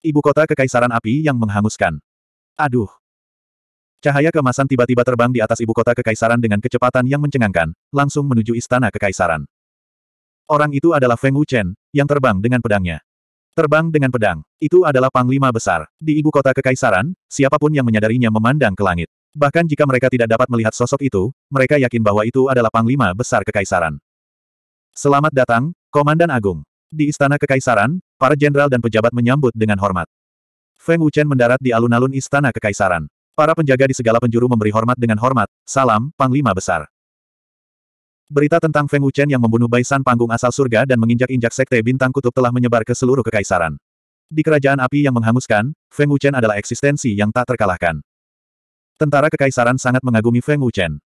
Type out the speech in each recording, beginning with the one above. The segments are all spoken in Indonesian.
Ibu kota Kekaisaran Api yang menghanguskan. Aduh. Cahaya kemasan tiba-tiba terbang di atas ibu kota Kekaisaran dengan kecepatan yang mencengangkan, langsung menuju Istana Kekaisaran. Orang itu adalah Feng Wuchen, yang terbang dengan pedangnya. Terbang dengan pedang, itu adalah panglima besar. Di ibu kota Kekaisaran, siapapun yang menyadarinya memandang ke langit. Bahkan jika mereka tidak dapat melihat sosok itu, mereka yakin bahwa itu adalah panglima besar Kekaisaran. Selamat datang, Komandan Agung. Di Istana Kekaisaran, Para jenderal dan pejabat menyambut dengan hormat. Feng Wuchen mendarat di alun-alun istana kekaisaran. Para penjaga di segala penjuru memberi hormat dengan hormat, salam, Panglima Besar. Berita tentang Feng Wuchen yang membunuh Baisan Panggung asal surga dan menginjak-injak sekte bintang kutub telah menyebar ke seluruh kekaisaran. Di kerajaan api yang menghanguskan, Feng Wuchen adalah eksistensi yang tak terkalahkan. Tentara kekaisaran sangat mengagumi Feng Wuchen.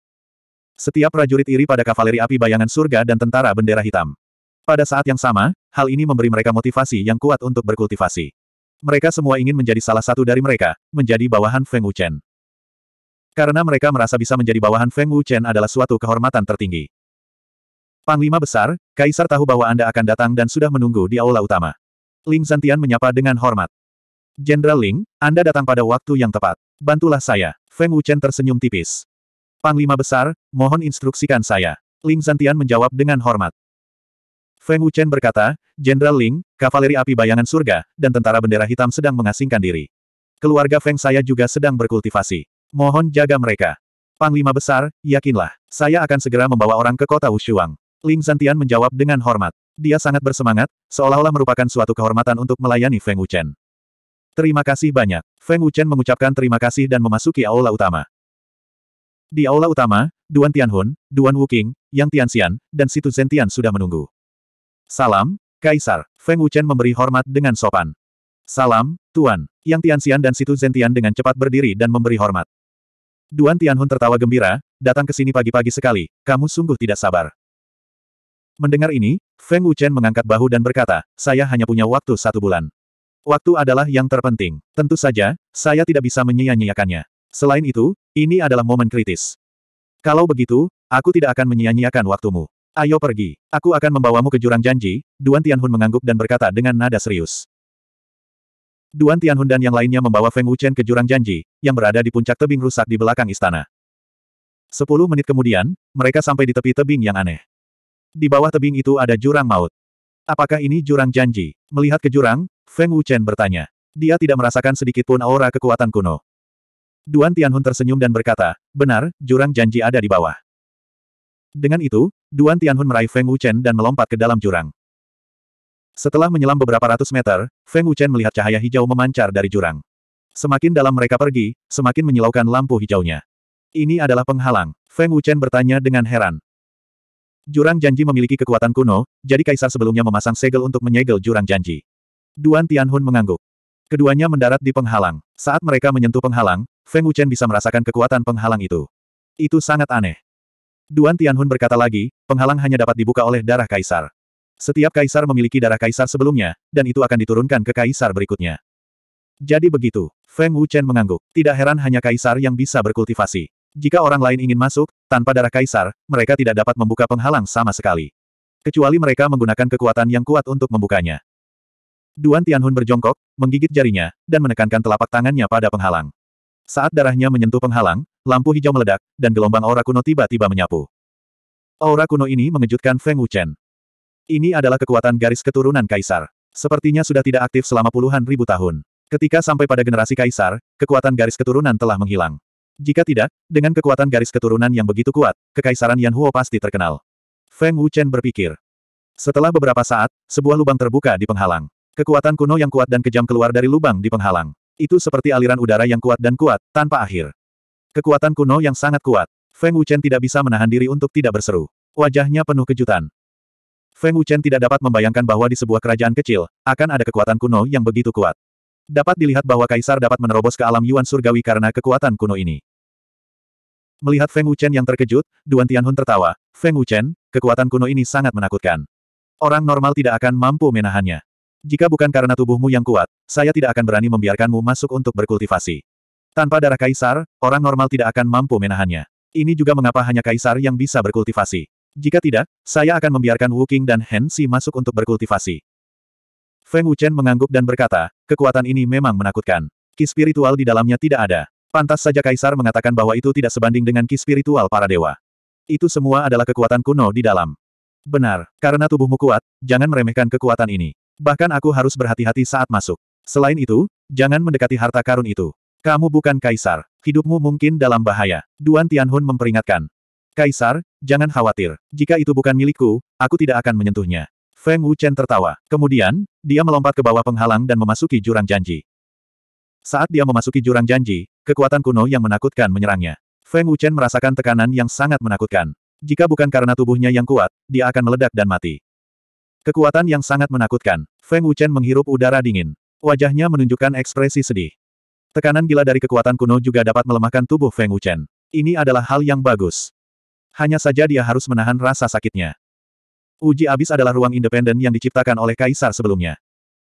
Setiap prajurit iri pada kavaleri api bayangan surga dan tentara bendera hitam. Pada saat yang sama, hal ini memberi mereka motivasi yang kuat untuk berkultivasi. Mereka semua ingin menjadi salah satu dari mereka, menjadi bawahan Feng Wuchen. Karena mereka merasa bisa menjadi bawahan Feng Wuchen adalah suatu kehormatan tertinggi. Panglima besar, Kaisar tahu bahwa Anda akan datang dan sudah menunggu di aula utama. Ling Zantian menyapa dengan hormat. Jenderal Ling, Anda datang pada waktu yang tepat. Bantulah saya. Feng Wuchen tersenyum tipis. Panglima besar, mohon instruksikan saya. Ling Zantian menjawab dengan hormat. Feng Wuchen berkata, Jenderal Ling, Kavaleri Api Bayangan Surga, dan Tentara Bendera Hitam sedang mengasingkan diri. Keluarga Feng saya juga sedang berkultivasi. Mohon jaga mereka. Panglima Besar, yakinlah, saya akan segera membawa orang ke kota Wushuang. Ling Zantian menjawab dengan hormat. Dia sangat bersemangat, seolah-olah merupakan suatu kehormatan untuk melayani Feng Wuchen. Terima kasih banyak. Feng Wuchen mengucapkan terima kasih dan memasuki aula utama. Di aula utama, Duan Tianhun, Duan Wuking, Yang Tianxian, dan Situ Zentian sudah menunggu. Salam, Kaisar. Feng Wuchen memberi hormat dengan sopan. Salam, Tuan. Yang Tianxian dan Situ Zentian dengan cepat berdiri dan memberi hormat. Duan Tianhun tertawa gembira, datang ke sini pagi-pagi sekali, kamu sungguh tidak sabar. Mendengar ini, Feng Wuchen mengangkat bahu dan berkata, saya hanya punya waktu satu bulan. Waktu adalah yang terpenting. Tentu saja, saya tidak bisa menyia-nyiakannya. Selain itu, ini adalah momen kritis. Kalau begitu, aku tidak akan menyia-nyiakan waktumu. Ayo pergi, aku akan membawamu ke jurang janji, Duan Tianhun mengangguk dan berkata dengan nada serius. Duan Tianhun dan yang lainnya membawa Feng Wuchen ke jurang janji, yang berada di puncak tebing rusak di belakang istana. Sepuluh menit kemudian, mereka sampai di tepi tebing yang aneh. Di bawah tebing itu ada jurang maut. Apakah ini jurang janji? Melihat ke jurang, Feng Wuchen bertanya. Dia tidak merasakan sedikitpun aura kekuatan kuno. Duan Tianhun tersenyum dan berkata, benar, jurang janji ada di bawah. Dengan itu, Duan Tianhun meraih Feng Wuchen dan melompat ke dalam jurang. Setelah menyelam beberapa ratus meter, Feng Wuchen melihat cahaya hijau memancar dari jurang. Semakin dalam mereka pergi, semakin menyilaukan lampu hijaunya. Ini adalah penghalang. Feng Wuchen bertanya dengan heran. Jurang janji memiliki kekuatan kuno, jadi kaisar sebelumnya memasang segel untuk menyegel jurang janji. Duan Tianhun mengangguk. Keduanya mendarat di penghalang. Saat mereka menyentuh penghalang, Feng Wuchen bisa merasakan kekuatan penghalang itu. Itu sangat aneh. Duan Tianhun berkata lagi, penghalang hanya dapat dibuka oleh darah kaisar. Setiap kaisar memiliki darah kaisar sebelumnya, dan itu akan diturunkan ke kaisar berikutnya. Jadi begitu, Feng Wuchen mengangguk. Tidak heran hanya kaisar yang bisa berkultivasi. Jika orang lain ingin masuk, tanpa darah kaisar, mereka tidak dapat membuka penghalang sama sekali. Kecuali mereka menggunakan kekuatan yang kuat untuk membukanya. Duan Tianhun berjongkok, menggigit jarinya, dan menekankan telapak tangannya pada penghalang. Saat darahnya menyentuh penghalang, lampu hijau meledak, dan gelombang aura kuno tiba-tiba menyapu. Aura kuno ini mengejutkan Feng Wuchen. Ini adalah kekuatan garis keturunan kaisar. Sepertinya sudah tidak aktif selama puluhan ribu tahun. Ketika sampai pada generasi kaisar, kekuatan garis keturunan telah menghilang. Jika tidak, dengan kekuatan garis keturunan yang begitu kuat, kekaisaran Yan Huo pasti terkenal. Feng Wuchen berpikir. Setelah beberapa saat, sebuah lubang terbuka di penghalang. Kekuatan kuno yang kuat dan kejam keluar dari lubang di penghalang. Itu seperti aliran udara yang kuat dan kuat, tanpa akhir. Kekuatan kuno yang sangat kuat. Feng Wuchen tidak bisa menahan diri untuk tidak berseru. Wajahnya penuh kejutan. Feng Wuchen tidak dapat membayangkan bahwa di sebuah kerajaan kecil, akan ada kekuatan kuno yang begitu kuat. Dapat dilihat bahwa kaisar dapat menerobos ke alam Yuan surgawi karena kekuatan kuno ini. Melihat Feng Wuchen yang terkejut, Duan Tianhun tertawa. Feng Wuchen, kekuatan kuno ini sangat menakutkan. Orang normal tidak akan mampu menahannya. Jika bukan karena tubuhmu yang kuat, saya tidak akan berani membiarkanmu masuk untuk berkultivasi. Tanpa darah kaisar, orang normal tidak akan mampu menahannya. Ini juga mengapa hanya kaisar yang bisa berkultivasi. Jika tidak, saya akan membiarkan Wu King dan Hen Si masuk untuk berkultivasi. Feng Wuchen mengangguk dan berkata, kekuatan ini memang menakutkan. Ki spiritual di dalamnya tidak ada. Pantas saja kaisar mengatakan bahwa itu tidak sebanding dengan ki spiritual para dewa. Itu semua adalah kekuatan kuno di dalam. Benar, karena tubuhmu kuat, jangan meremehkan kekuatan ini. Bahkan aku harus berhati-hati saat masuk. Selain itu, jangan mendekati harta karun itu. Kamu bukan kaisar. Hidupmu mungkin dalam bahaya. Duan Tianhun memperingatkan. Kaisar, jangan khawatir. Jika itu bukan milikku, aku tidak akan menyentuhnya. Feng Wuchen tertawa. Kemudian, dia melompat ke bawah penghalang dan memasuki jurang janji. Saat dia memasuki jurang janji, kekuatan kuno yang menakutkan menyerangnya. Feng Wuchen merasakan tekanan yang sangat menakutkan. Jika bukan karena tubuhnya yang kuat, dia akan meledak dan mati. Kekuatan yang sangat menakutkan. Feng Wuchen menghirup udara dingin. Wajahnya menunjukkan ekspresi sedih. Tekanan gila dari kekuatan kuno juga dapat melemahkan tubuh Feng Wuchen. Ini adalah hal yang bagus. Hanya saja dia harus menahan rasa sakitnya. Uji abis adalah ruang independen yang diciptakan oleh kaisar sebelumnya.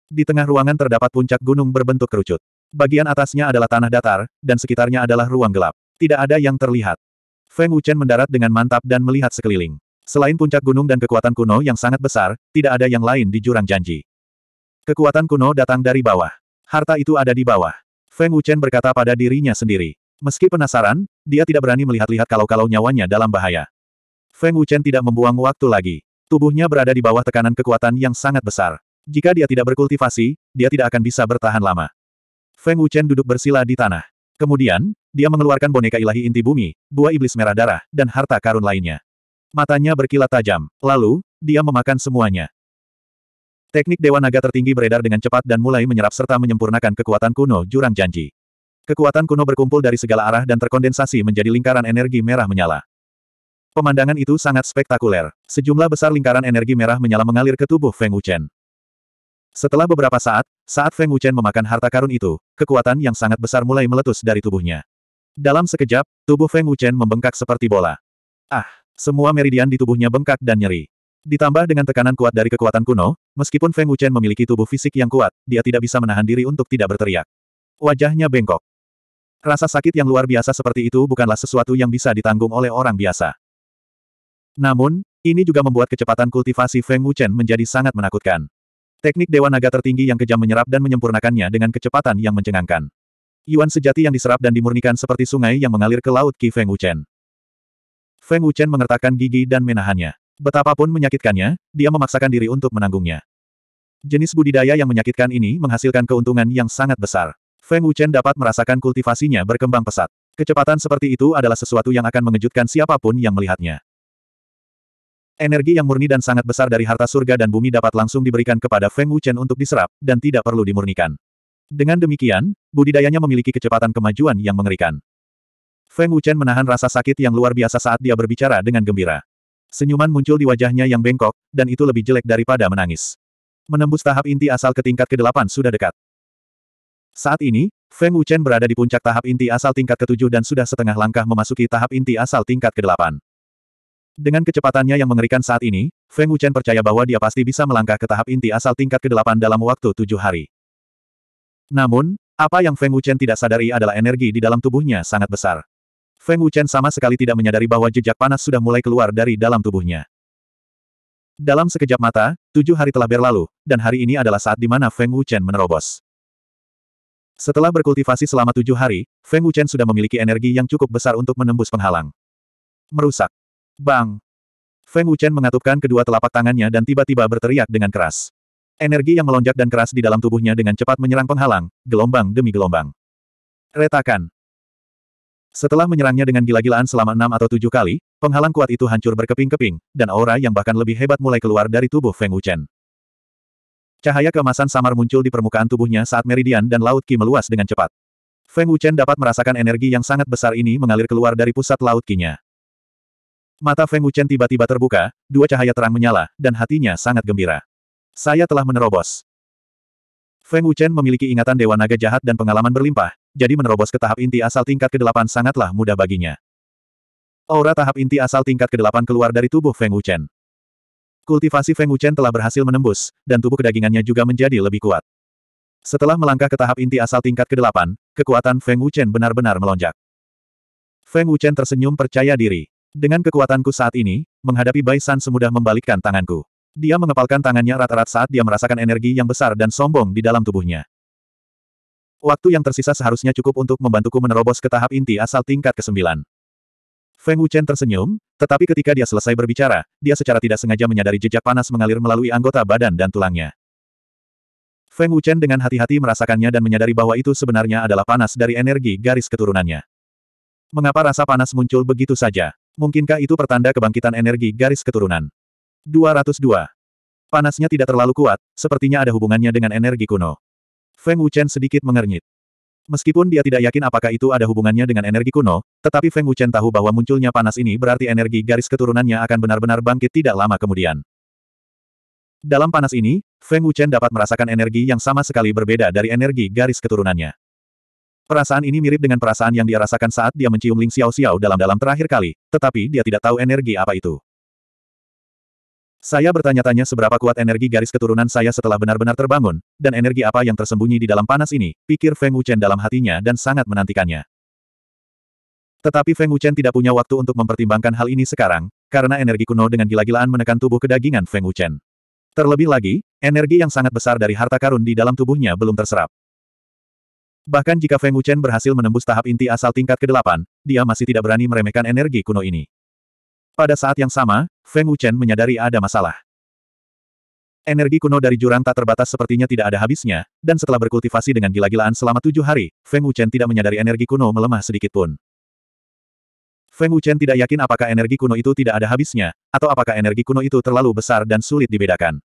Di tengah ruangan terdapat puncak gunung berbentuk kerucut. Bagian atasnya adalah tanah datar, dan sekitarnya adalah ruang gelap. Tidak ada yang terlihat. Feng Wuchen mendarat dengan mantap dan melihat sekeliling. Selain puncak gunung dan kekuatan kuno yang sangat besar, tidak ada yang lain di jurang janji. Kekuatan kuno datang dari bawah. Harta itu ada di bawah. Feng Wuchen berkata pada dirinya sendiri. Meski penasaran, dia tidak berani melihat-lihat kalau-kalau nyawanya dalam bahaya. Feng Wuchen tidak membuang waktu lagi. Tubuhnya berada di bawah tekanan kekuatan yang sangat besar. Jika dia tidak berkultivasi, dia tidak akan bisa bertahan lama. Feng Wuchen duduk bersila di tanah. Kemudian, dia mengeluarkan boneka ilahi inti bumi, buah iblis merah darah, dan harta karun lainnya. Matanya berkilat tajam. Lalu, dia memakan semuanya. Teknik Dewa Naga tertinggi beredar dengan cepat dan mulai menyerap serta menyempurnakan kekuatan kuno Jurang Janji. Kekuatan kuno berkumpul dari segala arah dan terkondensasi menjadi lingkaran energi merah menyala. Pemandangan itu sangat spektakuler. Sejumlah besar lingkaran energi merah menyala mengalir ke tubuh Feng Wuchen. Setelah beberapa saat, saat Feng Wuchen memakan harta karun itu, kekuatan yang sangat besar mulai meletus dari tubuhnya. Dalam sekejap, tubuh Feng Wuchen membengkak seperti bola. Ah, semua meridian di tubuhnya bengkak dan nyeri. Ditambah dengan tekanan kuat dari kekuatan kuno, meskipun Feng Wuchen memiliki tubuh fisik yang kuat, dia tidak bisa menahan diri untuk tidak berteriak. Wajahnya bengkok. Rasa sakit yang luar biasa seperti itu bukanlah sesuatu yang bisa ditanggung oleh orang biasa. Namun, ini juga membuat kecepatan kultivasi Feng Wuchen menjadi sangat menakutkan. Teknik Dewa Naga tertinggi yang kejam menyerap dan menyempurnakannya dengan kecepatan yang mencengangkan. Yuan sejati yang diserap dan dimurnikan seperti sungai yang mengalir ke laut Ki Feng Wuchen. Feng Wuchen mengertakkan gigi dan menahannya. Betapapun menyakitkannya, dia memaksakan diri untuk menanggungnya. Jenis budidaya yang menyakitkan ini menghasilkan keuntungan yang sangat besar. Feng Wuchen dapat merasakan kultivasinya berkembang pesat. Kecepatan seperti itu adalah sesuatu yang akan mengejutkan siapapun yang melihatnya. Energi yang murni dan sangat besar dari harta surga dan bumi dapat langsung diberikan kepada Feng Wuchen untuk diserap, dan tidak perlu dimurnikan. Dengan demikian, budidayanya memiliki kecepatan kemajuan yang mengerikan. Feng Wuchen menahan rasa sakit yang luar biasa saat dia berbicara dengan gembira. Senyuman muncul di wajahnya yang bengkok, dan itu lebih jelek daripada menangis. Menembus tahap inti asal ke tingkat ke-8 sudah dekat. Saat ini, Feng Wuchen berada di puncak tahap inti asal tingkat ke-7 dan sudah setengah langkah memasuki tahap inti asal tingkat ke-8. Dengan kecepatannya yang mengerikan saat ini, Feng Wuchen percaya bahwa dia pasti bisa melangkah ke tahap inti asal tingkat ke-8 dalam waktu tujuh hari. Namun, apa yang Feng Wuchen tidak sadari adalah energi di dalam tubuhnya sangat besar. Feng Wuchen sama sekali tidak menyadari bahwa jejak panas sudah mulai keluar dari dalam tubuhnya. Dalam sekejap mata, tujuh hari telah berlalu, dan hari ini adalah saat di mana Feng Wuchen menerobos. Setelah berkultivasi selama tujuh hari, Feng Wuchen sudah memiliki energi yang cukup besar untuk menembus penghalang. Merusak. Bang! Feng Wuchen mengatupkan kedua telapak tangannya dan tiba-tiba berteriak dengan keras. Energi yang melonjak dan keras di dalam tubuhnya dengan cepat menyerang penghalang, gelombang demi gelombang. Retakan. Setelah menyerangnya dengan gila-gilaan selama enam atau tujuh kali, penghalang kuat itu hancur berkeping-keping, dan aura yang bahkan lebih hebat mulai keluar dari tubuh Feng Wuchen. Cahaya keemasan samar muncul di permukaan tubuhnya saat meridian dan laut Qi meluas dengan cepat. Feng Wuchen dapat merasakan energi yang sangat besar ini mengalir keluar dari pusat laut qi Mata Feng Wuchen tiba-tiba terbuka, dua cahaya terang menyala, dan hatinya sangat gembira. Saya telah menerobos. Feng Wuchen memiliki ingatan Dewa Naga Jahat dan pengalaman berlimpah, jadi menerobos ke tahap inti asal tingkat ke-8 sangatlah mudah baginya. Aura tahap inti asal tingkat ke-8 keluar dari tubuh Feng Wuchen. Kultivasi Feng Wuchen telah berhasil menembus, dan tubuh kedagingannya juga menjadi lebih kuat. Setelah melangkah ke tahap inti asal tingkat ke-8, kekuatan Feng Wuchen benar-benar melonjak. Feng Wuchen tersenyum percaya diri. Dengan kekuatanku saat ini, menghadapi Bai San semudah membalikkan tanganku. Dia mengepalkan tangannya rata-rata saat dia merasakan energi yang besar dan sombong di dalam tubuhnya. Waktu yang tersisa seharusnya cukup untuk membantuku menerobos ke tahap inti asal tingkat ke-9. Feng Wuchen tersenyum, tetapi ketika dia selesai berbicara, dia secara tidak sengaja menyadari jejak panas mengalir melalui anggota badan dan tulangnya. Feng Wuchen dengan hati-hati merasakannya dan menyadari bahwa itu sebenarnya adalah panas dari energi garis keturunannya. Mengapa rasa panas muncul begitu saja? Mungkinkah itu pertanda kebangkitan energi garis keturunan? 202. Panasnya tidak terlalu kuat, sepertinya ada hubungannya dengan energi kuno. Feng Wuchen sedikit mengernyit. Meskipun dia tidak yakin apakah itu ada hubungannya dengan energi kuno, tetapi Feng Wuchen tahu bahwa munculnya panas ini berarti energi garis keturunannya akan benar-benar bangkit tidak lama kemudian. Dalam panas ini, Feng Wuchen dapat merasakan energi yang sama sekali berbeda dari energi garis keturunannya. Perasaan ini mirip dengan perasaan yang dia rasakan saat dia mencium Ling Xiao Xiao dalam-dalam terakhir kali, tetapi dia tidak tahu energi apa itu. Saya bertanya-tanya seberapa kuat energi garis keturunan saya setelah benar-benar terbangun, dan energi apa yang tersembunyi di dalam panas ini, pikir Feng Wuchen dalam hatinya dan sangat menantikannya. Tetapi Feng Wuchen tidak punya waktu untuk mempertimbangkan hal ini sekarang, karena energi kuno dengan gila-gilaan menekan tubuh kedagingan Feng Wuchen. Terlebih lagi, energi yang sangat besar dari harta karun di dalam tubuhnya belum terserap. Bahkan jika Feng Wuchen berhasil menembus tahap inti asal tingkat ke-8, dia masih tidak berani meremehkan energi kuno ini. Pada saat yang sama, Feng Wuchen menyadari ada masalah. Energi kuno dari jurang tak terbatas sepertinya tidak ada habisnya, dan setelah berkultivasi dengan gila-gilaan selama tujuh hari, Feng Wuchen tidak menyadari energi kuno melemah sedikit pun. Feng Wuchen tidak yakin apakah energi kuno itu tidak ada habisnya, atau apakah energi kuno itu terlalu besar dan sulit dibedakan.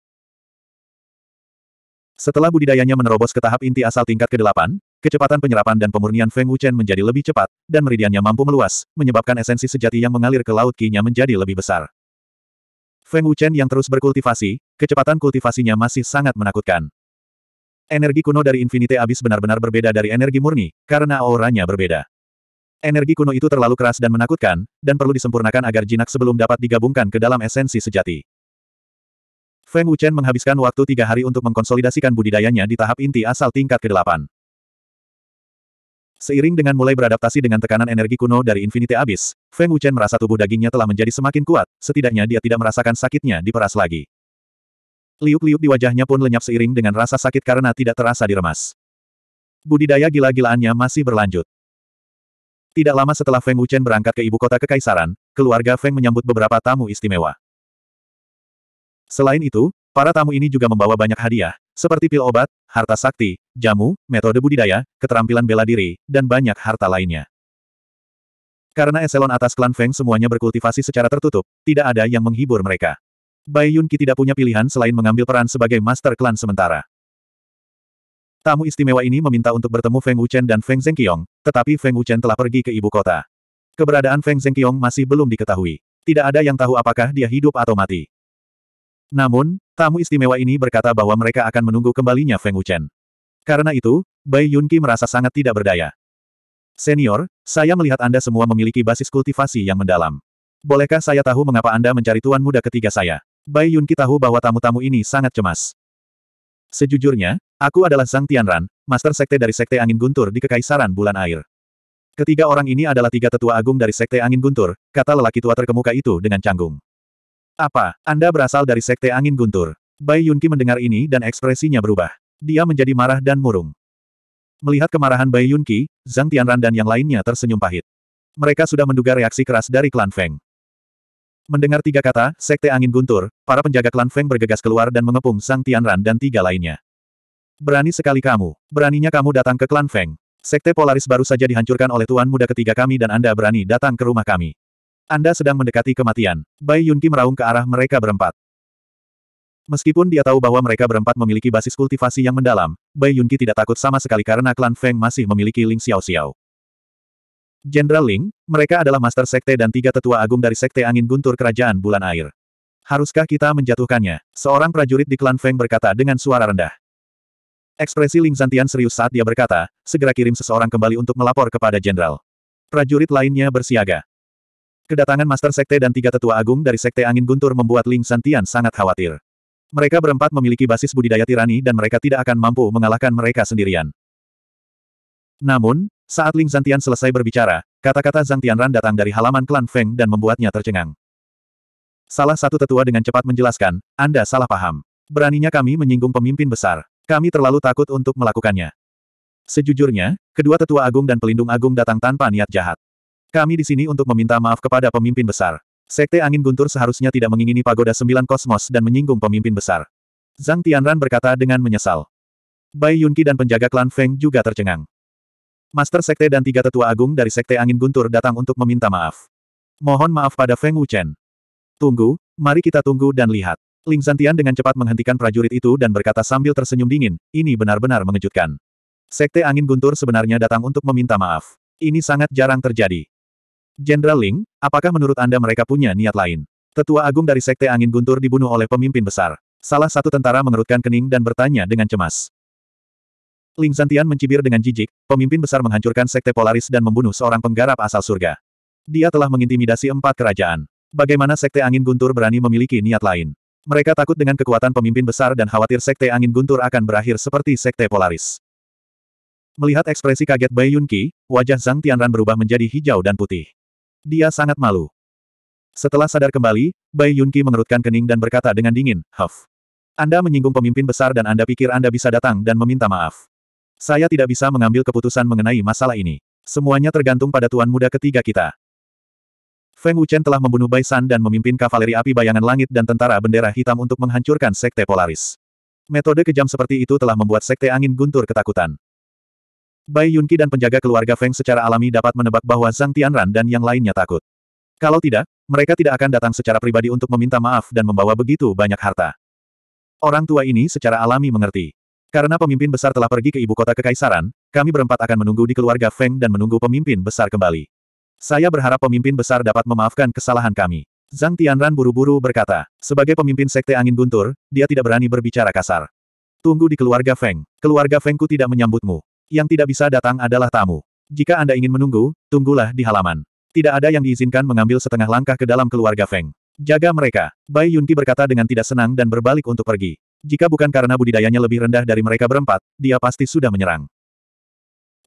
Setelah budidayanya menerobos ke tahap inti asal tingkat ke-8, Kecepatan penyerapan dan pemurnian Feng Wuchen menjadi lebih cepat, dan meridiannya mampu meluas, menyebabkan esensi sejati yang mengalir ke laut kinya menjadi lebih besar. Feng Wuchen yang terus berkultivasi, kecepatan kultivasinya masih sangat menakutkan. Energi kuno dari Infinite Abyss benar-benar berbeda dari energi murni, karena auranya berbeda. Energi kuno itu terlalu keras dan menakutkan, dan perlu disempurnakan agar jinak sebelum dapat digabungkan ke dalam esensi sejati. Feng Wuchen menghabiskan waktu tiga hari untuk mengkonsolidasikan budidayanya di tahap inti asal tingkat ke-8. Seiring dengan mulai beradaptasi dengan tekanan energi kuno dari Infinity Abyss, Feng Wuchen merasa tubuh dagingnya telah menjadi semakin kuat, setidaknya dia tidak merasakan sakitnya diperas lagi. Liuk-liuk di wajahnya pun lenyap seiring dengan rasa sakit karena tidak terasa diremas. Budidaya gila-gilaannya masih berlanjut. Tidak lama setelah Feng Wuchen berangkat ke ibu kota Kekaisaran, keluarga Feng menyambut beberapa tamu istimewa. Selain itu, Para tamu ini juga membawa banyak hadiah, seperti pil obat, harta sakti, jamu, metode budidaya, keterampilan bela diri, dan banyak harta lainnya. Karena eselon atas klan Feng semuanya berkultivasi secara tertutup, tidak ada yang menghibur mereka. Bai Yunqi tidak punya pilihan selain mengambil peran sebagai master klan sementara. Tamu istimewa ini meminta untuk bertemu Feng Wuchen dan Feng Zhengqiong, tetapi Feng Wuchen telah pergi ke ibu kota. Keberadaan Feng Zhengqiong masih belum diketahui. Tidak ada yang tahu apakah dia hidup atau mati. Namun, tamu istimewa ini berkata bahwa mereka akan menunggu kembalinya Feng Wuchen. Karena itu, Bai Yunqi merasa sangat tidak berdaya. Senior, saya melihat Anda semua memiliki basis kultivasi yang mendalam. Bolehkah saya tahu mengapa Anda mencari tuan muda ketiga saya? Bai Yunqi tahu bahwa tamu-tamu ini sangat cemas. Sejujurnya, aku adalah Zhang Tianran, Master Sekte dari Sekte Angin Guntur di Kekaisaran Bulan Air. Ketiga orang ini adalah tiga tetua agung dari Sekte Angin Guntur, kata lelaki tua terkemuka itu dengan canggung. Apa, Anda berasal dari Sekte Angin Guntur? Bai Yunqi mendengar ini dan ekspresinya berubah. Dia menjadi marah dan murung. Melihat kemarahan Bai Yunqi, Zhang Tianran dan yang lainnya tersenyum pahit. Mereka sudah menduga reaksi keras dari klan Feng. Mendengar tiga kata, Sekte Angin Guntur, para penjaga klan Feng bergegas keluar dan mengepung Zhang Tianran dan tiga lainnya. Berani sekali kamu, beraninya kamu datang ke klan Feng. Sekte Polaris baru saja dihancurkan oleh Tuan Muda ketiga kami dan Anda berani datang ke rumah kami. Anda sedang mendekati kematian. Bai Yunqi meraung ke arah mereka berempat. Meskipun dia tahu bahwa mereka berempat memiliki basis kultivasi yang mendalam, Bai Yunqi tidak takut sama sekali karena klan Feng masih memiliki Ling Xiao Xiao. Jenderal Ling, mereka adalah master sekte dan tiga tetua agung dari sekte angin guntur kerajaan bulan air. Haruskah kita menjatuhkannya? Seorang prajurit di klan Feng berkata dengan suara rendah. Ekspresi Ling Zantian serius saat dia berkata, segera kirim seseorang kembali untuk melapor kepada jenderal. Prajurit lainnya bersiaga. Kedatangan Master Sekte dan tiga tetua agung dari Sekte Angin Guntur membuat Ling Santian sangat khawatir. Mereka berempat memiliki basis budidaya tirani dan mereka tidak akan mampu mengalahkan mereka sendirian. Namun, saat Ling Santian selesai berbicara, kata-kata Zhang Tianran datang dari halaman klan Feng dan membuatnya tercengang. Salah satu tetua dengan cepat menjelaskan, Anda salah paham. Beraninya kami menyinggung pemimpin besar. Kami terlalu takut untuk melakukannya. Sejujurnya, kedua tetua agung dan pelindung agung datang tanpa niat jahat. Kami di sini untuk meminta maaf kepada pemimpin besar. Sekte Angin Guntur seharusnya tidak mengingini Pagoda Sembilan Kosmos dan menyinggung pemimpin besar. Zhang Tianran berkata dengan menyesal. Bai Yunqi dan penjaga klan Feng juga tercengang. Master Sekte dan tiga tetua agung dari Sekte Angin Guntur datang untuk meminta maaf. Mohon maaf pada Feng Wuchen. Tunggu, mari kita tunggu dan lihat. Ling Zantian dengan cepat menghentikan prajurit itu dan berkata sambil tersenyum dingin, ini benar-benar mengejutkan. Sekte Angin Guntur sebenarnya datang untuk meminta maaf. Ini sangat jarang terjadi. Jenderal Ling, apakah menurut Anda mereka punya niat lain? Tetua agung dari Sekte Angin Guntur dibunuh oleh pemimpin besar. Salah satu tentara mengerutkan kening dan bertanya dengan cemas. Ling Zantian mencibir dengan jijik, pemimpin besar menghancurkan Sekte Polaris dan membunuh seorang penggarap asal surga. Dia telah mengintimidasi empat kerajaan. Bagaimana Sekte Angin Guntur berani memiliki niat lain? Mereka takut dengan kekuatan pemimpin besar dan khawatir Sekte Angin Guntur akan berakhir seperti Sekte Polaris. Melihat ekspresi kaget Bai Yunqi, wajah Zhang Tianran berubah menjadi hijau dan putih. Dia sangat malu. Setelah sadar kembali, Bai Yunqi mengerutkan kening dan berkata dengan dingin, Huff. Anda menyinggung pemimpin besar dan Anda pikir Anda bisa datang dan meminta maaf. Saya tidak bisa mengambil keputusan mengenai masalah ini. Semuanya tergantung pada tuan muda ketiga kita. Feng Wuchen telah membunuh Bai San dan memimpin kavaleri api bayangan langit dan tentara bendera hitam untuk menghancurkan Sekte Polaris. Metode kejam seperti itu telah membuat Sekte Angin Guntur ketakutan. Bai Yunqi dan penjaga keluarga Feng secara alami dapat menebak bahwa Zhang Tianran dan yang lainnya takut. Kalau tidak, mereka tidak akan datang secara pribadi untuk meminta maaf dan membawa begitu banyak harta. Orang tua ini secara alami mengerti. Karena pemimpin besar telah pergi ke ibu kota kekaisaran, kami berempat akan menunggu di keluarga Feng dan menunggu pemimpin besar kembali. Saya berharap pemimpin besar dapat memaafkan kesalahan kami. Zhang Tianran buru-buru berkata, sebagai pemimpin sekte angin guntur, dia tidak berani berbicara kasar. Tunggu di keluarga Feng. Keluarga Fengku tidak menyambutmu. Yang tidak bisa datang adalah tamu. Jika Anda ingin menunggu, tunggulah di halaman. Tidak ada yang diizinkan mengambil setengah langkah ke dalam keluarga Feng. Jaga mereka. Bai Yunqi berkata dengan tidak senang dan berbalik untuk pergi. Jika bukan karena budidayanya lebih rendah dari mereka berempat, dia pasti sudah menyerang.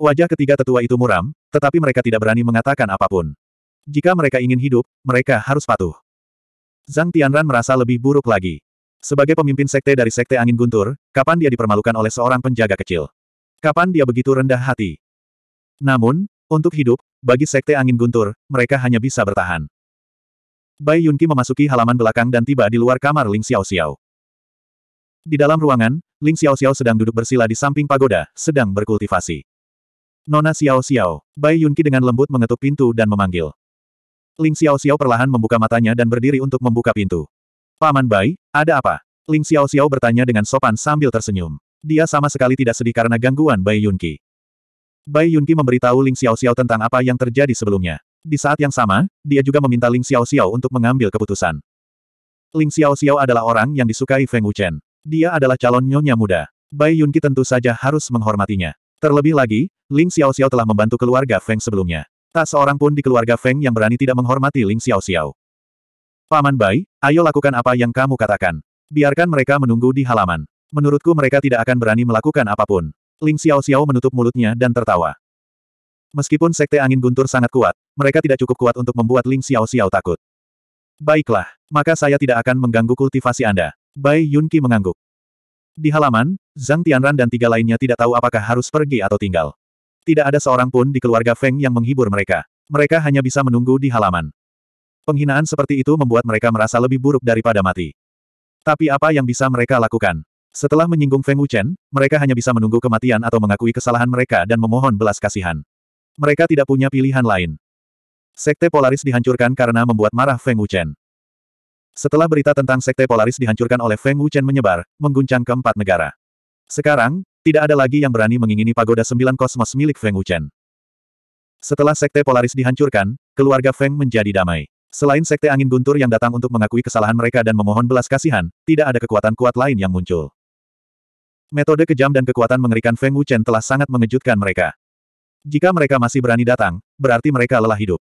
Wajah ketiga tetua itu muram, tetapi mereka tidak berani mengatakan apapun. Jika mereka ingin hidup, mereka harus patuh. Zhang Tianran merasa lebih buruk lagi. Sebagai pemimpin sekte dari Sekte Angin Guntur, kapan dia dipermalukan oleh seorang penjaga kecil? Kapan dia begitu rendah hati? Namun, untuk hidup, bagi Sekte Angin Guntur, mereka hanya bisa bertahan. Bai Yunqi memasuki halaman belakang dan tiba di luar kamar Ling Xiao Xiao. Di dalam ruangan, Ling Xiao Xiao sedang duduk bersila di samping pagoda, sedang berkultivasi. Nona Xiao Xiao, Bai Yunqi dengan lembut mengetuk pintu dan memanggil. Ling Xiao Xiao perlahan membuka matanya dan berdiri untuk membuka pintu. Paman Bai, ada apa? Ling Xiao Xiao bertanya dengan sopan sambil tersenyum. Dia sama sekali tidak sedih karena gangguan Bai Yunqi. Bai Yunqi memberitahu Ling Xiao Xiao tentang apa yang terjadi sebelumnya. Di saat yang sama, dia juga meminta Ling Xiao Xiao untuk mengambil keputusan. Ling Xiao Xiao adalah orang yang disukai Feng Wuchen. Dia adalah calon nyonya muda. Bai Yunqi tentu saja harus menghormatinya. Terlebih lagi, Ling Xiao Xiao telah membantu keluarga Feng sebelumnya. Tak seorang pun di keluarga Feng yang berani tidak menghormati Ling Xiao Xiao. Paman Bai, ayo lakukan apa yang kamu katakan. Biarkan mereka menunggu di halaman. Menurutku mereka tidak akan berani melakukan apapun. Ling Xiao Xiao menutup mulutnya dan tertawa. Meskipun sekte angin guntur sangat kuat, mereka tidak cukup kuat untuk membuat Ling Xiao Xiao takut. Baiklah, maka saya tidak akan mengganggu kultivasi Anda. Bai Yunqi mengangguk. Di halaman, Zhang Tianran dan tiga lainnya tidak tahu apakah harus pergi atau tinggal. Tidak ada seorang pun di keluarga Feng yang menghibur mereka. Mereka hanya bisa menunggu di halaman. Penghinaan seperti itu membuat mereka merasa lebih buruk daripada mati. Tapi apa yang bisa mereka lakukan? Setelah menyinggung Feng Wuchen, mereka hanya bisa menunggu kematian atau mengakui kesalahan mereka dan memohon belas kasihan. Mereka tidak punya pilihan lain. Sekte Polaris dihancurkan karena membuat marah Feng Wuchen. Setelah berita tentang Sekte Polaris dihancurkan oleh Feng Wuchen menyebar, mengguncang keempat negara. Sekarang, tidak ada lagi yang berani mengingini pagoda sembilan kosmos milik Feng Wuchen. Setelah Sekte Polaris dihancurkan, keluarga Feng menjadi damai. Selain Sekte Angin Guntur yang datang untuk mengakui kesalahan mereka dan memohon belas kasihan, tidak ada kekuatan kuat lain yang muncul. Metode kejam dan kekuatan mengerikan Feng Wuchen telah sangat mengejutkan mereka. Jika mereka masih berani datang, berarti mereka lelah hidup.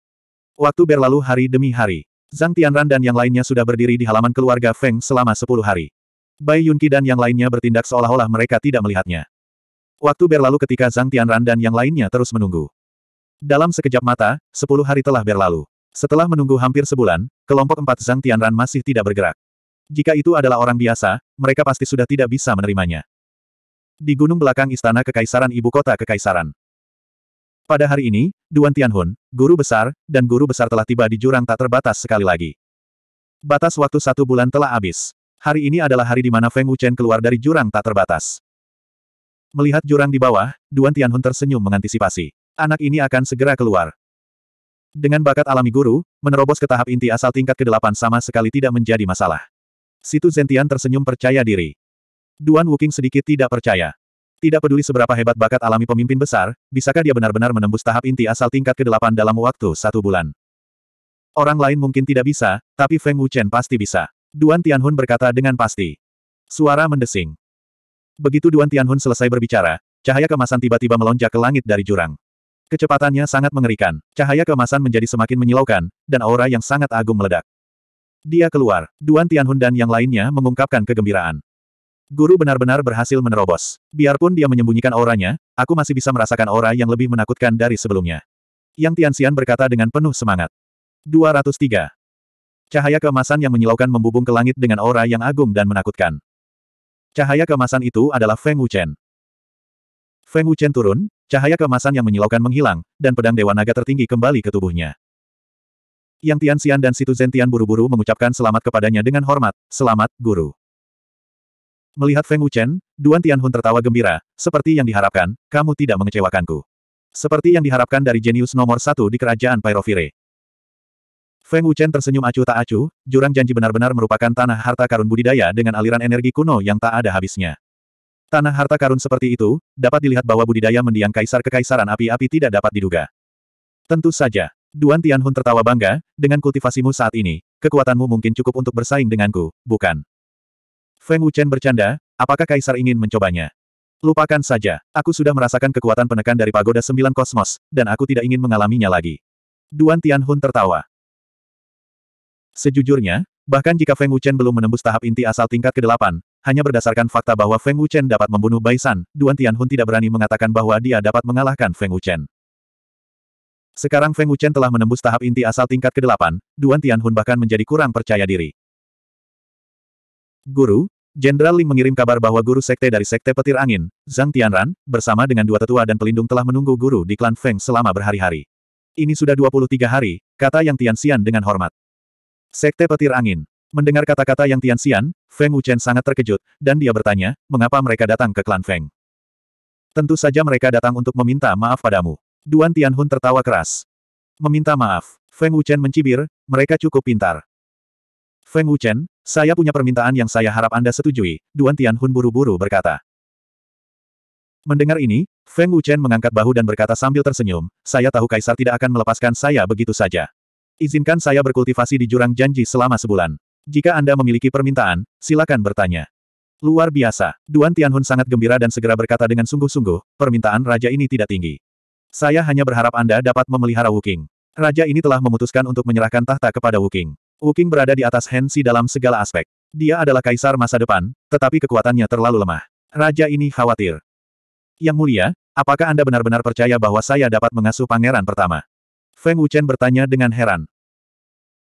Waktu berlalu hari demi hari. Zhang Tianran dan yang lainnya sudah berdiri di halaman keluarga Feng selama sepuluh hari. Bai Yunqi dan yang lainnya bertindak seolah-olah mereka tidak melihatnya. Waktu berlalu ketika Zhang Tianran dan yang lainnya terus menunggu. Dalam sekejap mata, sepuluh hari telah berlalu. Setelah menunggu hampir sebulan, kelompok empat Zhang Tianran masih tidak bergerak. Jika itu adalah orang biasa, mereka pasti sudah tidak bisa menerimanya. Di gunung belakang istana kekaisaran ibu kota kekaisaran. Pada hari ini, Duan Tianhun, guru besar, dan guru besar telah tiba di jurang tak terbatas sekali lagi. Batas waktu satu bulan telah habis. Hari ini adalah hari di mana Feng Wuchen keluar dari jurang tak terbatas. Melihat jurang di bawah, Duan Tianhun tersenyum mengantisipasi. Anak ini akan segera keluar. Dengan bakat alami guru, menerobos ke tahap inti asal tingkat ke-8 sama sekali tidak menjadi masalah. Situ Zentian tersenyum percaya diri. Duan Wuking sedikit tidak percaya. Tidak peduli seberapa hebat bakat alami pemimpin besar, bisakah dia benar-benar menembus tahap inti asal tingkat ke-8 dalam waktu satu bulan? Orang lain mungkin tidak bisa, tapi Feng Wuchen pasti bisa. Duan Tianhun berkata dengan pasti. Suara mendesing. Begitu Duan Tianhun selesai berbicara, cahaya kemasan tiba-tiba melonjak ke langit dari jurang. Kecepatannya sangat mengerikan, cahaya kemasan menjadi semakin menyilaukan, dan aura yang sangat agung meledak. Dia keluar, Duan Tianhun dan yang lainnya mengungkapkan kegembiraan. Guru benar-benar berhasil menerobos. Biarpun dia menyembunyikan auranya, aku masih bisa merasakan aura yang lebih menakutkan dari sebelumnya. Yang Tianxian berkata dengan penuh semangat. 203. Cahaya keemasan yang menyilaukan membubung ke langit dengan aura yang agung dan menakutkan. Cahaya keemasan itu adalah Feng Wuchen. Feng Wuchen turun, cahaya keemasan yang menyilaukan menghilang, dan pedang Dewa Naga tertinggi kembali ke tubuhnya. Yang Tianxian dan Situ Zentian buru-buru mengucapkan selamat kepadanya dengan hormat, selamat, guru. Melihat Feng Wuchen, Duan Tianhun tertawa gembira, seperti yang diharapkan, kamu tidak mengecewakanku. Seperti yang diharapkan dari jenius nomor satu di kerajaan Pyrovire. Feng Wuchen tersenyum acuh tak acuh, jurang janji benar-benar merupakan tanah harta karun budidaya dengan aliran energi kuno yang tak ada habisnya. Tanah harta karun seperti itu, dapat dilihat bahwa budidaya mendiang kaisar kekaisaran api-api tidak dapat diduga. Tentu saja, Duan Tianhun tertawa bangga, dengan kultivasimu saat ini, kekuatanmu mungkin cukup untuk bersaing denganku, bukan? Feng Wuchen bercanda, apakah kaisar ingin mencobanya? Lupakan saja, aku sudah merasakan kekuatan penekan dari pagoda sembilan kosmos, dan aku tidak ingin mengalaminya lagi. Duan Tianhun tertawa. Sejujurnya, bahkan jika Feng Wuchen belum menembus tahap inti asal tingkat ke-8, hanya berdasarkan fakta bahwa Feng Wuchen dapat membunuh Bai San, Duan Tianhun tidak berani mengatakan bahwa dia dapat mengalahkan Feng Wuchen. Sekarang Feng Wuchen telah menembus tahap inti asal tingkat ke-8, Duan Tianhun bahkan menjadi kurang percaya diri. Guru, Jenderal Ling mengirim kabar bahwa guru sekte dari sekte petir angin, Zhang Tianran, bersama dengan dua tetua dan pelindung telah menunggu guru di klan Feng selama berhari-hari. Ini sudah 23 hari, kata Yang Tianxian dengan hormat. Sekte petir angin. Mendengar kata-kata Yang Tianxian, Feng Wuchen sangat terkejut, dan dia bertanya, mengapa mereka datang ke klan Feng? Tentu saja mereka datang untuk meminta maaf padamu. Duan Tianhun tertawa keras. Meminta maaf, Feng Wuchen mencibir, mereka cukup pintar. Feng Wuchen, saya punya permintaan yang saya harap Anda setujui, Duan Tianhun buru-buru berkata. Mendengar ini, Feng Wuchen mengangkat bahu dan berkata sambil tersenyum, saya tahu Kaisar tidak akan melepaskan saya begitu saja. Izinkan saya berkultivasi di jurang janji selama sebulan. Jika Anda memiliki permintaan, silakan bertanya. Luar biasa, Duan Tianhun sangat gembira dan segera berkata dengan sungguh-sungguh, permintaan raja ini tidak tinggi. Saya hanya berharap Anda dapat memelihara Wuking. Raja ini telah memutuskan untuk menyerahkan tahta kepada Wuking. Wuking berada di atas Hensi dalam segala aspek. Dia adalah kaisar masa depan, tetapi kekuatannya terlalu lemah. Raja ini khawatir. Yang mulia, apakah Anda benar-benar percaya bahwa saya dapat mengasuh pangeran pertama? Feng Wuchen bertanya dengan heran.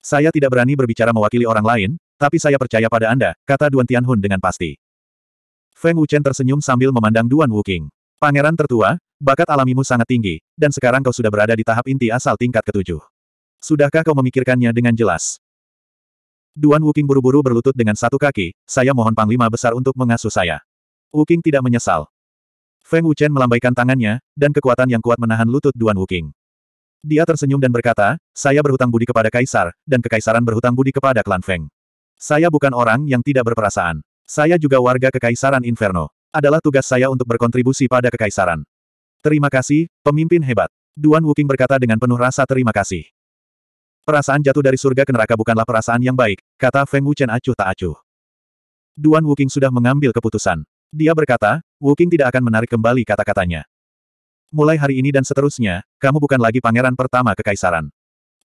Saya tidak berani berbicara mewakili orang lain, tapi saya percaya pada Anda, kata Duan Tianhun dengan pasti. Feng Wuchen tersenyum sambil memandang Duan Wuqing. Pangeran tertua, bakat alamimu sangat tinggi, dan sekarang kau sudah berada di tahap inti asal tingkat ketujuh. Sudahkah kau memikirkannya dengan jelas? Duan Wuking buru-buru berlutut dengan satu kaki, saya mohon Panglima Besar untuk mengasuh saya. Wuking tidak menyesal. Feng Wuchen melambaikan tangannya, dan kekuatan yang kuat menahan lutut Duan Wuking. Dia tersenyum dan berkata, saya berhutang budi kepada Kaisar, dan Kekaisaran berhutang budi kepada klan Feng. Saya bukan orang yang tidak berperasaan. Saya juga warga Kekaisaran Inferno. Adalah tugas saya untuk berkontribusi pada Kekaisaran. Terima kasih, pemimpin hebat. Duan Wuking berkata dengan penuh rasa terima kasih. Perasaan jatuh dari surga ke neraka bukanlah perasaan yang baik, kata Feng Wuchen acuh tak acuh. Duan Wuking sudah mengambil keputusan. Dia berkata, Wuking tidak akan menarik kembali kata-katanya. Mulai hari ini dan seterusnya, kamu bukan lagi pangeran pertama kekaisaran.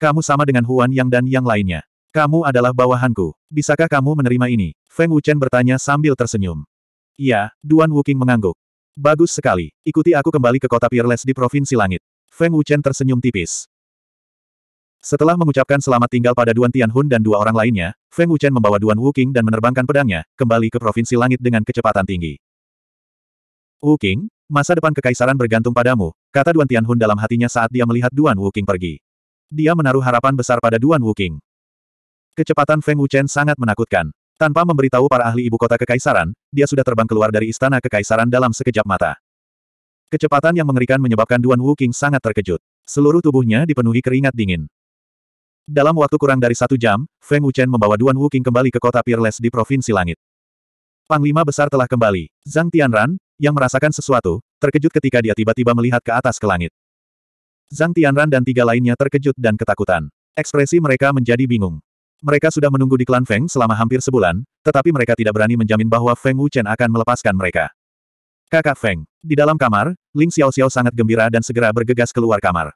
Kamu sama dengan Huan Yang dan yang lainnya. Kamu adalah bawahanku. Bisakah kamu menerima ini? Feng Wuchen bertanya sambil tersenyum. Iya, Duan Wuking mengangguk. Bagus sekali. Ikuti aku kembali ke kota Peerless di Provinsi Langit. Feng Wuchen tersenyum tipis. Setelah mengucapkan selamat tinggal pada Duan Tianhun dan dua orang lainnya, Feng Wuchen membawa Duan Wuking dan menerbangkan pedangnya, kembali ke provinsi langit dengan kecepatan tinggi. Wuking, masa depan kekaisaran bergantung padamu, kata Duan Tianhun dalam hatinya saat dia melihat Duan Wuking pergi. Dia menaruh harapan besar pada Duan Wuking. Kecepatan Feng Wuchen sangat menakutkan. Tanpa memberitahu para ahli ibu kota kekaisaran, dia sudah terbang keluar dari istana kekaisaran dalam sekejap mata. Kecepatan yang mengerikan menyebabkan Duan Wuking sangat terkejut. Seluruh tubuhnya dipenuhi keringat dingin. Dalam waktu kurang dari satu jam, Feng Wuchen membawa Duan Wuking kembali ke kota Peerless di Provinsi Langit. Panglima besar telah kembali. Zhang Tianran, yang merasakan sesuatu, terkejut ketika dia tiba-tiba melihat ke atas ke langit. Zhang Tianran dan tiga lainnya terkejut dan ketakutan. Ekspresi mereka menjadi bingung. Mereka sudah menunggu di klan Feng selama hampir sebulan, tetapi mereka tidak berani menjamin bahwa Feng Wuchen akan melepaskan mereka. Kakak Feng. Di dalam kamar, Ling Xiao Xiao sangat gembira dan segera bergegas keluar kamar.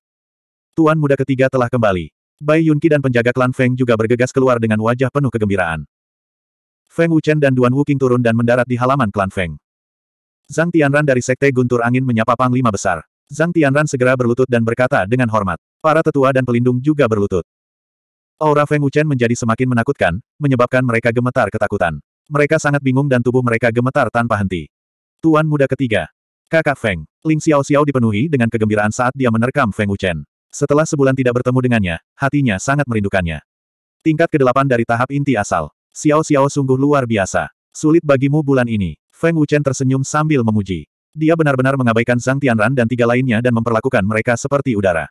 Tuan muda ketiga telah kembali. Bai Yunqi dan penjaga klan Feng juga bergegas keluar dengan wajah penuh kegembiraan. Feng Wuchen dan Duan Wuking turun dan mendarat di halaman klan Feng. Zhang Tianran dari Sekte Guntur Angin menyapa Panglima Besar. Zhang Tianran segera berlutut dan berkata dengan hormat. Para tetua dan pelindung juga berlutut. Aura Feng Wuchen menjadi semakin menakutkan, menyebabkan mereka gemetar ketakutan. Mereka sangat bingung dan tubuh mereka gemetar tanpa henti. Tuan muda ketiga. Kakak Feng. Ling Xiao Xiao dipenuhi dengan kegembiraan saat dia menerkam Feng Wuchen. Setelah sebulan tidak bertemu dengannya, hatinya sangat merindukannya. Tingkat ke-8 dari tahap inti asal. Xiao Xiao sungguh luar biasa. Sulit bagimu bulan ini. Feng Wuchen tersenyum sambil memuji. Dia benar-benar mengabaikan Zhang Tianran dan tiga lainnya dan memperlakukan mereka seperti udara.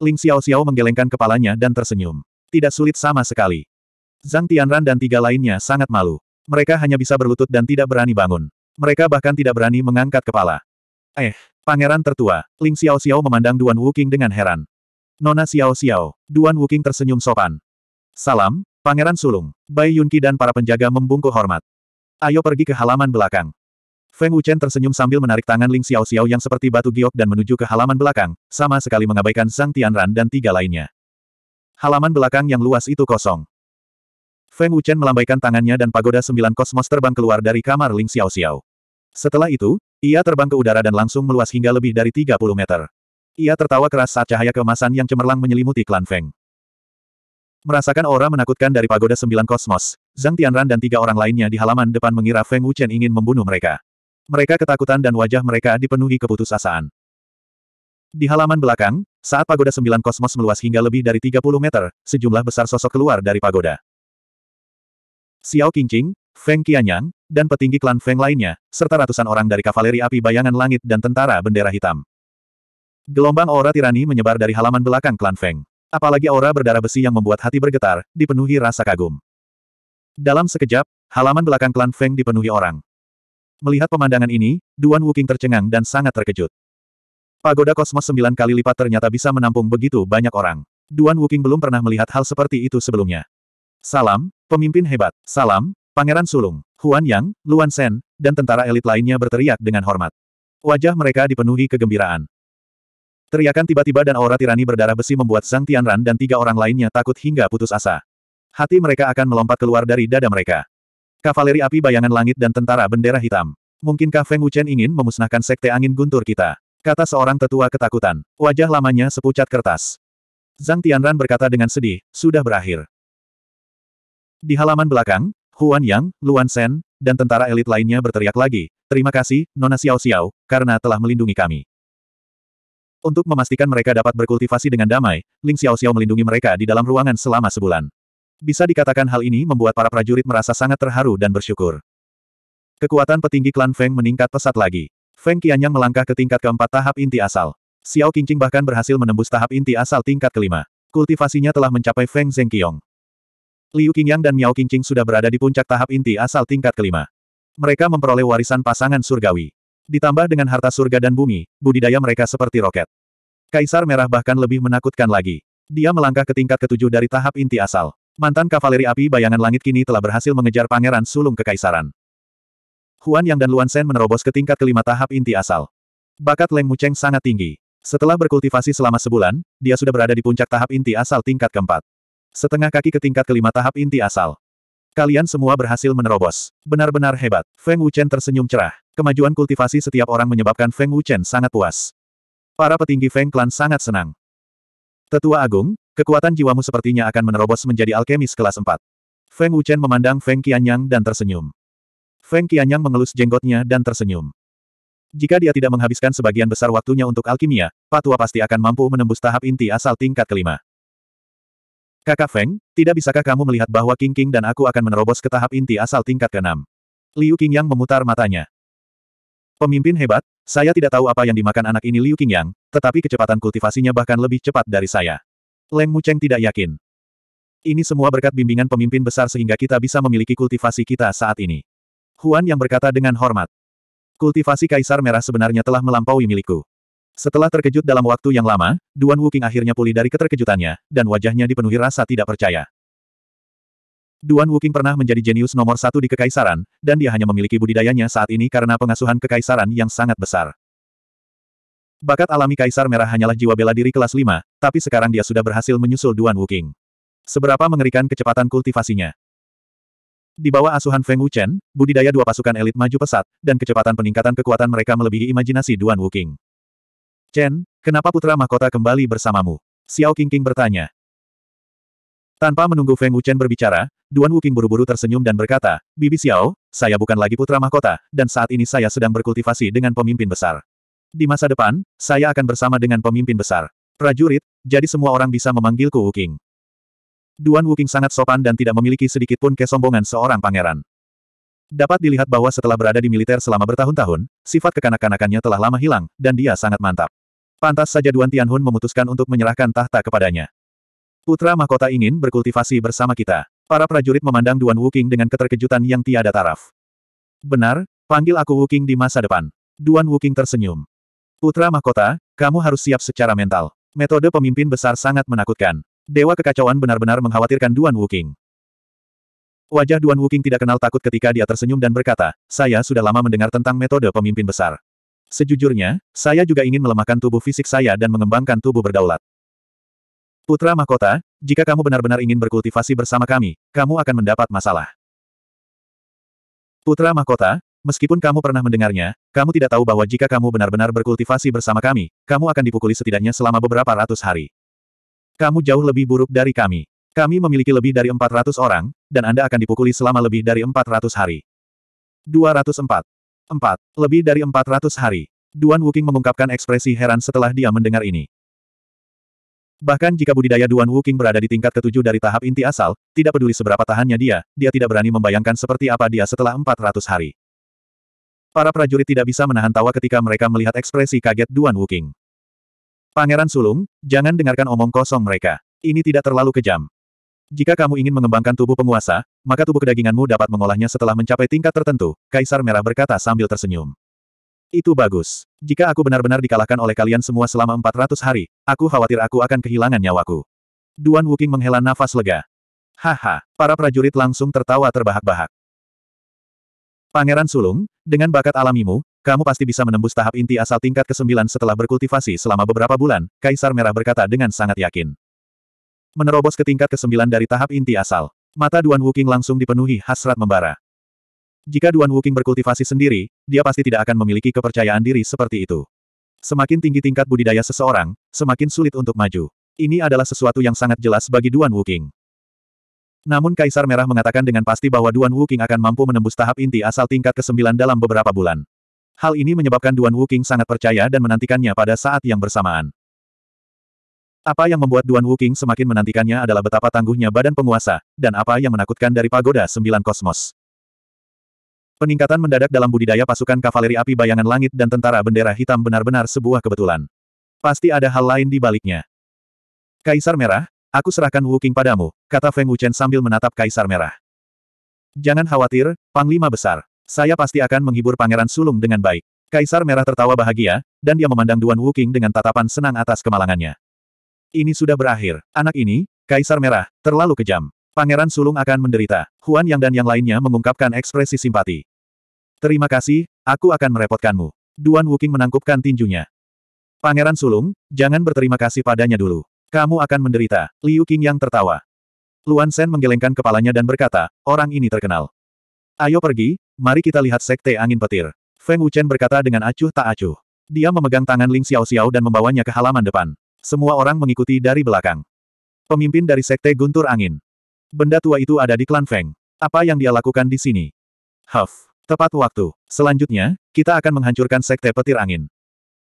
Ling Xiao Xiao menggelengkan kepalanya dan tersenyum. Tidak sulit sama sekali. Zhang Tianran dan tiga lainnya sangat malu. Mereka hanya bisa berlutut dan tidak berani bangun. Mereka bahkan tidak berani mengangkat kepala. Eh, pangeran tertua, Ling Xiao Xiao memandang Duan Wuking dengan heran. Nona Xiao Xiao, Duan Wuking tersenyum sopan. Salam, Pangeran Sulung, Bai Yunqi dan para penjaga membungkuk hormat. Ayo pergi ke halaman belakang. Feng Wuchen tersenyum sambil menarik tangan Ling Xiao Xiao yang seperti batu giok dan menuju ke halaman belakang, sama sekali mengabaikan Zhang Tianran dan tiga lainnya. Halaman belakang yang luas itu kosong. Feng Wuchen melambaikan tangannya dan pagoda sembilan kosmos terbang keluar dari kamar Ling Xiao Xiao. Setelah itu, ia terbang ke udara dan langsung meluas hingga lebih dari 30 meter. Ia tertawa keras saat cahaya keemasan yang cemerlang menyelimuti klan Feng. Merasakan aura menakutkan dari pagoda sembilan kosmos, Zhang Tianran dan tiga orang lainnya di halaman depan mengira Feng Wuchen ingin membunuh mereka. Mereka ketakutan dan wajah mereka dipenuhi keputusasaan. Di halaman belakang, saat pagoda sembilan kosmos meluas hingga lebih dari 30 meter, sejumlah besar sosok keluar dari pagoda. Xiao Qingqing, Feng Qianyang, dan petinggi klan Feng lainnya, serta ratusan orang dari Kavaleri Api Bayangan Langit dan Tentara Bendera Hitam. Gelombang aura tirani menyebar dari halaman belakang klan Feng. Apalagi aura berdarah besi yang membuat hati bergetar, dipenuhi rasa kagum. Dalam sekejap, halaman belakang klan Feng dipenuhi orang. Melihat pemandangan ini, Duan Wuking tercengang dan sangat terkejut. Pagoda kosmos sembilan kali lipat ternyata bisa menampung begitu banyak orang. Duan Wuking belum pernah melihat hal seperti itu sebelumnya. Salam, pemimpin hebat. Salam, Pangeran Sulung, Huan Yang, Luan Sen, dan tentara elit lainnya berteriak dengan hormat. Wajah mereka dipenuhi kegembiraan. Teriakan tiba-tiba dan aura tirani berdarah besi membuat Zhang Tianran dan tiga orang lainnya takut hingga putus asa. Hati mereka akan melompat keluar dari dada mereka. Kavaleri api bayangan langit dan tentara bendera hitam. Mungkinkah Feng Wuchen ingin memusnahkan sekte angin guntur kita? Kata seorang tetua ketakutan. Wajah lamanya sepucat kertas. Zhang Tianran berkata dengan sedih, sudah berakhir. Di halaman belakang, Huan Yang, Luan Shen, dan tentara elit lainnya berteriak lagi, terima kasih, Nona Xiao Xiao, karena telah melindungi kami. Untuk memastikan mereka dapat berkultivasi dengan damai, Ling Xiao Xiao melindungi mereka di dalam ruangan selama sebulan. Bisa dikatakan hal ini membuat para prajurit merasa sangat terharu dan bersyukur. Kekuatan petinggi klan Feng meningkat pesat lagi. Feng Qianyang melangkah ke tingkat keempat tahap inti asal. Xiao Qingqing bahkan berhasil menembus tahap inti asal tingkat kelima. Kultivasinya telah mencapai Feng Zhengqiong. Liu Qingyang dan Miao Qingqing sudah berada di puncak tahap inti asal tingkat kelima. Mereka memperoleh warisan pasangan surgawi. Ditambah dengan harta surga dan bumi, budidaya mereka seperti roket. Kaisar Merah bahkan lebih menakutkan lagi. Dia melangkah ke tingkat ketujuh dari tahap inti asal. Mantan Kavaleri Api Bayangan Langit kini telah berhasil mengejar Pangeran Sulung Kekaisaran. Huan Yang dan Luan Sen menerobos ke tingkat kelima tahap inti asal. Bakat Leng Mucheng sangat tinggi. Setelah berkultivasi selama sebulan, dia sudah berada di puncak tahap inti asal tingkat keempat. Setengah kaki ke tingkat kelima tahap inti asal. Kalian semua berhasil menerobos. Benar-benar hebat. Feng Wuchen tersenyum cerah. Kemajuan kultivasi setiap orang menyebabkan Feng Wuchen sangat puas. Para petinggi Feng Clan sangat senang. Tetua Agung, kekuatan jiwamu sepertinya akan menerobos menjadi alkemis kelas 4. Feng Wuchen memandang Feng Qianyang dan tersenyum. Feng Qianyang mengelus jenggotnya dan tersenyum. Jika dia tidak menghabiskan sebagian besar waktunya untuk alkimia, Patua pasti akan mampu menembus tahap inti asal tingkat kelima. Kakak Feng, tidak bisakah kamu melihat bahwa King King dan aku akan menerobos ke tahap inti asal tingkat ke-6? Liu Qingyang memutar matanya. Pemimpin hebat, saya tidak tahu apa yang dimakan anak ini Liu Qingyang, tetapi kecepatan kultivasinya bahkan lebih cepat dari saya. Leng Mucheng tidak yakin. Ini semua berkat bimbingan pemimpin besar sehingga kita bisa memiliki kultivasi kita saat ini. Huan yang berkata dengan hormat. Kultivasi Kaisar Merah sebenarnya telah melampaui milikku. Setelah terkejut dalam waktu yang lama, Duan Wuking akhirnya pulih dari keterkejutannya, dan wajahnya dipenuhi rasa tidak percaya. Duan Wuking pernah menjadi jenius nomor satu di kekaisaran, dan dia hanya memiliki budidayanya saat ini karena pengasuhan kekaisaran yang sangat besar. Bakat alami Kaisar Merah hanyalah jiwa bela diri kelas 5, tapi sekarang dia sudah berhasil menyusul Duan Wuking. Seberapa mengerikan kecepatan kultivasinya. Di bawah asuhan Feng Wuchen, budidaya dua pasukan elit maju pesat, dan kecepatan peningkatan kekuatan mereka melebihi imajinasi Duan Wuking. Chen, kenapa putra mahkota kembali bersamamu? Xiao Qingqing bertanya. Tanpa menunggu Feng Wuchen berbicara, Duan Wuking buru-buru tersenyum dan berkata, Bibi Xiao, saya bukan lagi putra mahkota, dan saat ini saya sedang berkultivasi dengan pemimpin besar. Di masa depan, saya akan bersama dengan pemimpin besar. Prajurit, jadi semua orang bisa memanggilku Wuking. Duan Wuking sangat sopan dan tidak memiliki sedikitpun kesombongan seorang pangeran. Dapat dilihat bahwa setelah berada di militer selama bertahun-tahun, sifat kekanak-kanakannya telah lama hilang, dan dia sangat mantap. Pantas saja Duan Tianhun memutuskan untuk menyerahkan tahta kepadanya. Putra mahkota ingin berkultivasi bersama kita. Para prajurit memandang Duan Wuking dengan keterkejutan yang tiada taraf. Benar, panggil aku Wuking di masa depan. Duan Wuking tersenyum. Putra mahkota, kamu harus siap secara mental. Metode pemimpin besar sangat menakutkan. Dewa kekacauan benar-benar mengkhawatirkan Duan Wuking. Wajah Duan Wuking tidak kenal takut ketika dia tersenyum dan berkata, saya sudah lama mendengar tentang metode pemimpin besar. Sejujurnya, saya juga ingin melemahkan tubuh fisik saya dan mengembangkan tubuh berdaulat. Putra Mahkota, jika kamu benar-benar ingin berkultivasi bersama kami, kamu akan mendapat masalah. Putra Mahkota, meskipun kamu pernah mendengarnya, kamu tidak tahu bahwa jika kamu benar-benar berkultivasi bersama kami, kamu akan dipukuli setidaknya selama beberapa ratus hari. Kamu jauh lebih buruk dari kami. Kami memiliki lebih dari 400 orang, dan Anda akan dipukuli selama lebih dari 400 hari. 204. 4. Lebih dari 400 hari. Duan Wuking mengungkapkan ekspresi heran setelah dia mendengar ini. Bahkan jika budidaya Duan Wuking berada di tingkat ketujuh dari tahap inti asal, tidak peduli seberapa tahannya dia, dia tidak berani membayangkan seperti apa dia setelah 400 hari. Para prajurit tidak bisa menahan tawa ketika mereka melihat ekspresi kaget Duan Wuking. Pangeran Sulung, jangan dengarkan omong kosong mereka. Ini tidak terlalu kejam. Jika kamu ingin mengembangkan tubuh penguasa, maka tubuh kedaginganmu dapat mengolahnya setelah mencapai tingkat tertentu, Kaisar Merah berkata sambil tersenyum. Itu bagus. Jika aku benar-benar dikalahkan oleh kalian semua selama 400 hari, aku khawatir aku akan kehilangan nyawaku. Duan Wuking menghela nafas lega. Haha, para prajurit langsung tertawa terbahak-bahak. Pangeran Sulung, dengan bakat alamimu, kamu pasti bisa menembus tahap inti asal tingkat ke-9 setelah berkultivasi selama beberapa bulan, Kaisar Merah berkata dengan sangat yakin menerobos ke tingkat ke-9 dari tahap inti asal. Mata Duan Wuking langsung dipenuhi hasrat membara. Jika Duan Wuking berkultivasi sendiri, dia pasti tidak akan memiliki kepercayaan diri seperti itu. Semakin tinggi tingkat budidaya seseorang, semakin sulit untuk maju. Ini adalah sesuatu yang sangat jelas bagi Duan Wuking. Namun Kaisar Merah mengatakan dengan pasti bahwa Duan Wuking akan mampu menembus tahap inti asal tingkat ke-9 dalam beberapa bulan. Hal ini menyebabkan Duan Wuking sangat percaya dan menantikannya pada saat yang bersamaan. Apa yang membuat Duan Wuking semakin menantikannya adalah betapa tangguhnya badan penguasa, dan apa yang menakutkan dari pagoda sembilan kosmos. Peningkatan mendadak dalam budidaya pasukan kavaleri api bayangan langit dan tentara bendera hitam benar-benar sebuah kebetulan. Pasti ada hal lain di baliknya. Kaisar Merah, aku serahkan Wuking padamu, kata Feng Wuchen sambil menatap Kaisar Merah. Jangan khawatir, Panglima Besar. Saya pasti akan menghibur Pangeran Sulung dengan baik. Kaisar Merah tertawa bahagia, dan dia memandang Duan Wuking dengan tatapan senang atas kemalangannya ini sudah berakhir. Anak ini, Kaisar Merah, terlalu kejam. Pangeran Sulung akan menderita. Huan Yang dan yang lainnya mengungkapkan ekspresi simpati. Terima kasih, aku akan merepotkanmu. Duan Wuking menangkupkan tinjunya. Pangeran Sulung, jangan berterima kasih padanya dulu. Kamu akan menderita, Liu Qing yang tertawa. Luan Sen menggelengkan kepalanya dan berkata, orang ini terkenal. Ayo pergi, mari kita lihat sekte angin petir. Feng Wuchen berkata dengan acuh tak acuh. Dia memegang tangan Ling Xiao Xiao dan membawanya ke halaman depan. Semua orang mengikuti dari belakang. Pemimpin dari Sekte Guntur Angin. Benda tua itu ada di klan Feng. Apa yang dia lakukan di sini? Huff. Tepat waktu. Selanjutnya, kita akan menghancurkan Sekte Petir Angin.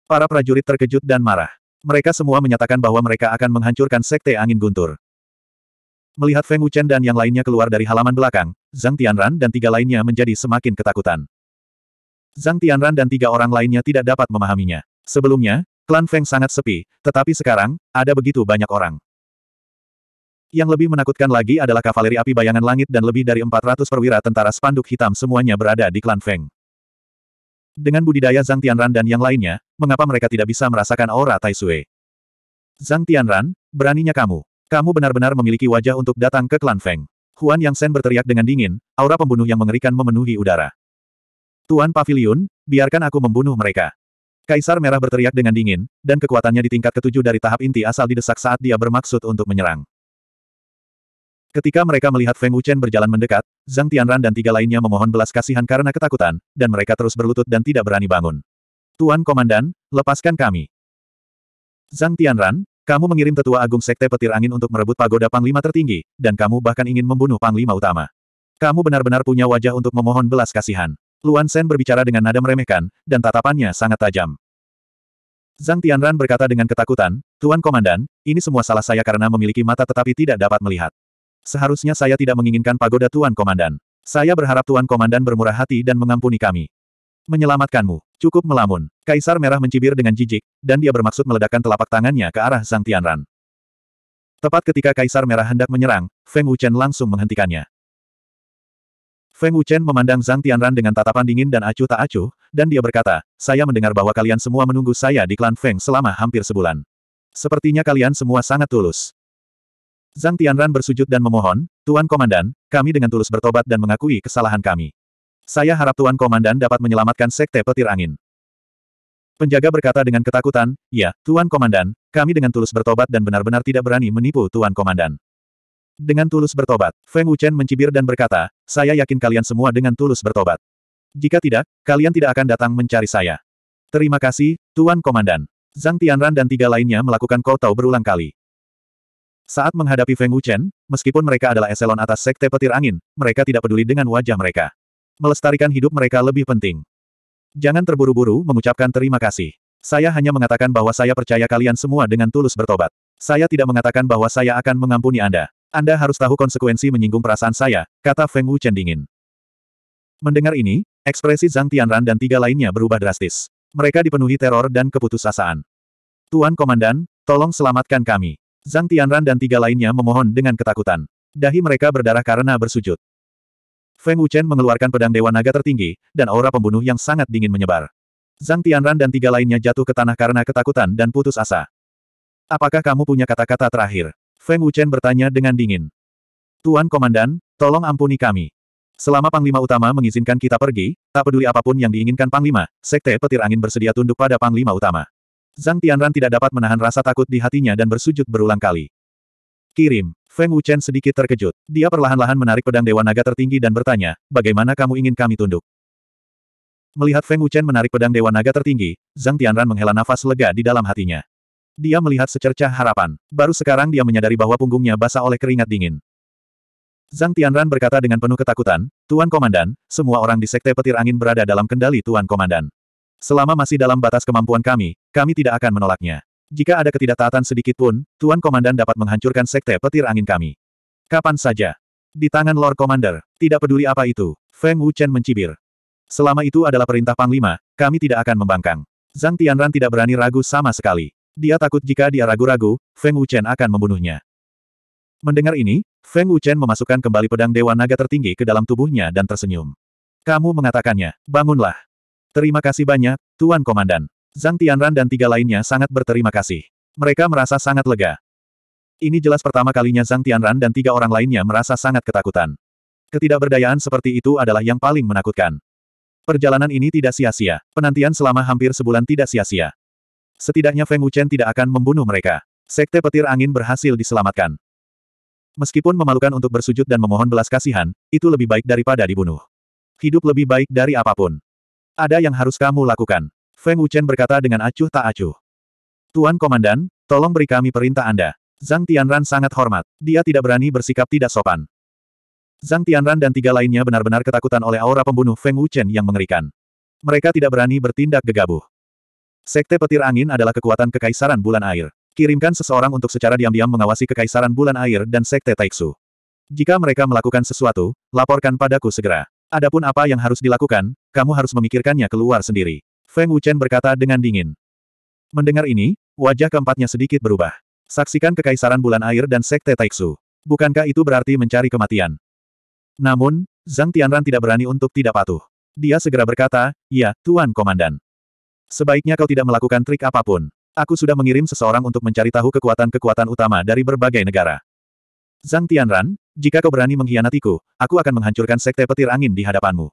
Para prajurit terkejut dan marah. Mereka semua menyatakan bahwa mereka akan menghancurkan Sekte Angin Guntur. Melihat Feng Wuchen dan yang lainnya keluar dari halaman belakang, Zhang Tianran dan tiga lainnya menjadi semakin ketakutan. Zhang Tianran dan tiga orang lainnya tidak dapat memahaminya. Sebelumnya, Klan Feng sangat sepi, tetapi sekarang, ada begitu banyak orang. Yang lebih menakutkan lagi adalah kavaleri api bayangan langit dan lebih dari 400 perwira tentara spanduk hitam semuanya berada di klan Feng. Dengan budidaya Zhang Tianran dan yang lainnya, mengapa mereka tidak bisa merasakan aura Tai Sui? Zhang Tianran, beraninya kamu. Kamu benar-benar memiliki wajah untuk datang ke klan Feng. Huan Yang Sen berteriak dengan dingin, aura pembunuh yang mengerikan memenuhi udara. Tuan Pavilion, biarkan aku membunuh mereka. Kaisar Merah berteriak dengan dingin, dan kekuatannya di tingkat ketujuh dari tahap inti asal didesak saat dia bermaksud untuk menyerang. Ketika mereka melihat Feng Wuchen berjalan mendekat, Zhang Tianran dan tiga lainnya memohon belas kasihan karena ketakutan, dan mereka terus berlutut dan tidak berani bangun. Tuan Komandan, lepaskan kami. Zhang Tianran, kamu mengirim tetua agung sekte petir angin untuk merebut pagoda Panglima tertinggi, dan kamu bahkan ingin membunuh Panglima utama. Kamu benar-benar punya wajah untuk memohon belas kasihan. Luan Sen berbicara dengan nada meremehkan, dan tatapannya sangat tajam. Zhang Tianran berkata dengan ketakutan, Tuan Komandan, ini semua salah saya karena memiliki mata tetapi tidak dapat melihat. Seharusnya saya tidak menginginkan pagoda Tuan Komandan. Saya berharap Tuan Komandan bermurah hati dan mengampuni kami. Menyelamatkanmu, cukup melamun. Kaisar Merah mencibir dengan jijik, dan dia bermaksud meledakkan telapak tangannya ke arah Zhang Tianran. Tepat ketika Kaisar Merah hendak menyerang, Feng Wuchen langsung menghentikannya. Feng Wuchen memandang Zhang Tianran dengan tatapan dingin dan acuh tak acuh, dan dia berkata, saya mendengar bahwa kalian semua menunggu saya di klan Feng selama hampir sebulan. Sepertinya kalian semua sangat tulus. Zhang Tianran bersujud dan memohon, Tuan Komandan, kami dengan tulus bertobat dan mengakui kesalahan kami. Saya harap Tuan Komandan dapat menyelamatkan Sekte Petir Angin. Penjaga berkata dengan ketakutan, Ya, Tuan Komandan, kami dengan tulus bertobat dan benar-benar tidak berani menipu Tuan Komandan. Dengan tulus bertobat, Feng Wuchen mencibir dan berkata, saya yakin kalian semua dengan tulus bertobat. Jika tidak, kalian tidak akan datang mencari saya. Terima kasih, Tuan Komandan. Zhang Tianran dan tiga lainnya melakukan kotau berulang kali. Saat menghadapi Feng Wuchen, meskipun mereka adalah eselon atas sekte petir angin, mereka tidak peduli dengan wajah mereka. Melestarikan hidup mereka lebih penting. Jangan terburu-buru mengucapkan terima kasih. Saya hanya mengatakan bahwa saya percaya kalian semua dengan tulus bertobat. Saya tidak mengatakan bahwa saya akan mengampuni Anda. Anda harus tahu konsekuensi menyinggung perasaan saya, kata Feng Wu Chen dingin. Mendengar ini, ekspresi Zhang Tianran dan tiga lainnya berubah drastis. Mereka dipenuhi teror dan keputusasaan. Tuan Komandan, tolong selamatkan kami. Zhang Tianran dan tiga lainnya memohon dengan ketakutan. Dahi mereka berdarah karena bersujud. Feng Wu Chen mengeluarkan pedang Dewa Naga tertinggi, dan aura pembunuh yang sangat dingin menyebar. Zhang Tianran dan tiga lainnya jatuh ke tanah karena ketakutan dan putus asa. Apakah kamu punya kata-kata terakhir? Feng Wuchen bertanya dengan dingin. Tuan Komandan, tolong ampuni kami. Selama Panglima Utama mengizinkan kita pergi, tak peduli apapun yang diinginkan Panglima, Sekte Petir Angin bersedia tunduk pada Panglima Utama. Zhang Tianran tidak dapat menahan rasa takut di hatinya dan bersujud berulang kali. Kirim. Feng Wuchen sedikit terkejut. Dia perlahan-lahan menarik pedang Dewa Naga tertinggi dan bertanya, bagaimana kamu ingin kami tunduk? Melihat Feng Wuchen menarik pedang Dewa Naga tertinggi, Zhang Tianran menghela nafas lega di dalam hatinya. Dia melihat secercah harapan. Baru sekarang dia menyadari bahwa punggungnya basah oleh keringat dingin. Zhang Tianran berkata dengan penuh ketakutan, Tuan Komandan, semua orang di Sekte Petir Angin berada dalam kendali Tuan Komandan. Selama masih dalam batas kemampuan kami, kami tidak akan menolaknya. Jika ada ketidaktaatan sedikit pun, Tuan Komandan dapat menghancurkan Sekte Petir Angin kami. Kapan saja. Di tangan Lord Commander, tidak peduli apa itu, Feng Wuchen mencibir. Selama itu adalah perintah Panglima, kami tidak akan membangkang. Zhang Tianran tidak berani ragu sama sekali. Dia takut jika dia ragu-ragu, Feng Wuchen akan membunuhnya. Mendengar ini, Feng Wuchen memasukkan kembali pedang Dewa Naga tertinggi ke dalam tubuhnya dan tersenyum. Kamu mengatakannya, bangunlah. Terima kasih banyak, Tuan Komandan. Zhang Tianran dan tiga lainnya sangat berterima kasih. Mereka merasa sangat lega. Ini jelas pertama kalinya Zhang Tianran dan tiga orang lainnya merasa sangat ketakutan. Ketidakberdayaan seperti itu adalah yang paling menakutkan. Perjalanan ini tidak sia-sia. Penantian selama hampir sebulan tidak sia-sia. Setidaknya Feng Wuchen tidak akan membunuh mereka. Sekte petir angin berhasil diselamatkan. Meskipun memalukan untuk bersujud dan memohon belas kasihan, itu lebih baik daripada dibunuh. Hidup lebih baik dari apapun. Ada yang harus kamu lakukan. Feng Wuchen berkata dengan acuh tak acuh. Tuan Komandan, tolong beri kami perintah Anda. Zhang Tianran sangat hormat. Dia tidak berani bersikap tidak sopan. Zhang Tianran dan tiga lainnya benar-benar ketakutan oleh aura pembunuh Feng Wuchen yang mengerikan. Mereka tidak berani bertindak gegabah. Sekte Petir Angin adalah kekuatan Kekaisaran Bulan Air. Kirimkan seseorang untuk secara diam-diam mengawasi Kekaisaran Bulan Air dan Sekte Taiksu. Jika mereka melakukan sesuatu, laporkan padaku segera. Adapun apa yang harus dilakukan, kamu harus memikirkannya keluar sendiri. Feng Wuchen berkata dengan dingin. Mendengar ini, wajah keempatnya sedikit berubah. Saksikan Kekaisaran Bulan Air dan Sekte Taiksu. Bukankah itu berarti mencari kematian? Namun, Zhang Tianran tidak berani untuk tidak patuh. Dia segera berkata, Ya, Tuan Komandan. Sebaiknya kau tidak melakukan trik apapun. Aku sudah mengirim seseorang untuk mencari tahu kekuatan-kekuatan utama dari berbagai negara. Zhang Tianran, jika kau berani mengkhianatiku, aku akan menghancurkan sekte petir angin di hadapanmu.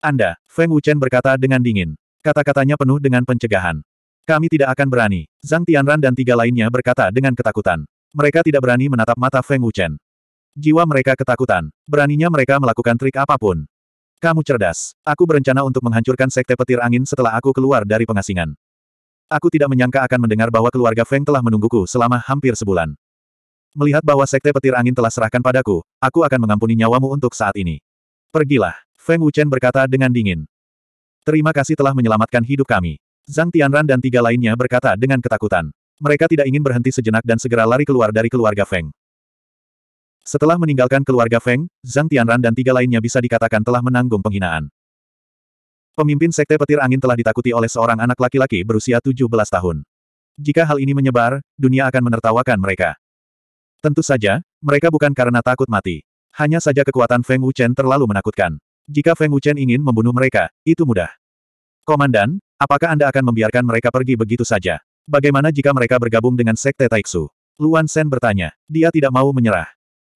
Anda, Feng Wuchen berkata dengan dingin. Kata-katanya penuh dengan pencegahan. Kami tidak akan berani. Zhang Tianran dan tiga lainnya berkata dengan ketakutan. Mereka tidak berani menatap mata Feng Wuchen. Jiwa mereka ketakutan. Beraninya mereka melakukan trik apapun. Kamu cerdas. Aku berencana untuk menghancurkan sekte petir angin setelah aku keluar dari pengasingan. Aku tidak menyangka akan mendengar bahwa keluarga Feng telah menungguku selama hampir sebulan. Melihat bahwa sekte petir angin telah serahkan padaku, aku akan mengampuni nyawamu untuk saat ini. Pergilah, Feng Wuchen berkata dengan dingin. Terima kasih telah menyelamatkan hidup kami. Zhang Tianran dan tiga lainnya berkata dengan ketakutan. Mereka tidak ingin berhenti sejenak dan segera lari keluar dari keluarga Feng. Setelah meninggalkan keluarga Feng, Zhang Tianran dan tiga lainnya bisa dikatakan telah menanggung penghinaan. Pemimpin Sekte Petir Angin telah ditakuti oleh seorang anak laki-laki berusia 17 tahun. Jika hal ini menyebar, dunia akan menertawakan mereka. Tentu saja, mereka bukan karena takut mati. Hanya saja kekuatan Feng Wuchen terlalu menakutkan. Jika Feng Wuchen ingin membunuh mereka, itu mudah. Komandan, apakah Anda akan membiarkan mereka pergi begitu saja? Bagaimana jika mereka bergabung dengan Sekte Taiksu? Luan Sen bertanya. Dia tidak mau menyerah.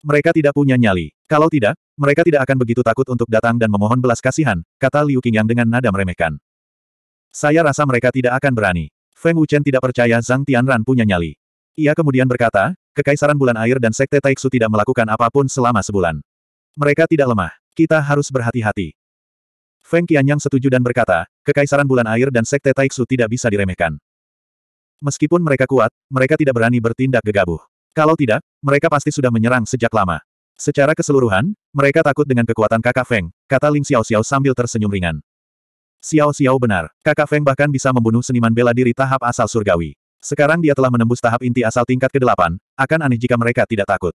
Mereka tidak punya nyali. Kalau tidak, mereka tidak akan begitu takut untuk datang dan memohon belas kasihan, kata Liu Qingyang dengan nada meremehkan. Saya rasa mereka tidak akan berani. Feng Wuchen tidak percaya Zhang Tianran punya nyali. Ia kemudian berkata, Kekaisaran Bulan Air dan Sekte Taiksu tidak melakukan apapun selama sebulan. Mereka tidak lemah. Kita harus berhati-hati. Feng Qianyang setuju dan berkata, Kekaisaran Bulan Air dan Sekte Taiksu tidak bisa diremehkan. Meskipun mereka kuat, mereka tidak berani bertindak gegabah. Kalau tidak, mereka pasti sudah menyerang sejak lama. Secara keseluruhan, mereka takut dengan kekuatan kakak Feng, kata Ling Xiao Xiao sambil tersenyum ringan. Xiao Xiao benar, kakak Feng bahkan bisa membunuh seniman bela diri tahap asal surgawi. Sekarang dia telah menembus tahap inti asal tingkat ke-8, akan aneh jika mereka tidak takut.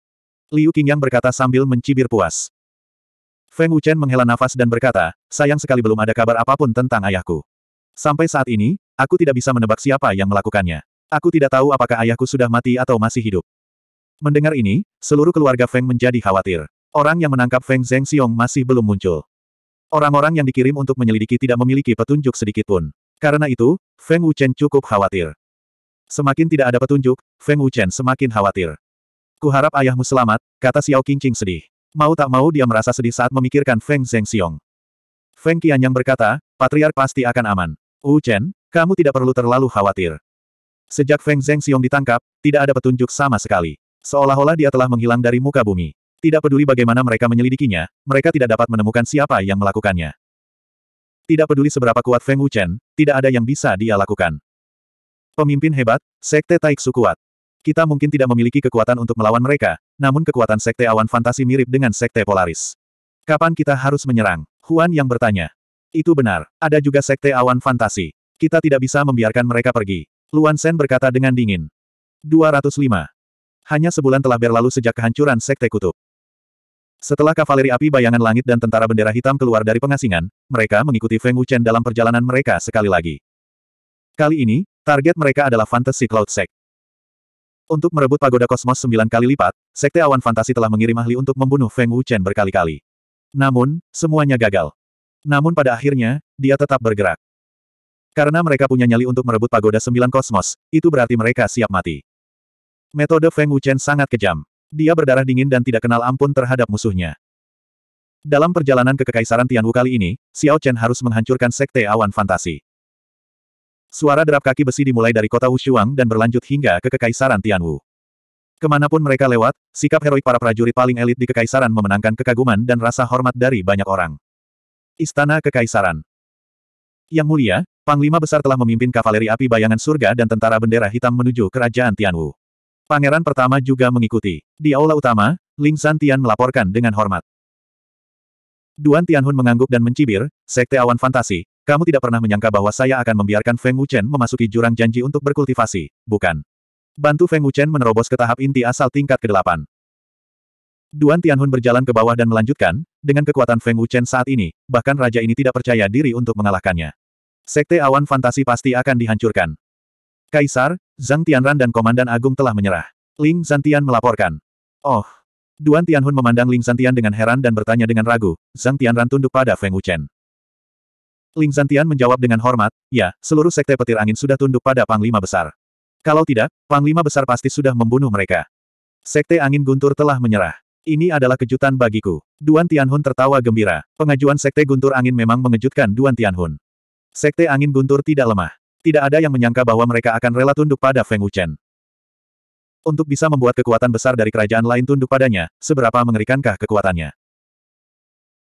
Liu Qingyang berkata sambil mencibir puas. Feng Wuchen menghela nafas dan berkata, sayang sekali belum ada kabar apapun tentang ayahku. Sampai saat ini, aku tidak bisa menebak siapa yang melakukannya. Aku tidak tahu apakah ayahku sudah mati atau masih hidup. Mendengar ini, seluruh keluarga Feng menjadi khawatir. Orang yang menangkap Feng Zheng Xiong masih belum muncul. Orang-orang yang dikirim untuk menyelidiki tidak memiliki petunjuk sedikitpun. Karena itu, Feng Wuchen cukup khawatir. Semakin tidak ada petunjuk, Feng Wuchen semakin khawatir. Kuharap ayahmu selamat, kata Xiao Qingqing sedih. Mau tak mau dia merasa sedih saat memikirkan Feng Zheng Xiong. Feng Qianyang berkata, Patriark pasti akan aman. Wu Chen, kamu tidak perlu terlalu khawatir. Sejak Feng Zheng Xiong ditangkap, tidak ada petunjuk sama sekali. Seolah-olah dia telah menghilang dari muka bumi. Tidak peduli bagaimana mereka menyelidikinya, mereka tidak dapat menemukan siapa yang melakukannya. Tidak peduli seberapa kuat Feng Wuchen, tidak ada yang bisa dia lakukan. Pemimpin hebat, Sekte Taiksu kuat. Kita mungkin tidak memiliki kekuatan untuk melawan mereka, namun kekuatan Sekte Awan Fantasi mirip dengan Sekte Polaris. Kapan kita harus menyerang? Huan yang bertanya. Itu benar, ada juga Sekte Awan Fantasi. Kita tidak bisa membiarkan mereka pergi. Luan Sen berkata dengan dingin. 205. Hanya sebulan telah berlalu sejak kehancuran Sekte Kutub. Setelah kavaleri api bayangan langit dan tentara bendera hitam keluar dari pengasingan, mereka mengikuti Feng Wuchen dalam perjalanan mereka sekali lagi. Kali ini, target mereka adalah Fantasy Cloud Sect. Untuk merebut pagoda kosmos sembilan kali lipat, Sekte Awan Fantasi telah mengirim ahli untuk membunuh Feng Wuchen berkali-kali. Namun, semuanya gagal. Namun pada akhirnya, dia tetap bergerak. Karena mereka punya nyali untuk merebut pagoda sembilan kosmos, itu berarti mereka siap mati. Metode Feng Wuchen sangat kejam. Dia berdarah dingin dan tidak kenal ampun terhadap musuhnya. Dalam perjalanan ke Kekaisaran Tianwu kali ini, Xiao Chen harus menghancurkan Sekte Awan Fantasi. Suara derap kaki besi dimulai dari kota Wushuang dan berlanjut hingga ke Kekaisaran Tianwu. Kemanapun mereka lewat, sikap heroik para prajurit paling elit di Kekaisaran memenangkan kekaguman dan rasa hormat dari banyak orang. Istana Kekaisaran Yang mulia, Panglima Besar telah memimpin kavaleri api bayangan surga dan tentara bendera hitam menuju Kerajaan Tianwu. Pangeran pertama juga mengikuti. Di aula utama, Ling San Tian melaporkan dengan hormat. Duan Tianhun mengangguk dan mencibir, Sekte Awan Fantasi, kamu tidak pernah menyangka bahwa saya akan membiarkan Feng Wuchen memasuki jurang janji untuk berkultivasi, bukan? Bantu Feng Wuchen menerobos ke tahap inti asal tingkat ke-8. Duan Tianhun berjalan ke bawah dan melanjutkan, dengan kekuatan Feng Wuchen saat ini, bahkan raja ini tidak percaya diri untuk mengalahkannya. Sekte awan fantasi pasti akan dihancurkan. Kaisar, Zhang Tianran dan Komandan Agung telah menyerah. Ling Zantian melaporkan. Oh. Duan Tianhun memandang Ling Zantian dengan heran dan bertanya dengan ragu, Zhang Tianran tunduk pada Feng Wuchen. Ling Zantian menjawab dengan hormat, ya, seluruh sekte petir angin sudah tunduk pada Panglima Besar. Kalau tidak, Panglima Besar pasti sudah membunuh mereka. Sekte angin guntur telah menyerah. Ini adalah kejutan bagiku. Duan Tianhun tertawa gembira. Pengajuan Sekte Guntur Angin memang mengejutkan Duan Tianhun. Sekte Angin Guntur tidak lemah. Tidak ada yang menyangka bahwa mereka akan rela tunduk pada Feng Wuchen. Untuk bisa membuat kekuatan besar dari kerajaan lain tunduk padanya, seberapa mengerikankah kekuatannya?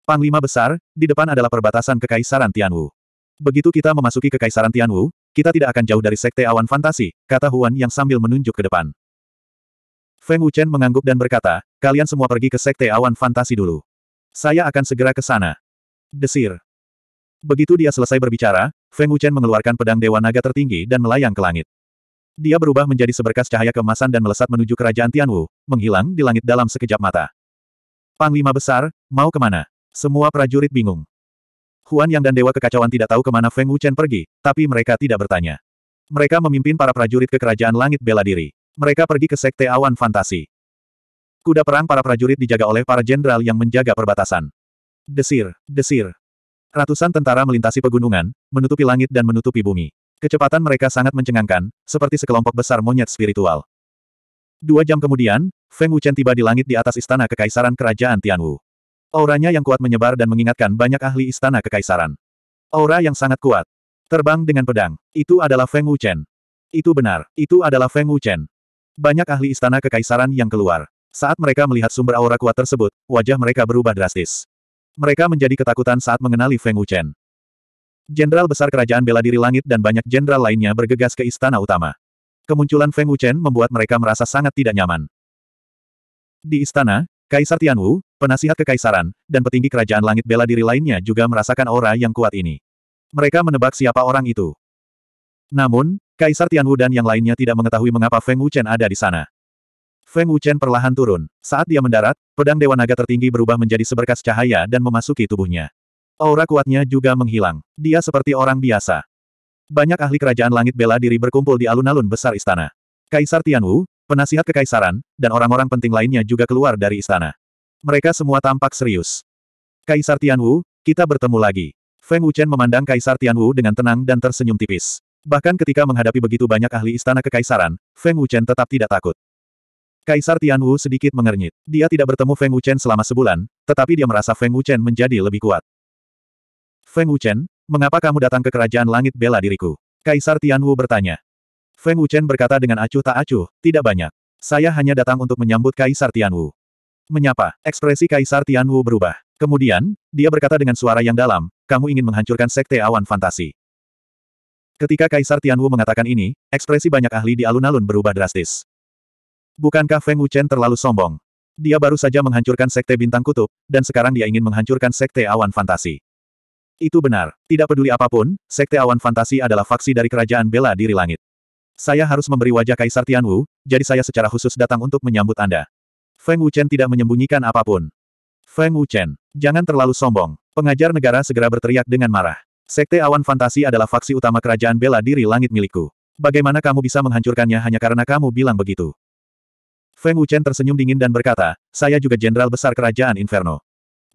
Panglima besar, di depan adalah perbatasan Kekaisaran Tianwu. Begitu kita memasuki Kekaisaran Tianwu, kita tidak akan jauh dari sekte awan fantasi, kata Huan yang sambil menunjuk ke depan. Feng Wuchen mengangguk dan berkata, kalian semua pergi ke sekte awan fantasi dulu. Saya akan segera ke sana. Desir. Begitu dia selesai berbicara, Feng Wuchen mengeluarkan pedang Dewa Naga tertinggi dan melayang ke langit. Dia berubah menjadi seberkas cahaya kemasan dan melesat menuju kerajaan Tianwu, menghilang di langit dalam sekejap mata. Panglima besar, mau kemana? Semua prajurit bingung. Huan Yang dan Dewa Kekacauan tidak tahu kemana Feng Wuchen pergi, tapi mereka tidak bertanya. Mereka memimpin para prajurit ke kerajaan langit bela diri. Mereka pergi ke sekte awan fantasi. Kuda perang para prajurit dijaga oleh para jenderal yang menjaga perbatasan. Desir, desir, Ratusan tentara melintasi pegunungan, menutupi langit dan menutupi bumi. Kecepatan mereka sangat mencengangkan, seperti sekelompok besar monyet spiritual. Dua jam kemudian, Feng Wuchen tiba di langit di atas istana kekaisaran kerajaan Tianwu. Auranya yang kuat menyebar dan mengingatkan banyak ahli istana kekaisaran. Aura yang sangat kuat. Terbang dengan pedang. Itu adalah Feng Wuchen. Itu benar, itu adalah Feng Wuchen. Banyak ahli istana kekaisaran yang keluar. Saat mereka melihat sumber aura kuat tersebut, wajah mereka berubah drastis. Mereka menjadi ketakutan saat mengenali Feng Wuchen. Jenderal besar kerajaan bela diri langit dan banyak jenderal lainnya bergegas ke istana utama. Kemunculan Feng Wuchen membuat mereka merasa sangat tidak nyaman. Di istana, Kaisar Tianwu, penasihat kekaisaran, dan petinggi kerajaan langit bela diri lainnya juga merasakan aura yang kuat ini. Mereka menebak siapa orang itu. Namun, Kaisar Tianwu dan yang lainnya tidak mengetahui mengapa Feng Wuchen ada di sana. Feng Wuchen perlahan turun. Saat dia mendarat, pedang Dewa Naga tertinggi berubah menjadi seberkas cahaya dan memasuki tubuhnya. Aura kuatnya juga menghilang. Dia seperti orang biasa. Banyak ahli kerajaan langit bela diri berkumpul di alun-alun besar istana. Kaisar Tianwu, penasihat kekaisaran, dan orang-orang penting lainnya juga keluar dari istana. Mereka semua tampak serius. Kaisar Tianwu, kita bertemu lagi. Feng Wuchen memandang Kaisar Tianwu dengan tenang dan tersenyum tipis. Bahkan ketika menghadapi begitu banyak ahli istana kekaisaran, Feng Wuchen tetap tidak takut. Kaisar Tianwu sedikit mengernyit. Dia tidak bertemu Feng Wuchen selama sebulan, tetapi dia merasa Feng Wuchen menjadi lebih kuat. Feng Wuchen, mengapa kamu datang ke kerajaan langit bela diriku? Kaisar Tianwu bertanya. Feng Wuchen berkata dengan acuh tak acuh, tidak banyak. Saya hanya datang untuk menyambut Kaisar Tianwu. Menyapa, ekspresi Kaisar Tianwu berubah. Kemudian, dia berkata dengan suara yang dalam, kamu ingin menghancurkan sekte awan fantasi. Ketika Kaisar Tianwu mengatakan ini, ekspresi banyak ahli di alun-alun berubah drastis. Bukankah Feng Wuchen terlalu sombong? Dia baru saja menghancurkan Sekte Bintang Kutub, dan sekarang dia ingin menghancurkan Sekte Awan Fantasi. Itu benar. Tidak peduli apapun, Sekte Awan Fantasi adalah faksi dari Kerajaan Bela Diri Langit. Saya harus memberi wajah Kaisar Tianwu, jadi saya secara khusus datang untuk menyambut Anda. Feng Wuchen tidak menyembunyikan apapun. Feng Wuchen, jangan terlalu sombong. Pengajar negara segera berteriak dengan marah. Sekte Awan Fantasi adalah faksi utama kerajaan bela diri langit milikku. Bagaimana kamu bisa menghancurkannya hanya karena kamu bilang begitu? Feng Wuchen tersenyum dingin dan berkata, saya juga jenderal besar kerajaan Inferno.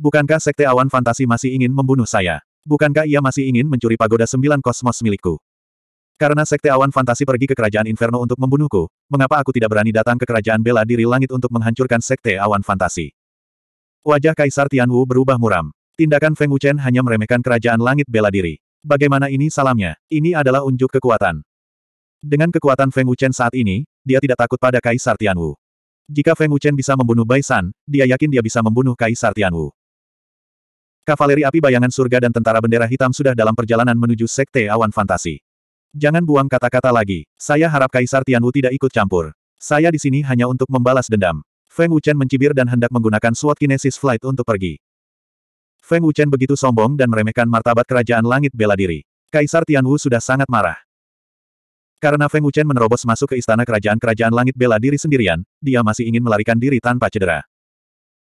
Bukankah Sekte Awan Fantasi masih ingin membunuh saya? Bukankah ia masih ingin mencuri pagoda sembilan kosmos milikku? Karena Sekte Awan Fantasi pergi ke kerajaan Inferno untuk membunuhku, mengapa aku tidak berani datang ke kerajaan bela diri langit untuk menghancurkan Sekte Awan Fantasi? Wajah Kaisar Tianwu berubah muram. Tindakan Feng Wuchen hanya meremehkan kerajaan langit bela diri. Bagaimana ini salamnya? Ini adalah unjuk kekuatan. Dengan kekuatan Feng Wuchen saat ini, dia tidak takut pada Kaisar Tianwu. Jika Feng Wuchen bisa membunuh Bai San, dia yakin dia bisa membunuh Kaisar Tianwu. Kavaleri api bayangan surga dan tentara bendera hitam sudah dalam perjalanan menuju Sekte Awan Fantasi. Jangan buang kata-kata lagi. Saya harap Kaisar Tianwu tidak ikut campur. Saya di sini hanya untuk membalas dendam. Feng Wuchen mencibir dan hendak menggunakan SWAT Kinesis Flight untuk pergi. Feng Wuchen begitu sombong dan meremehkan martabat kerajaan langit bela diri. Kaisar Tianwu sudah sangat marah. Karena Feng Wuchen menerobos masuk ke istana kerajaan-kerajaan langit bela diri sendirian, dia masih ingin melarikan diri tanpa cedera.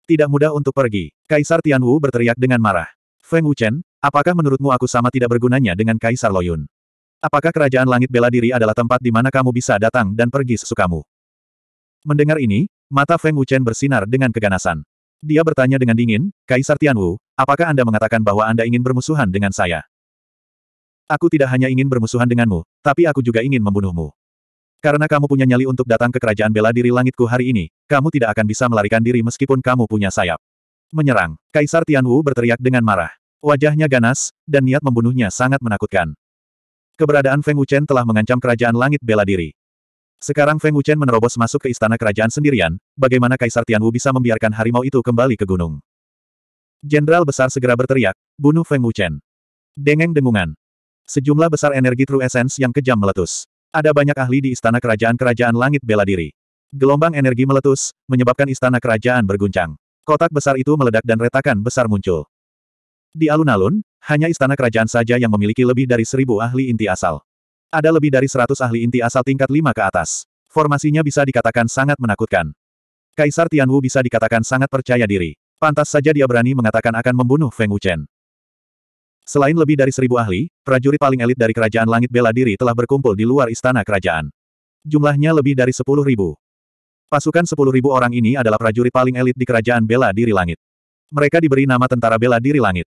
Tidak mudah untuk pergi. Kaisar Tianwu berteriak dengan marah. Feng Wuchen, apakah menurutmu aku sama tidak bergunanya dengan Kaisar Loyun? Apakah kerajaan langit bela diri adalah tempat di mana kamu bisa datang dan pergi sesukamu? Mendengar ini, mata Feng Wuchen bersinar dengan keganasan. Dia bertanya dengan dingin, Kaisar Tianwu, apakah Anda mengatakan bahwa Anda ingin bermusuhan dengan saya? Aku tidak hanya ingin bermusuhan denganmu, tapi aku juga ingin membunuhmu. Karena kamu punya nyali untuk datang ke kerajaan bela diri langitku hari ini, kamu tidak akan bisa melarikan diri meskipun kamu punya sayap. Menyerang, Kaisar Tianwu berteriak dengan marah. Wajahnya ganas, dan niat membunuhnya sangat menakutkan. Keberadaan Feng Wuchen telah mengancam kerajaan langit bela diri. Sekarang Feng Wuchen menerobos masuk ke istana kerajaan sendirian, bagaimana Kaisar Tianwu bisa membiarkan harimau itu kembali ke gunung. Jenderal besar segera berteriak, bunuh Feng Wuchen. Dengeng dengungan, Sejumlah besar energi True Essence yang kejam meletus. Ada banyak ahli di istana kerajaan-kerajaan langit bela diri. Gelombang energi meletus, menyebabkan istana kerajaan berguncang. Kotak besar itu meledak dan retakan besar muncul. Di alun-alun, hanya istana kerajaan saja yang memiliki lebih dari seribu ahli inti asal. Ada lebih dari seratus ahli inti asal tingkat lima ke atas. Formasinya bisa dikatakan sangat menakutkan. Kaisar Tianwu bisa dikatakan sangat percaya diri. Pantas saja dia berani mengatakan akan membunuh Feng Wuchen. Selain lebih dari seribu ahli, prajurit paling elit dari Kerajaan Langit bela diri telah berkumpul di luar istana kerajaan. Jumlahnya lebih dari sepuluh ribu. Pasukan sepuluh ribu orang ini adalah prajurit paling elit di Kerajaan Bela Diri Langit. Mereka diberi nama Tentara Bela Diri Langit.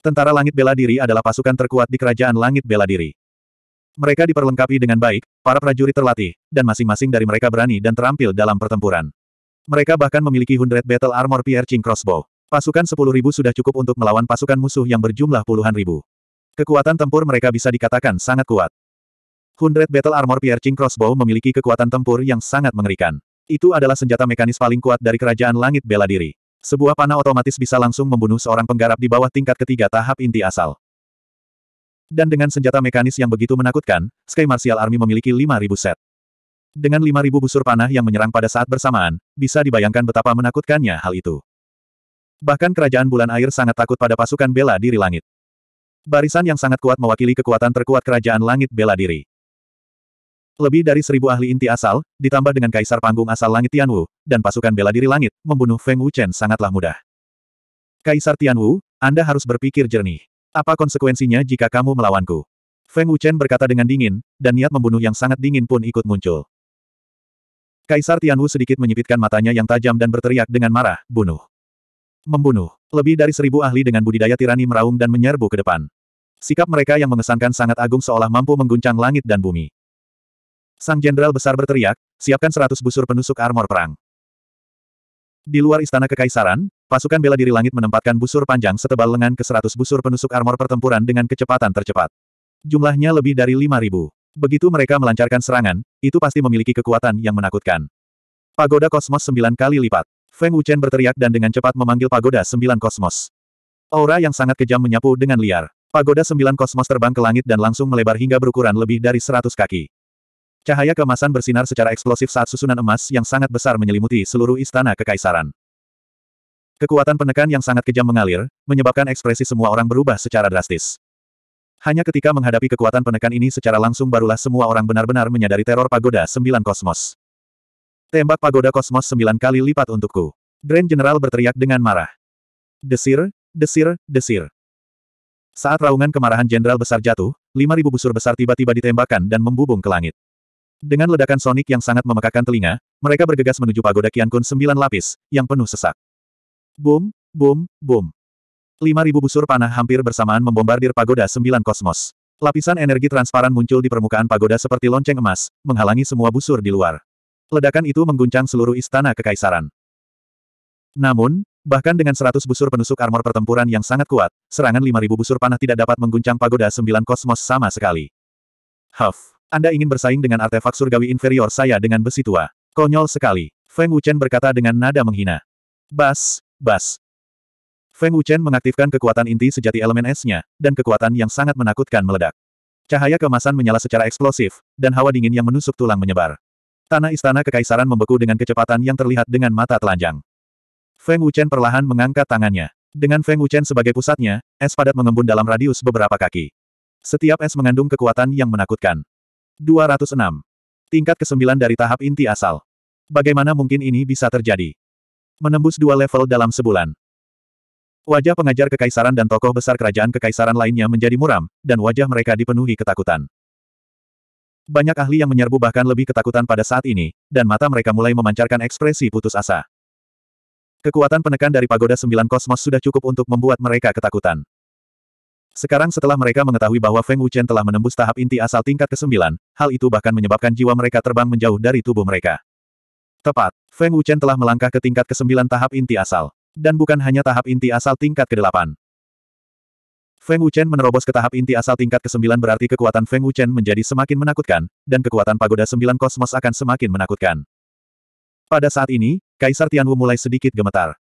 Tentara Langit Bela Diri adalah pasukan terkuat di Kerajaan Langit Bela Diri. Mereka diperlengkapi dengan baik, para prajurit terlatih, dan masing-masing dari mereka berani dan terampil dalam pertempuran. Mereka bahkan memiliki hundred Battle Armor Piercing Crossbow. Pasukan ribu sudah cukup untuk melawan pasukan musuh yang berjumlah puluhan ribu. Kekuatan tempur mereka bisa dikatakan sangat kuat. Hundred Battle Armor Piercing Crossbow memiliki kekuatan tempur yang sangat mengerikan. Itu adalah senjata mekanis paling kuat dari Kerajaan Langit Bela Diri. Sebuah panah otomatis bisa langsung membunuh seorang penggarap di bawah tingkat ketiga tahap inti asal. Dan dengan senjata mekanis yang begitu menakutkan, Sky Martial Army memiliki 5.000 set. Dengan 5.000 busur panah yang menyerang pada saat bersamaan, bisa dibayangkan betapa menakutkannya hal itu. Bahkan kerajaan bulan air sangat takut pada pasukan bela diri langit. Barisan yang sangat kuat mewakili kekuatan terkuat kerajaan langit bela diri. Lebih dari seribu ahli inti asal, ditambah dengan kaisar panggung asal langit Tianwu, dan pasukan bela diri langit, membunuh Feng Wuchen sangatlah mudah. Kaisar Tianwu, Anda harus berpikir jernih. Apa konsekuensinya jika kamu melawanku? Feng Wuchen berkata dengan dingin, dan niat membunuh yang sangat dingin pun ikut muncul. Kaisar Tianwu sedikit menyipitkan matanya yang tajam dan berteriak dengan marah, bunuh. Membunuh. Lebih dari seribu ahli dengan budidaya tirani meraung dan menyerbu ke depan. Sikap mereka yang mengesankan sangat agung seolah mampu mengguncang langit dan bumi. Sang jenderal besar berteriak, siapkan seratus busur penusuk armor perang. Di luar istana kekaisaran, pasukan bela diri langit menempatkan busur panjang setebal lengan ke seratus busur penusuk armor pertempuran dengan kecepatan tercepat. Jumlahnya lebih dari lima ribu. Begitu mereka melancarkan serangan, itu pasti memiliki kekuatan yang menakutkan. Pagoda kosmos sembilan kali lipat. Feng Wuchen berteriak dan dengan cepat memanggil pagoda sembilan kosmos. Aura yang sangat kejam menyapu dengan liar. Pagoda sembilan kosmos terbang ke langit dan langsung melebar hingga berukuran lebih dari seratus kaki. Cahaya kemasan bersinar secara eksplosif saat susunan emas yang sangat besar menyelimuti seluruh istana kekaisaran. Kekuatan penekan yang sangat kejam mengalir, menyebabkan ekspresi semua orang berubah secara drastis. Hanya ketika menghadapi kekuatan penekan ini secara langsung barulah semua orang benar-benar menyadari teror pagoda sembilan kosmos. Tembak pagoda kosmos sembilan kali lipat untukku. Grand General berteriak dengan marah. Desir, desir, desir. Saat raungan kemarahan Jenderal besar jatuh, lima ribu busur besar tiba-tiba ditembakkan dan membubung ke langit. Dengan ledakan sonik yang sangat memekakan telinga, mereka bergegas menuju pagoda Kiankun sembilan lapis, yang penuh sesak. Boom, boom, boom. Lima ribu busur panah hampir bersamaan membombardir pagoda sembilan kosmos. Lapisan energi transparan muncul di permukaan pagoda seperti lonceng emas, menghalangi semua busur di luar. Ledakan itu mengguncang seluruh istana kekaisaran. Namun, bahkan dengan 100 busur penusuk armor pertempuran yang sangat kuat, serangan 5000 busur panah tidak dapat mengguncang pagoda sembilan kosmos sama sekali. Huff, Anda ingin bersaing dengan artefak surgawi inferior saya dengan besi tua. Konyol sekali, Feng Wuchen berkata dengan nada menghina. Bas, bas, Feng Wuchen mengaktifkan kekuatan inti sejati elemen esnya, dan kekuatan yang sangat menakutkan meledak. Cahaya kemasan menyala secara eksplosif, dan hawa dingin yang menusuk tulang menyebar. Tanah istana kekaisaran membeku dengan kecepatan yang terlihat dengan mata telanjang. Feng Wuchen perlahan mengangkat tangannya. Dengan Feng Wuchen sebagai pusatnya, es padat mengembun dalam radius beberapa kaki. Setiap es mengandung kekuatan yang menakutkan. 206. Tingkat ke-9 dari tahap inti asal. Bagaimana mungkin ini bisa terjadi? Menembus dua level dalam sebulan. Wajah pengajar kekaisaran dan tokoh besar kerajaan kekaisaran lainnya menjadi muram, dan wajah mereka dipenuhi ketakutan. Banyak ahli yang menyerbu bahkan lebih ketakutan pada saat ini, dan mata mereka mulai memancarkan ekspresi putus asa. Kekuatan penekan dari pagoda sembilan kosmos sudah cukup untuk membuat mereka ketakutan. Sekarang setelah mereka mengetahui bahwa Feng Wuchen telah menembus tahap inti asal tingkat ke-9, hal itu bahkan menyebabkan jiwa mereka terbang menjauh dari tubuh mereka. Tepat, Feng Wuchen telah melangkah ke tingkat ke-9 tahap inti asal. Dan bukan hanya tahap inti asal tingkat ke-8. Feng Wuchen menerobos ke tahap inti asal tingkat ke-9 berarti kekuatan Feng Wuchen menjadi semakin menakutkan, dan kekuatan pagoda sembilan kosmos akan semakin menakutkan. Pada saat ini, Kaisar Tianwu mulai sedikit gemetar.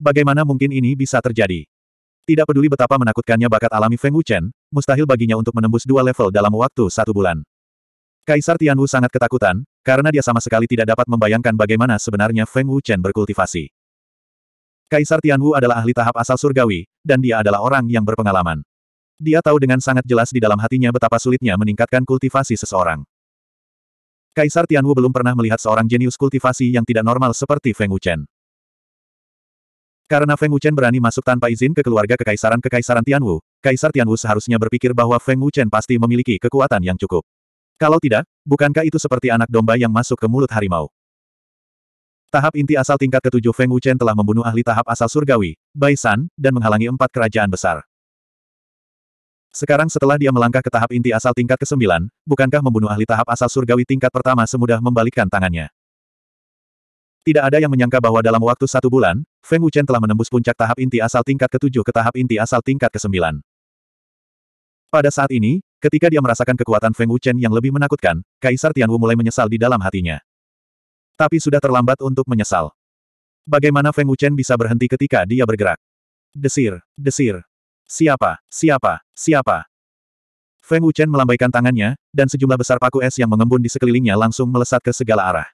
Bagaimana mungkin ini bisa terjadi? Tidak peduli betapa menakutkannya bakat alami Feng Wuchen, mustahil baginya untuk menembus dua level dalam waktu satu bulan. Kaisar Tianwu sangat ketakutan, karena dia sama sekali tidak dapat membayangkan bagaimana sebenarnya Feng Wuchen berkultivasi. Kaisar Tianwu adalah ahli tahap asal surgawi, dan dia adalah orang yang berpengalaman. Dia tahu dengan sangat jelas di dalam hatinya betapa sulitnya meningkatkan kultivasi seseorang. Kaisar Tianwu belum pernah melihat seorang jenius kultivasi yang tidak normal seperti Feng Wuchen. Karena Feng Wuchen berani masuk tanpa izin ke keluarga kekaisaran-kekaisaran Tianwu, Kaisar Tianwu seharusnya berpikir bahwa Feng Wuchen pasti memiliki kekuatan yang cukup. Kalau tidak, bukankah itu seperti anak domba yang masuk ke mulut harimau? Tahap inti asal tingkat ketujuh Feng Wuchen telah membunuh ahli tahap asal surgawi, Bai San, dan menghalangi empat kerajaan besar. Sekarang setelah dia melangkah ke tahap inti asal tingkat ke-9, bukankah membunuh ahli tahap asal surgawi tingkat pertama semudah membalikkan tangannya? Tidak ada yang menyangka bahwa dalam waktu satu bulan, Feng Wuchen telah menembus puncak tahap inti asal tingkat ke-7 ke tahap inti asal tingkat ke-9. Pada saat ini, ketika dia merasakan kekuatan Feng Wuchen yang lebih menakutkan, Kaisar Tianwu mulai menyesal di dalam hatinya. Tapi sudah terlambat untuk menyesal. Bagaimana Feng Wuchen bisa berhenti ketika dia bergerak? Desir, desir. Siapa, siapa, siapa? Feng Wuchen melambaikan tangannya, dan sejumlah besar paku es yang mengembun di sekelilingnya langsung melesat ke segala arah.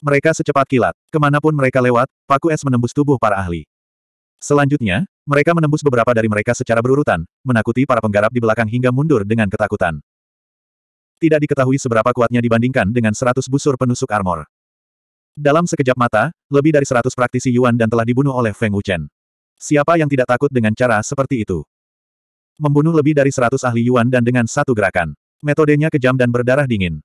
Mereka secepat kilat, kemanapun mereka lewat, paku es menembus tubuh para ahli. Selanjutnya, mereka menembus beberapa dari mereka secara berurutan, menakuti para penggarap di belakang hingga mundur dengan ketakutan. Tidak diketahui seberapa kuatnya dibandingkan dengan seratus busur penusuk armor. Dalam sekejap mata, lebih dari seratus praktisi Yuan dan telah dibunuh oleh Feng Wuchen. Siapa yang tidak takut dengan cara seperti itu? Membunuh lebih dari seratus ahli Yuan dan dengan satu gerakan. Metodenya kejam dan berdarah dingin.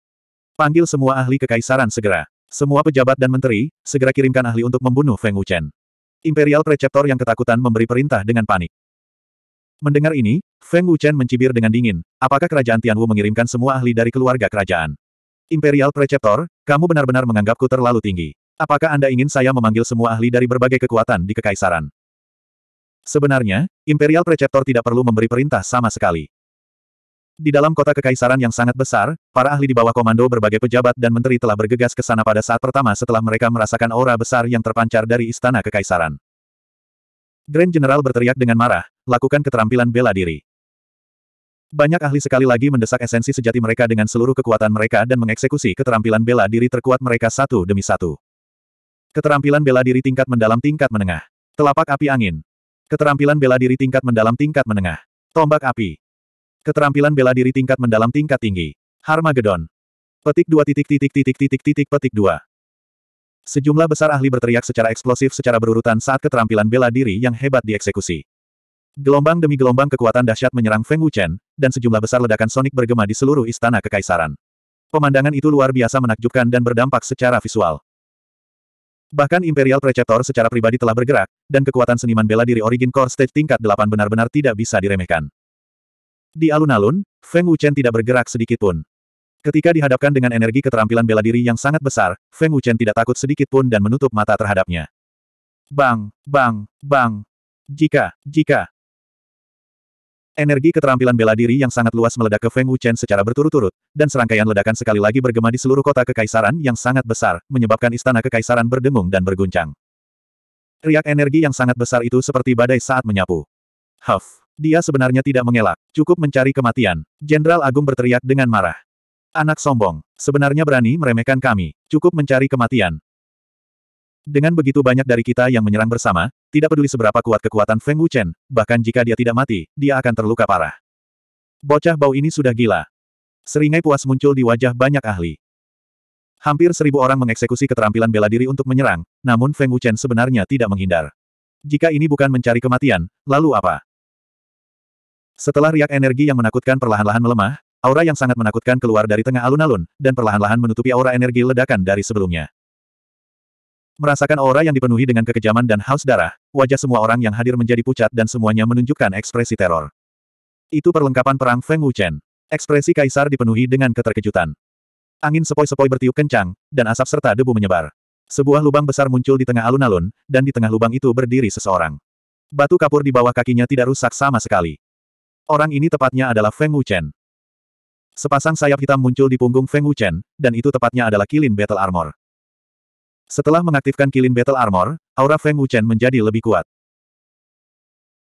Panggil semua ahli kekaisaran segera. Semua pejabat dan menteri, segera kirimkan ahli untuk membunuh Feng Wuchen. Imperial Preceptor yang ketakutan memberi perintah dengan panik. Mendengar ini, Feng Wuchen mencibir dengan dingin, apakah kerajaan Tianwu mengirimkan semua ahli dari keluarga kerajaan? Imperial Preceptor, kamu benar-benar menganggapku terlalu tinggi. Apakah Anda ingin saya memanggil semua ahli dari berbagai kekuatan di Kekaisaran? Sebenarnya, Imperial Preceptor tidak perlu memberi perintah sama sekali. Di dalam kota kekaisaran yang sangat besar, para ahli di bawah komando berbagai pejabat dan menteri telah bergegas ke sana pada saat pertama setelah mereka merasakan aura besar yang terpancar dari istana kekaisaran. Grand General berteriak dengan marah, lakukan keterampilan bela diri. Banyak ahli sekali lagi mendesak esensi sejati mereka dengan seluruh kekuatan mereka dan mengeksekusi keterampilan bela diri terkuat mereka satu demi satu. Keterampilan bela diri tingkat mendalam tingkat menengah. Telapak api angin. Keterampilan bela diri tingkat mendalam tingkat menengah. Tombak api. Keterampilan bela diri tingkat mendalam tingkat tinggi. Harmagedon. Petik dua titik titik titik titik titik petik dua. Sejumlah besar ahli berteriak secara eksplosif secara berurutan saat keterampilan bela diri yang hebat dieksekusi. Gelombang demi gelombang kekuatan dahsyat menyerang Feng Wuchen, dan sejumlah besar ledakan sonik bergema di seluruh istana kekaisaran. Pemandangan itu luar biasa menakjubkan dan berdampak secara visual. Bahkan Imperial Preceptor secara pribadi telah bergerak, dan kekuatan seniman bela diri Origin Core Stage tingkat 8 benar-benar tidak bisa diremehkan. Di alun-alun, Feng Wuchen tidak bergerak sedikit pun. Ketika dihadapkan dengan energi keterampilan bela diri yang sangat besar, Feng Wuchen tidak takut sedikit pun dan menutup mata terhadapnya. Bang, bang, bang. Jika, jika, Energi keterampilan bela diri yang sangat luas meledak ke Feng Wuchen secara berturut-turut, dan serangkaian ledakan sekali lagi bergema di seluruh kota kekaisaran yang sangat besar, menyebabkan istana kekaisaran berdengung dan berguncang. Riak energi yang sangat besar itu seperti badai saat menyapu. Huff! Dia sebenarnya tidak mengelak, cukup mencari kematian. Jenderal Agung berteriak dengan marah. Anak sombong, sebenarnya berani meremehkan kami, cukup mencari kematian. Dengan begitu banyak dari kita yang menyerang bersama, tidak peduli seberapa kuat kekuatan Feng Wuchen, bahkan jika dia tidak mati, dia akan terluka parah. Bocah bau ini sudah gila. Seringai puas muncul di wajah banyak ahli. Hampir seribu orang mengeksekusi keterampilan bela diri untuk menyerang, namun Feng Wuchen sebenarnya tidak menghindar. Jika ini bukan mencari kematian, lalu apa? Setelah riak energi yang menakutkan perlahan-lahan melemah, aura yang sangat menakutkan keluar dari tengah alun-alun, dan perlahan-lahan menutupi aura energi ledakan dari sebelumnya. Merasakan aura yang dipenuhi dengan kekejaman dan haus darah, wajah semua orang yang hadir menjadi pucat dan semuanya menunjukkan ekspresi teror. Itu perlengkapan perang Feng Wuchen. Ekspresi kaisar dipenuhi dengan keterkejutan. Angin sepoi-sepoi bertiup kencang, dan asap serta debu menyebar. Sebuah lubang besar muncul di tengah alun-alun, dan di tengah lubang itu berdiri seseorang. Batu kapur di bawah kakinya tidak rusak sama sekali. Orang ini tepatnya adalah Feng Wuchen. Sepasang sayap hitam muncul di punggung Feng Wuchen, dan itu tepatnya adalah kilin battle armor. Setelah mengaktifkan kilin battle armor, aura Feng Wuchen menjadi lebih kuat.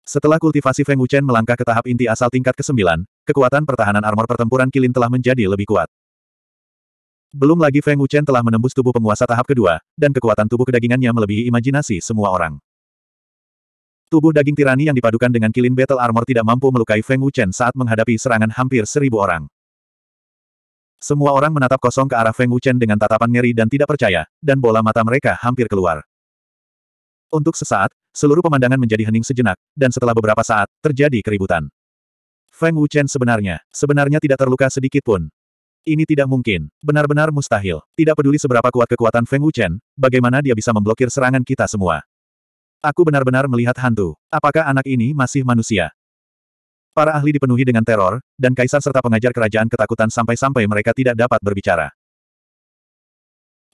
Setelah kultivasi Feng Wuchen melangkah ke tahap inti asal tingkat ke-9, kekuatan pertahanan armor pertempuran kilin telah menjadi lebih kuat. Belum lagi Feng Wuchen telah menembus tubuh penguasa tahap kedua, dan kekuatan tubuh kedagingannya melebihi imajinasi semua orang. Tubuh daging tirani yang dipadukan dengan kilin battle armor tidak mampu melukai Feng Wuchen saat menghadapi serangan hampir seribu orang. Semua orang menatap kosong ke arah Feng Wuchen dengan tatapan ngeri dan tidak percaya, dan bola mata mereka hampir keluar. Untuk sesaat, seluruh pemandangan menjadi hening sejenak, dan setelah beberapa saat, terjadi keributan. Feng Wuchen sebenarnya, sebenarnya tidak terluka sedikit pun. Ini tidak mungkin, benar-benar mustahil. Tidak peduli seberapa kuat kekuatan Feng Wuchen, bagaimana dia bisa memblokir serangan kita semua. Aku benar-benar melihat hantu. Apakah anak ini masih manusia? Para ahli dipenuhi dengan teror, dan kaisar serta pengajar kerajaan ketakutan sampai-sampai mereka tidak dapat berbicara.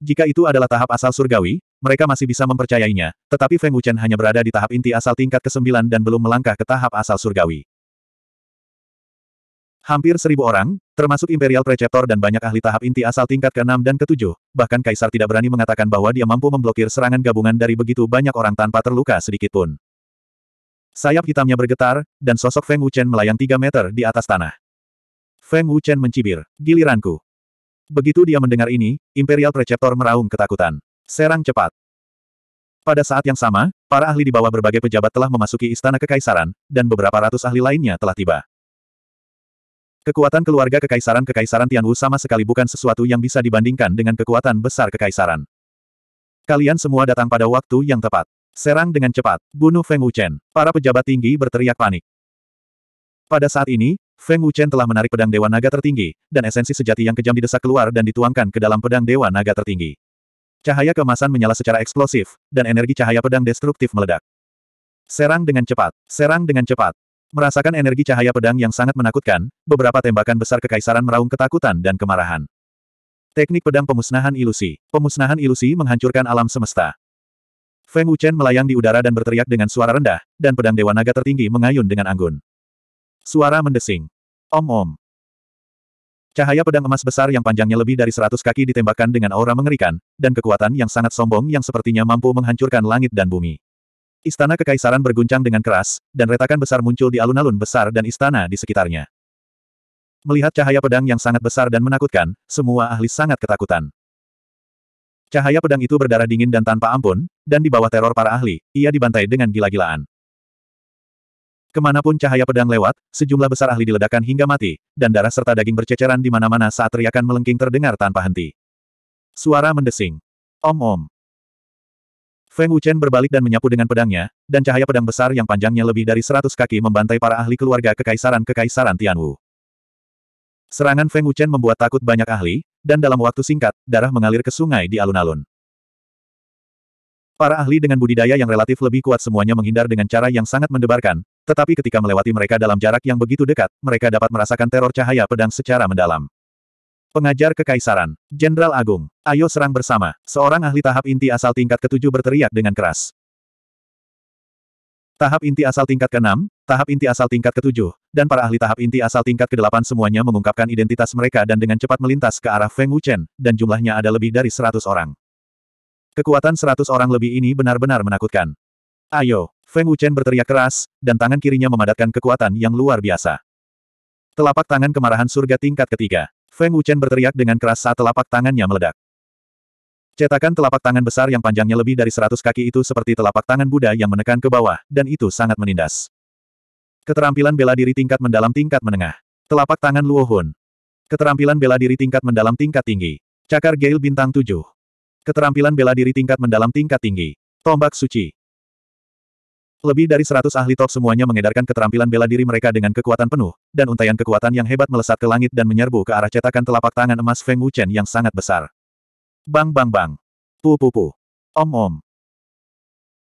Jika itu adalah tahap asal surgawi, mereka masih bisa mempercayainya, tetapi Feng Wuchen hanya berada di tahap inti asal tingkat ke-9 dan belum melangkah ke tahap asal surgawi. Hampir seribu orang, termasuk Imperial Preceptor dan banyak ahli tahap inti asal tingkat ke-6 dan ke-7, bahkan Kaisar tidak berani mengatakan bahwa dia mampu memblokir serangan gabungan dari begitu banyak orang tanpa terluka sedikitpun. Sayap hitamnya bergetar, dan sosok Feng Wuchen melayang tiga meter di atas tanah. Feng Wuchen mencibir, giliranku. Begitu dia mendengar ini, Imperial Preceptor meraung ketakutan. Serang cepat. Pada saat yang sama, para ahli di bawah berbagai pejabat telah memasuki istana kekaisaran, dan beberapa ratus ahli lainnya telah tiba. Kekuatan keluarga kekaisaran-kekaisaran Tianwu sama sekali bukan sesuatu yang bisa dibandingkan dengan kekuatan besar kekaisaran. Kalian semua datang pada waktu yang tepat. Serang dengan cepat, bunuh Feng Wuchen. Para pejabat tinggi berteriak panik. Pada saat ini, Feng Wuchen telah menarik pedang Dewa Naga tertinggi, dan esensi sejati yang kejam didesak keluar dan dituangkan ke dalam pedang Dewa Naga tertinggi. Cahaya kemasan menyala secara eksplosif, dan energi cahaya pedang destruktif meledak. Serang dengan cepat, serang dengan cepat. Merasakan energi cahaya pedang yang sangat menakutkan, beberapa tembakan besar kekaisaran meraung ketakutan dan kemarahan. Teknik pedang pemusnahan ilusi. Pemusnahan ilusi menghancurkan alam semesta. Feng Wuchen melayang di udara dan berteriak dengan suara rendah, dan pedang Dewa Naga tertinggi mengayun dengan anggun. Suara mendesing. Om-om. Cahaya pedang emas besar yang panjangnya lebih dari seratus kaki ditembakkan dengan aura mengerikan, dan kekuatan yang sangat sombong yang sepertinya mampu menghancurkan langit dan bumi. Istana kekaisaran berguncang dengan keras, dan retakan besar muncul di alun-alun besar dan istana di sekitarnya. Melihat cahaya pedang yang sangat besar dan menakutkan, semua ahli sangat ketakutan. Cahaya pedang itu berdarah dingin dan tanpa ampun, dan di bawah teror para ahli, ia dibantai dengan gila-gilaan. Kemanapun cahaya pedang lewat, sejumlah besar ahli diledakkan hingga mati, dan darah serta daging berceceran di mana-mana saat teriakan melengking terdengar tanpa henti. Suara mendesing. Om-om. Feng Wuchen berbalik dan menyapu dengan pedangnya, dan cahaya pedang besar yang panjangnya lebih dari seratus kaki membantai para ahli keluarga kekaisaran-kekaisaran Tianwu. Serangan Feng Wuchen membuat takut banyak ahli, dan dalam waktu singkat, darah mengalir ke sungai di alun-alun. Para ahli dengan budidaya yang relatif lebih kuat semuanya menghindar dengan cara yang sangat mendebarkan, tetapi ketika melewati mereka dalam jarak yang begitu dekat, mereka dapat merasakan teror cahaya pedang secara mendalam. Pengajar Kekaisaran, Jenderal Agung, ayo serang bersama. Seorang ahli tahap inti asal tingkat ketujuh berteriak dengan keras. Tahap inti asal tingkat ke-6, tahap inti asal tingkat ke-7, dan para ahli tahap inti asal tingkat ke-8 semuanya mengungkapkan identitas mereka dan dengan cepat melintas ke arah Feng Wuchen, dan jumlahnya ada lebih dari 100 orang. Kekuatan 100 orang lebih ini benar-benar menakutkan. Ayo! Feng Wuchen berteriak keras, dan tangan kirinya memadatkan kekuatan yang luar biasa. Telapak tangan kemarahan surga tingkat ketiga. Feng Wuchen berteriak dengan keras saat telapak tangannya meledak. Cetakan telapak tangan besar yang panjangnya lebih dari seratus kaki itu seperti telapak tangan Buddha yang menekan ke bawah, dan itu sangat menindas. Keterampilan bela diri tingkat mendalam tingkat menengah. Telapak tangan Luo Keterampilan bela diri tingkat mendalam tingkat tinggi. Cakar Gale bintang 7. Keterampilan bela diri tingkat mendalam tingkat tinggi. Tombak suci. Lebih dari seratus ahli top semuanya mengedarkan keterampilan bela diri mereka dengan kekuatan penuh, dan untaian kekuatan yang hebat melesat ke langit dan menyerbu ke arah cetakan telapak tangan emas Feng Wuchen yang sangat besar. Bang bang bang. Pu pu pu. Om om.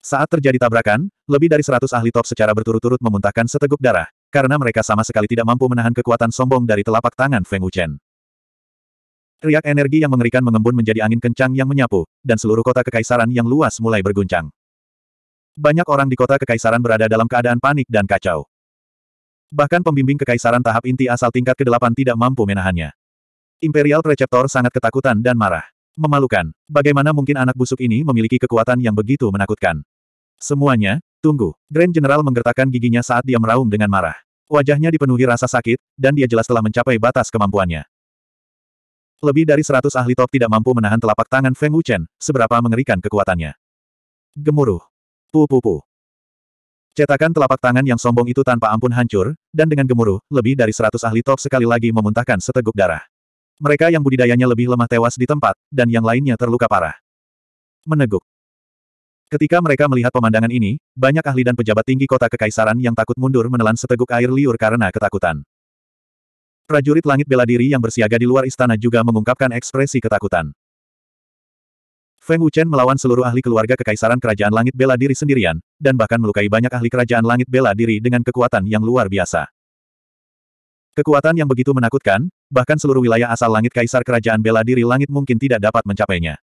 Saat terjadi tabrakan, lebih dari seratus ahli top secara berturut-turut memuntahkan seteguk darah, karena mereka sama sekali tidak mampu menahan kekuatan sombong dari telapak tangan Feng Wuchen. Riak energi yang mengerikan mengembun menjadi angin kencang yang menyapu, dan seluruh kota kekaisaran yang luas mulai berguncang. Banyak orang di kota kekaisaran berada dalam keadaan panik dan kacau. Bahkan pembimbing kekaisaran tahap inti asal tingkat ke-8 tidak mampu menahannya. Imperial Preceptor sangat ketakutan dan marah. Memalukan. Bagaimana mungkin anak busuk ini memiliki kekuatan yang begitu menakutkan? Semuanya, tunggu. Grand General menggertakkan giginya saat dia meraung dengan marah. Wajahnya dipenuhi rasa sakit, dan dia jelas telah mencapai batas kemampuannya. Lebih dari seratus ahli top tidak mampu menahan telapak tangan Feng Wuchen, seberapa mengerikan kekuatannya. Gemuruh. pu pu Cetakan telapak tangan yang sombong itu tanpa ampun hancur, dan dengan gemuruh, lebih dari seratus ahli top sekali lagi memuntahkan seteguk darah. Mereka yang budidayanya lebih lemah tewas di tempat, dan yang lainnya terluka parah. Meneguk. Ketika mereka melihat pemandangan ini, banyak ahli dan pejabat tinggi kota kekaisaran yang takut mundur menelan seteguk air liur karena ketakutan. Prajurit langit bela diri yang bersiaga di luar istana juga mengungkapkan ekspresi ketakutan. Feng Wuchen melawan seluruh ahli keluarga kekaisaran kerajaan langit bela diri sendirian, dan bahkan melukai banyak ahli kerajaan langit bela diri dengan kekuatan yang luar biasa. Kekuatan yang begitu menakutkan, bahkan seluruh wilayah asal langit kaisar kerajaan bela diri langit mungkin tidak dapat mencapainya.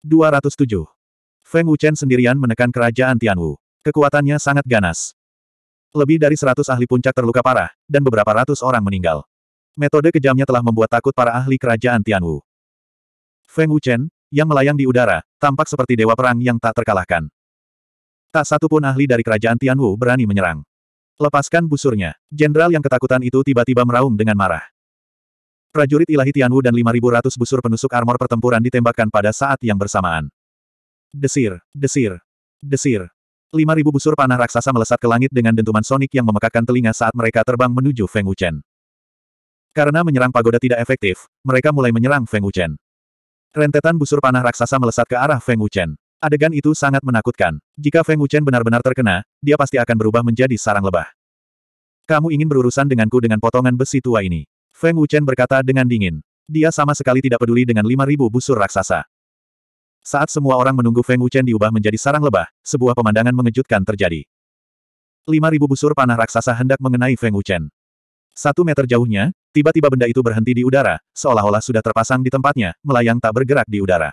207. Feng Wuchen sendirian menekan kerajaan Tianwu. Kekuatannya sangat ganas. Lebih dari seratus ahli puncak terluka parah, dan beberapa ratus orang meninggal. Metode kejamnya telah membuat takut para ahli kerajaan Tianwu. Feng Wuchen, yang melayang di udara, tampak seperti dewa perang yang tak terkalahkan. Tak satu pun ahli dari kerajaan Tianwu berani menyerang. Lepaskan busurnya. Jenderal yang ketakutan itu tiba-tiba meraung dengan marah. Prajurit ilahi Tianwu dan 5.100 busur penusuk armor pertempuran ditembakkan pada saat yang bersamaan. Desir, desir, desir. 5.000 busur panah raksasa melesat ke langit dengan dentuman sonik yang memekakkan telinga saat mereka terbang menuju Feng Wuchen. Karena menyerang pagoda tidak efektif, mereka mulai menyerang Feng Wuchen. Rentetan busur panah raksasa melesat ke arah Feng Wuchen. Adegan itu sangat menakutkan. Jika Feng Wuchen benar-benar terkena, dia pasti akan berubah menjadi sarang lebah. Kamu ingin berurusan denganku dengan potongan besi tua ini. Feng Wuchen berkata dengan dingin. Dia sama sekali tidak peduli dengan 5.000 busur raksasa. Saat semua orang menunggu Feng Wuchen diubah menjadi sarang lebah, sebuah pemandangan mengejutkan terjadi. 5.000 busur panah raksasa hendak mengenai Feng Wuchen. Satu meter jauhnya, tiba-tiba benda itu berhenti di udara, seolah-olah sudah terpasang di tempatnya, melayang tak bergerak di udara.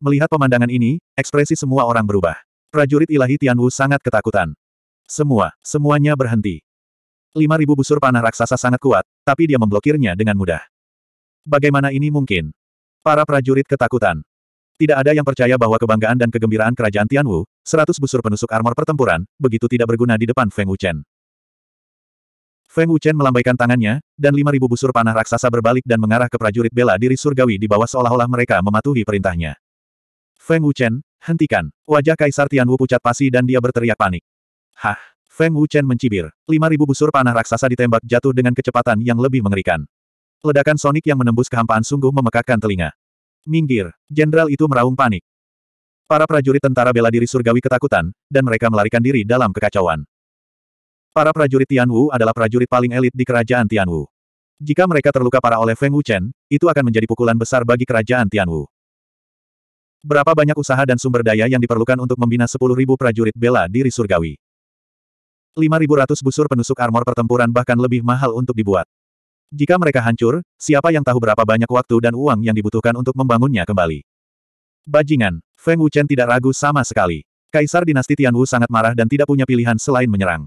Melihat pemandangan ini, ekspresi semua orang berubah. Prajurit ilahi Tianwu sangat ketakutan. Semua, semuanya berhenti. Lima ribu busur panah raksasa sangat kuat, tapi dia memblokirnya dengan mudah. Bagaimana ini mungkin? Para prajurit ketakutan. Tidak ada yang percaya bahwa kebanggaan dan kegembiraan kerajaan Tianwu, seratus busur penusuk armor pertempuran, begitu tidak berguna di depan Feng Wuchen. Feng Wuchen melambaikan tangannya, dan lima ribu busur panah raksasa berbalik dan mengarah ke prajurit bela diri surgawi di bawah seolah-olah mereka mematuhi perintahnya. Feng Wuchen, hentikan. Wajah Kaisar Tianwu pucat pasi dan dia berteriak panik. Hah, Feng Wuchen mencibir. 5.000 busur panah raksasa ditembak jatuh dengan kecepatan yang lebih mengerikan. Ledakan sonik yang menembus kehampaan sungguh memekakkan telinga. Minggir, jenderal itu meraung panik. Para prajurit tentara bela diri surgawi ketakutan, dan mereka melarikan diri dalam kekacauan. Para prajurit Tianwu adalah prajurit paling elit di kerajaan Tianwu. Jika mereka terluka parah oleh Feng Wuchen, itu akan menjadi pukulan besar bagi kerajaan Tianwu. Berapa banyak usaha dan sumber daya yang diperlukan untuk membina 10.000 prajurit bela diri surgawi? 5.100 busur penusuk armor pertempuran bahkan lebih mahal untuk dibuat. Jika mereka hancur, siapa yang tahu berapa banyak waktu dan uang yang dibutuhkan untuk membangunnya kembali. Bajingan, Feng Wuchen tidak ragu sama sekali. Kaisar dinasti Tianwu sangat marah dan tidak punya pilihan selain menyerang.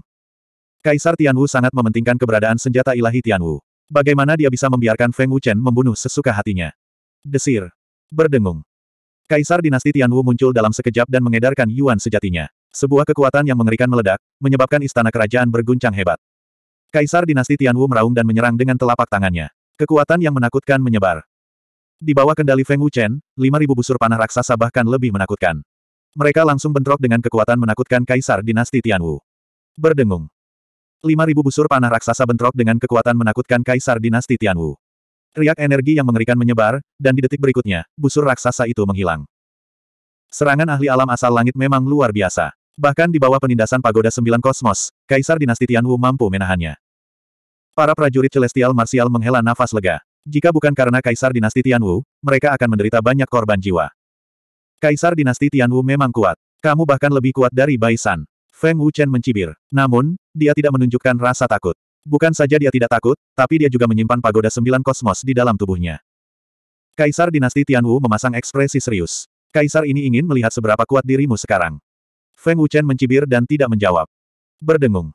Kaisar Tianwu sangat mementingkan keberadaan senjata ilahi Tianwu. Bagaimana dia bisa membiarkan Feng Wuchen membunuh sesuka hatinya? Desir. Berdengung. Kaisar dinasti Tianwu muncul dalam sekejap dan mengedarkan Yuan sejatinya. Sebuah kekuatan yang mengerikan meledak, menyebabkan istana kerajaan berguncang hebat. Kaisar dinasti Tianwu meraung dan menyerang dengan telapak tangannya. Kekuatan yang menakutkan menyebar. Di bawah kendali Feng Wuchen, 5.000 busur panah raksasa bahkan lebih menakutkan. Mereka langsung bentrok dengan kekuatan menakutkan Kaisar dinasti Tianwu. Berdengung. 5.000 busur panah raksasa bentrok dengan kekuatan menakutkan Kaisar dinasti Tianwu. Riak energi yang mengerikan menyebar, dan di detik berikutnya, busur raksasa itu menghilang. Serangan ahli alam asal langit memang luar biasa. Bahkan di bawah penindasan pagoda sembilan kosmos, Kaisar Dinasti Tianwu mampu menahannya. Para prajurit Celestial Martial menghela nafas lega. Jika bukan karena Kaisar Dinasti Tianwu, mereka akan menderita banyak korban jiwa. Kaisar Dinasti Tianwu memang kuat. Kamu bahkan lebih kuat dari Bai San. Feng Wuchen mencibir. Namun, dia tidak menunjukkan rasa takut. Bukan saja dia tidak takut, tapi dia juga menyimpan pagoda sembilan kosmos di dalam tubuhnya. Kaisar Dinasti Tianwu memasang ekspresi serius. Kaisar ini ingin melihat seberapa kuat dirimu sekarang. Feng Wuchen mencibir dan tidak menjawab. Berdengung.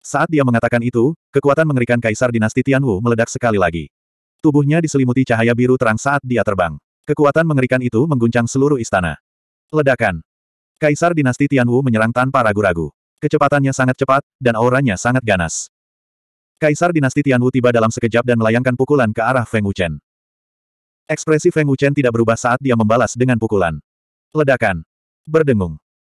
Saat dia mengatakan itu, kekuatan mengerikan Kaisar Dinasti Tianwu meledak sekali lagi. Tubuhnya diselimuti cahaya biru terang saat dia terbang. Kekuatan mengerikan itu mengguncang seluruh istana. Ledakan. Kaisar Dinasti Tianwu menyerang tanpa ragu-ragu. Kecepatannya sangat cepat, dan auranya sangat ganas. Kaisar Dinasti Tianwu tiba dalam sekejap dan melayangkan pukulan ke arah Feng Wuchen. Ekspresi Feng Wuchen tidak berubah saat dia membalas dengan pukulan. Ledakan. Berdengung.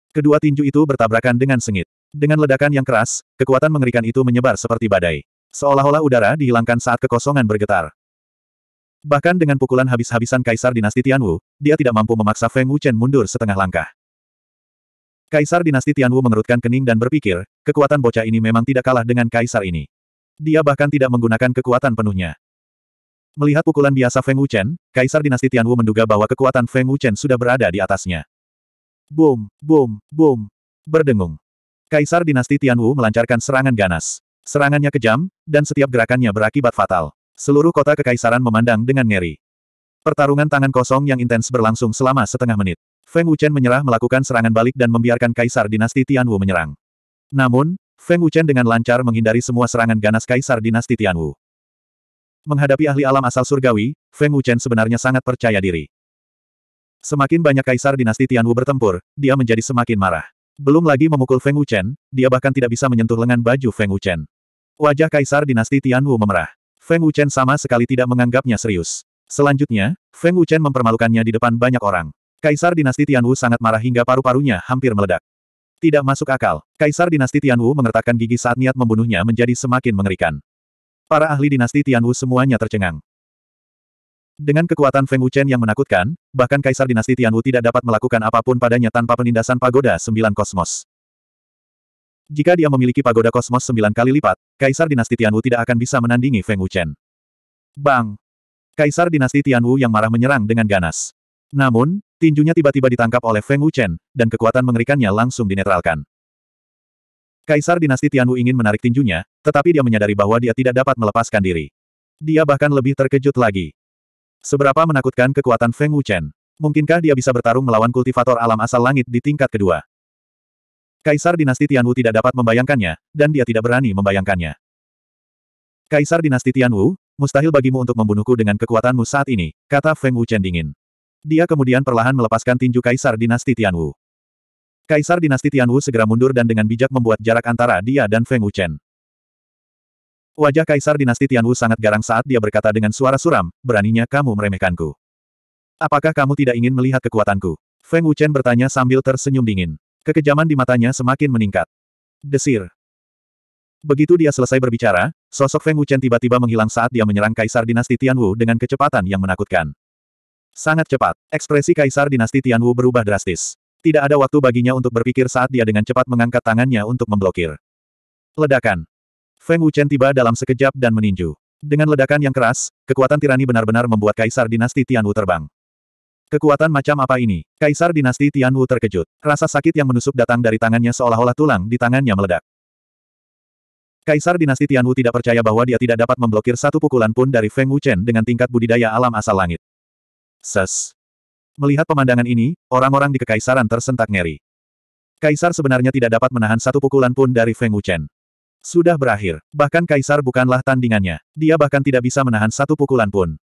Kedua tinju itu bertabrakan dengan sengit. Dengan ledakan yang keras, kekuatan mengerikan itu menyebar seperti badai. Seolah-olah udara dihilangkan saat kekosongan bergetar. Bahkan dengan pukulan habis-habisan Kaisar Dinasti Tianwu, dia tidak mampu memaksa Feng Wuchen mundur setengah langkah. Kaisar Dinasti Tianwu mengerutkan kening dan berpikir, kekuatan bocah ini memang tidak kalah dengan Kaisar ini. Dia bahkan tidak menggunakan kekuatan penuhnya. Melihat pukulan biasa Feng Wuchen, Kaisar Dinasti Tianwu menduga bahwa kekuatan Feng Wuchen sudah berada di atasnya. Boom, boom, boom. Berdengung. Kaisar dinasti Tianwu melancarkan serangan ganas. Serangannya kejam, dan setiap gerakannya berakibat fatal. Seluruh kota kekaisaran memandang dengan ngeri. Pertarungan tangan kosong yang intens berlangsung selama setengah menit. Feng Wuchen menyerah melakukan serangan balik dan membiarkan kaisar dinasti Tianwu menyerang. Namun, Feng Wuchen dengan lancar menghindari semua serangan ganas kaisar dinasti Tianwu. Menghadapi ahli alam asal surgawi, Feng Wuchen sebenarnya sangat percaya diri. Semakin banyak kaisar dinasti Tianwu bertempur, dia menjadi semakin marah. Belum lagi memukul Feng Wuchen, dia bahkan tidak bisa menyentuh lengan baju Feng Wuchen. Wajah kaisar dinasti Tianwu memerah. Feng Wuchen sama sekali tidak menganggapnya serius. Selanjutnya, Feng Wuchen mempermalukannya di depan banyak orang. Kaisar dinasti Tianwu sangat marah hingga paru-parunya hampir meledak. Tidak masuk akal, Kaisar dinasti Tianwu mengertakkan gigi saat niat membunuhnya menjadi semakin mengerikan. Para ahli dinasti Tianwu semuanya tercengang. Dengan kekuatan Feng Wuchen yang menakutkan, bahkan Kaisar Dinasti Tianwu tidak dapat melakukan apapun padanya tanpa penindasan Pagoda Sembilan Kosmos. Jika dia memiliki Pagoda Kosmos sembilan kali lipat, Kaisar Dinasti Tianwu tidak akan bisa menandingi Feng Wuchen. Bang! Kaisar Dinasti Tianwu yang marah menyerang dengan ganas. Namun, tinjunya tiba-tiba ditangkap oleh Feng Wuchen, dan kekuatan mengerikannya langsung dinetralkan. Kaisar Dinasti Tianwu ingin menarik tinjunya, tetapi dia menyadari bahwa dia tidak dapat melepaskan diri. Dia bahkan lebih terkejut lagi. Seberapa menakutkan kekuatan Feng Wuchen? Mungkinkah dia bisa bertarung melawan kultivator alam asal langit di tingkat kedua? Kaisar dinasti Tianwu tidak dapat membayangkannya, dan dia tidak berani membayangkannya. Kaisar dinasti Tianwu, mustahil bagimu untuk membunuhku dengan kekuatanmu saat ini, kata Feng Wuchen dingin. Dia kemudian perlahan melepaskan tinju Kaisar dinasti Tianwu. Kaisar dinasti Tianwu segera mundur dan dengan bijak membuat jarak antara dia dan Feng Wuchen. Wajah Kaisar Dinasti Tianwu sangat garang saat dia berkata dengan suara suram, beraninya kamu meremehkanku. Apakah kamu tidak ingin melihat kekuatanku? Feng Wuchen bertanya sambil tersenyum dingin. Kekejaman di matanya semakin meningkat. Desir. Begitu dia selesai berbicara, sosok Feng Wuchen tiba-tiba menghilang saat dia menyerang Kaisar Dinasti Tianwu dengan kecepatan yang menakutkan. Sangat cepat, ekspresi Kaisar Dinasti Tianwu berubah drastis. Tidak ada waktu baginya untuk berpikir saat dia dengan cepat mengangkat tangannya untuk memblokir. Ledakan. Feng Wuchen tiba dalam sekejap dan meninju. Dengan ledakan yang keras, kekuatan tirani benar-benar membuat Kaisar Dinasti Tianwu terbang. Kekuatan macam apa ini? Kaisar Dinasti Tianwu terkejut. Rasa sakit yang menusuk datang dari tangannya seolah-olah tulang di tangannya meledak. Kaisar Dinasti Tianwu tidak percaya bahwa dia tidak dapat memblokir satu pukulan pun dari Feng Wuchen dengan tingkat budidaya alam asal langit. Ses. Melihat pemandangan ini, orang-orang di kekaisaran tersentak ngeri. Kaisar sebenarnya tidak dapat menahan satu pukulan pun dari Feng Wuchen. Sudah berakhir, bahkan kaisar bukanlah tandingannya. Dia bahkan tidak bisa menahan satu pukulan pun.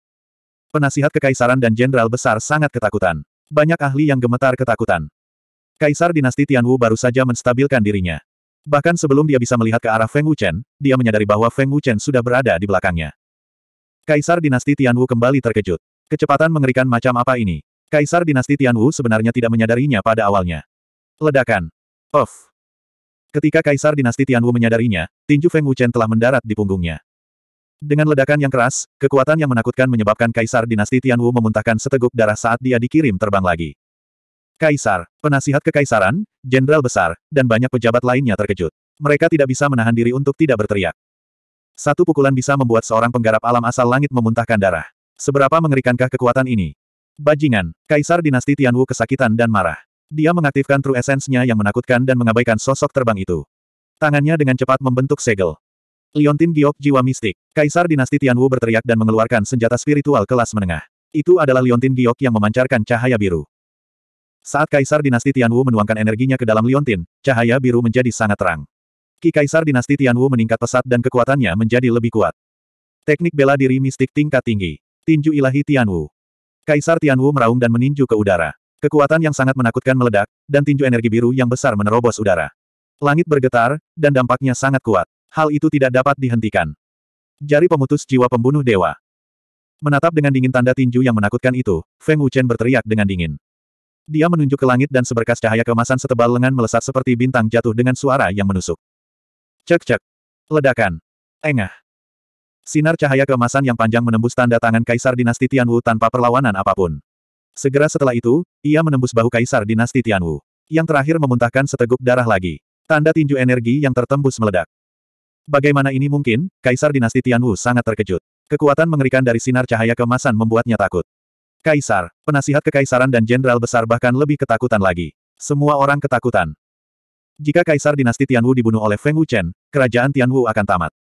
Penasihat kekaisaran dan jenderal besar sangat ketakutan. Banyak ahli yang gemetar ketakutan. Kaisar dinasti Tianwu baru saja menstabilkan dirinya. Bahkan sebelum dia bisa melihat ke arah Feng Wuchen, dia menyadari bahwa Feng Wuchen sudah berada di belakangnya. Kaisar dinasti Tianwu kembali terkejut. Kecepatan mengerikan macam apa ini? Kaisar dinasti Tianwu sebenarnya tidak menyadarinya pada awalnya. Ledakan. Off. Ketika Kaisar Dinasti Tianwu menyadarinya, tinju Feng Wuchen telah mendarat di punggungnya. Dengan ledakan yang keras, kekuatan yang menakutkan menyebabkan Kaisar Dinasti Tianwu memuntahkan seteguk darah saat dia dikirim terbang lagi. Kaisar, penasihat kekaisaran, jenderal besar, dan banyak pejabat lainnya terkejut. Mereka tidak bisa menahan diri untuk tidak berteriak. Satu pukulan bisa membuat seorang penggarap alam asal langit memuntahkan darah. Seberapa mengerikankah kekuatan ini? Bajingan, Kaisar Dinasti Tianwu kesakitan dan marah. Dia mengaktifkan true essence-nya yang menakutkan dan mengabaikan sosok terbang itu. Tangannya dengan cepat membentuk segel. Liontin Giok Jiwa Mistik. Kaisar Dinasti Tianwu berteriak dan mengeluarkan senjata spiritual kelas menengah. Itu adalah Liontin Giok yang memancarkan cahaya biru. Saat Kaisar Dinasti Tianwu menuangkan energinya ke dalam Liontin, cahaya biru menjadi sangat terang. Ki Kaisar Dinasti Tianwu meningkat pesat dan kekuatannya menjadi lebih kuat. Teknik bela diri mistik tingkat tinggi. Tinju ilahi Tianwu. Kaisar Tianwu meraung dan meninju ke udara. Kekuatan yang sangat menakutkan meledak, dan tinju energi biru yang besar menerobos udara. Langit bergetar, dan dampaknya sangat kuat. Hal itu tidak dapat dihentikan. Jari pemutus jiwa pembunuh dewa. Menatap dengan dingin tanda tinju yang menakutkan itu, Feng Wuchen berteriak dengan dingin. Dia menunjuk ke langit dan seberkas cahaya kemasan setebal lengan melesat seperti bintang jatuh dengan suara yang menusuk. Cek-cek. Ledakan. Engah. Sinar cahaya kemasan yang panjang menembus tanda tangan Kaisar Dinasti Tianwu tanpa perlawanan apapun. Segera setelah itu, ia menembus bahu kaisar dinasti Tianwu. Yang terakhir memuntahkan seteguk darah lagi. Tanda tinju energi yang tertembus meledak. Bagaimana ini mungkin? Kaisar dinasti Tianwu sangat terkejut. Kekuatan mengerikan dari sinar cahaya kemasan membuatnya takut. Kaisar, penasihat kekaisaran dan jenderal besar bahkan lebih ketakutan lagi. Semua orang ketakutan. Jika kaisar dinasti Tianwu dibunuh oleh Feng Wuchen, kerajaan Tianwu akan tamat.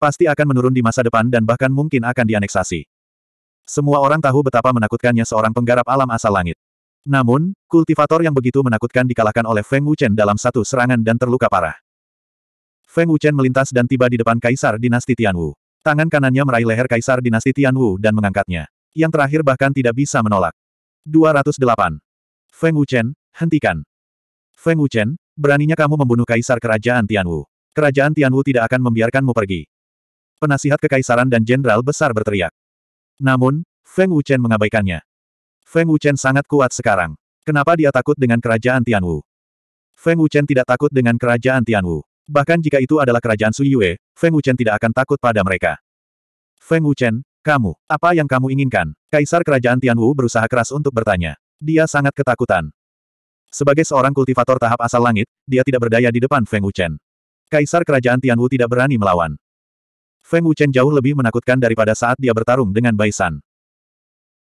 Pasti akan menurun di masa depan dan bahkan mungkin akan dianeksasi. Semua orang tahu betapa menakutkannya seorang penggarap alam asal langit. Namun, kultivator yang begitu menakutkan dikalahkan oleh Feng Wuchen dalam satu serangan dan terluka parah. Feng Wuchen melintas dan tiba di depan Kaisar Dinasti Tianwu. Tangan kanannya meraih leher Kaisar Dinasti Tianwu dan mengangkatnya. Yang terakhir bahkan tidak bisa menolak. 208. Feng Wuchen, hentikan. Feng Wuchen, beraninya kamu membunuh Kaisar Kerajaan Tianwu. Kerajaan Tianwu tidak akan membiarkanmu pergi. Penasihat Kekaisaran dan Jenderal Besar berteriak. Namun, Feng Wuchen mengabaikannya. Feng Wuchen sangat kuat sekarang. Kenapa dia takut dengan kerajaan Tianwu? Feng Wuchen tidak takut dengan kerajaan Tianwu. Bahkan jika itu adalah kerajaan Su Yue, Feng Wuchen tidak akan takut pada mereka. Feng Wuchen, kamu, apa yang kamu inginkan? Kaisar kerajaan Tianwu berusaha keras untuk bertanya. Dia sangat ketakutan. Sebagai seorang kultivator tahap asal langit, dia tidak berdaya di depan Feng Wuchen. Kaisar kerajaan Tianwu tidak berani melawan. Feng Wuchen jauh lebih menakutkan daripada saat dia bertarung dengan Baisan.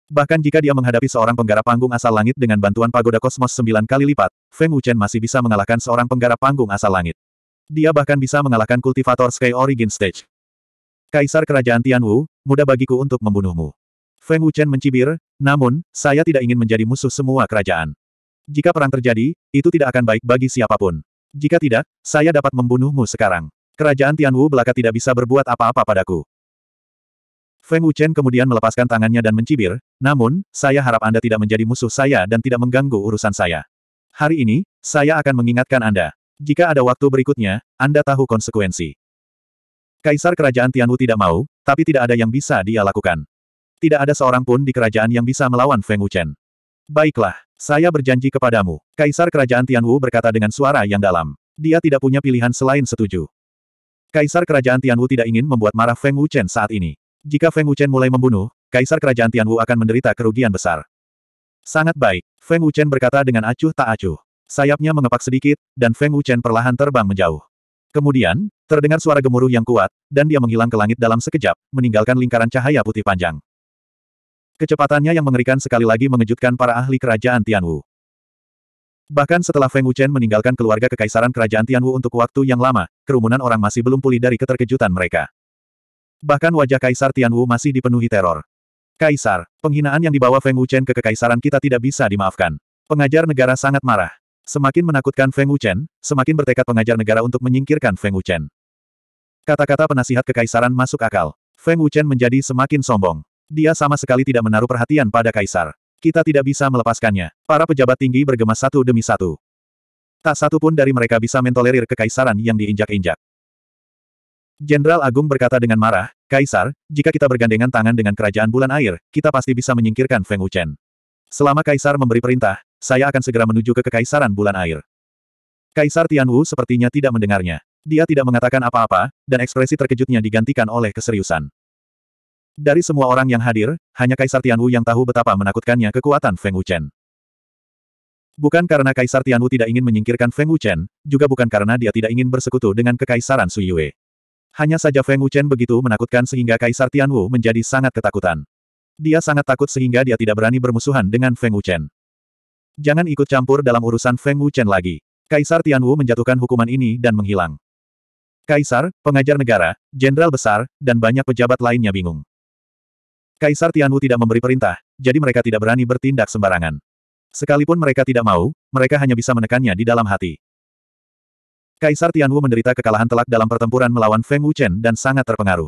Bahkan jika dia menghadapi seorang penggarap panggung asal langit dengan bantuan pagoda kosmos sembilan kali lipat, Feng Wuchen masih bisa mengalahkan seorang penggarap panggung asal langit. Dia bahkan bisa mengalahkan kultivator Sky Origin Stage. Kaisar Kerajaan Tianwu, mudah bagiku untuk membunuhmu. Feng Wuchen mencibir, namun, saya tidak ingin menjadi musuh semua kerajaan. Jika perang terjadi, itu tidak akan baik bagi siapapun. Jika tidak, saya dapat membunuhmu sekarang. Kerajaan Tianwu belaka tidak bisa berbuat apa-apa padaku. Feng Wuchen kemudian melepaskan tangannya dan mencibir, namun, saya harap Anda tidak menjadi musuh saya dan tidak mengganggu urusan saya. Hari ini, saya akan mengingatkan Anda. Jika ada waktu berikutnya, Anda tahu konsekuensi. Kaisar Kerajaan Tianwu tidak mau, tapi tidak ada yang bisa dia lakukan. Tidak ada seorang pun di kerajaan yang bisa melawan Feng Wuchen. Baiklah, saya berjanji kepadamu. Kaisar Kerajaan Tianwu berkata dengan suara yang dalam. Dia tidak punya pilihan selain setuju. Kaisar Kerajaan Tianwu tidak ingin membuat marah Feng Wuchen saat ini. Jika Feng Wuchen mulai membunuh, Kaisar Kerajaan Tianwu akan menderita kerugian besar. Sangat baik, Feng Wuchen berkata dengan acuh tak acuh. Sayapnya mengepak sedikit, dan Feng Wuchen perlahan terbang menjauh. Kemudian, terdengar suara gemuruh yang kuat, dan dia menghilang ke langit dalam sekejap, meninggalkan lingkaran cahaya putih panjang. Kecepatannya yang mengerikan sekali lagi mengejutkan para ahli kerajaan Tianwu. Bahkan setelah Feng Wuchen meninggalkan keluarga kekaisaran kerajaan Tianwu untuk waktu yang lama, kerumunan orang masih belum pulih dari keterkejutan mereka. Bahkan wajah Kaisar Tianwu masih dipenuhi teror. Kaisar, penghinaan yang dibawa Feng Wuchen ke kekaisaran kita tidak bisa dimaafkan. Pengajar negara sangat marah. Semakin menakutkan Feng Wuchen, semakin bertekad pengajar negara untuk menyingkirkan Feng Wuchen. Kata-kata penasihat kekaisaran masuk akal. Feng Wuchen menjadi semakin sombong. Dia sama sekali tidak menaruh perhatian pada Kaisar. Kita tidak bisa melepaskannya. Para pejabat tinggi bergema satu demi satu. Tak satu pun dari mereka bisa mentolerir kekaisaran yang diinjak-injak. Jenderal Agung berkata dengan marah, Kaisar, jika kita bergandengan tangan dengan kerajaan bulan air, kita pasti bisa menyingkirkan Feng Wuchen. Selama Kaisar memberi perintah, saya akan segera menuju ke kekaisaran bulan air. Kaisar Tianwu sepertinya tidak mendengarnya. Dia tidak mengatakan apa-apa, dan ekspresi terkejutnya digantikan oleh keseriusan. Dari semua orang yang hadir, hanya Kaisar Tianwu yang tahu betapa menakutkannya kekuatan Feng Wuchen. Bukan karena Kaisar Tianwu tidak ingin menyingkirkan Feng Wuchen, juga bukan karena dia tidak ingin bersekutu dengan kekaisaran Yue. Hanya saja Feng Wuchen begitu menakutkan sehingga Kaisar Tianwu menjadi sangat ketakutan. Dia sangat takut sehingga dia tidak berani bermusuhan dengan Feng Wuchen. Jangan ikut campur dalam urusan Feng Wuchen lagi. Kaisar Tianwu menjatuhkan hukuman ini dan menghilang. Kaisar, pengajar negara, jenderal besar, dan banyak pejabat lainnya bingung. Kaisar Tianwu tidak memberi perintah, jadi mereka tidak berani bertindak sembarangan. Sekalipun mereka tidak mau, mereka hanya bisa menekannya di dalam hati. Kaisar Tianwu menderita kekalahan telak dalam pertempuran melawan Feng Wuchen dan sangat terpengaruh.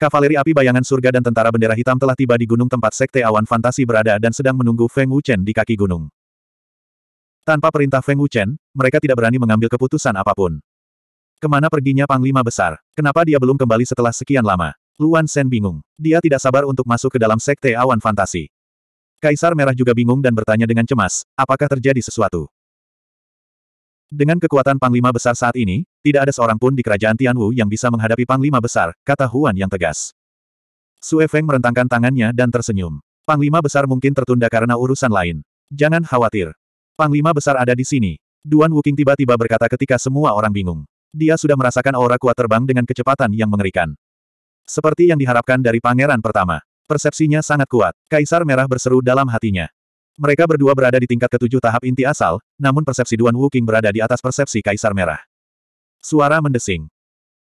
Kavaleri api bayangan surga dan tentara bendera hitam telah tiba di gunung tempat sekte awan fantasi berada dan sedang menunggu Feng Wuchen di kaki gunung. Tanpa perintah Feng Wuchen, mereka tidak berani mengambil keputusan apapun. Kemana perginya Panglima Besar? Kenapa dia belum kembali setelah sekian lama? Luan Sen bingung. Dia tidak sabar untuk masuk ke dalam sekte awan fantasi. Kaisar Merah juga bingung dan bertanya dengan cemas, apakah terjadi sesuatu? Dengan kekuatan Panglima Besar saat ini, tidak ada seorang pun di kerajaan Tianwu yang bisa menghadapi Panglima Besar, kata Huan yang tegas. Sue Feng merentangkan tangannya dan tersenyum. Panglima Besar mungkin tertunda karena urusan lain. Jangan khawatir. Panglima Besar ada di sini. Duan Wuking tiba-tiba berkata ketika semua orang bingung. Dia sudah merasakan aura kuat terbang dengan kecepatan yang mengerikan. Seperti yang diharapkan dari pangeran pertama. Persepsinya sangat kuat. Kaisar Merah berseru dalam hatinya. Mereka berdua berada di tingkat ketujuh tahap inti asal, namun persepsi Duan Wuking berada di atas persepsi Kaisar Merah. Suara mendesing.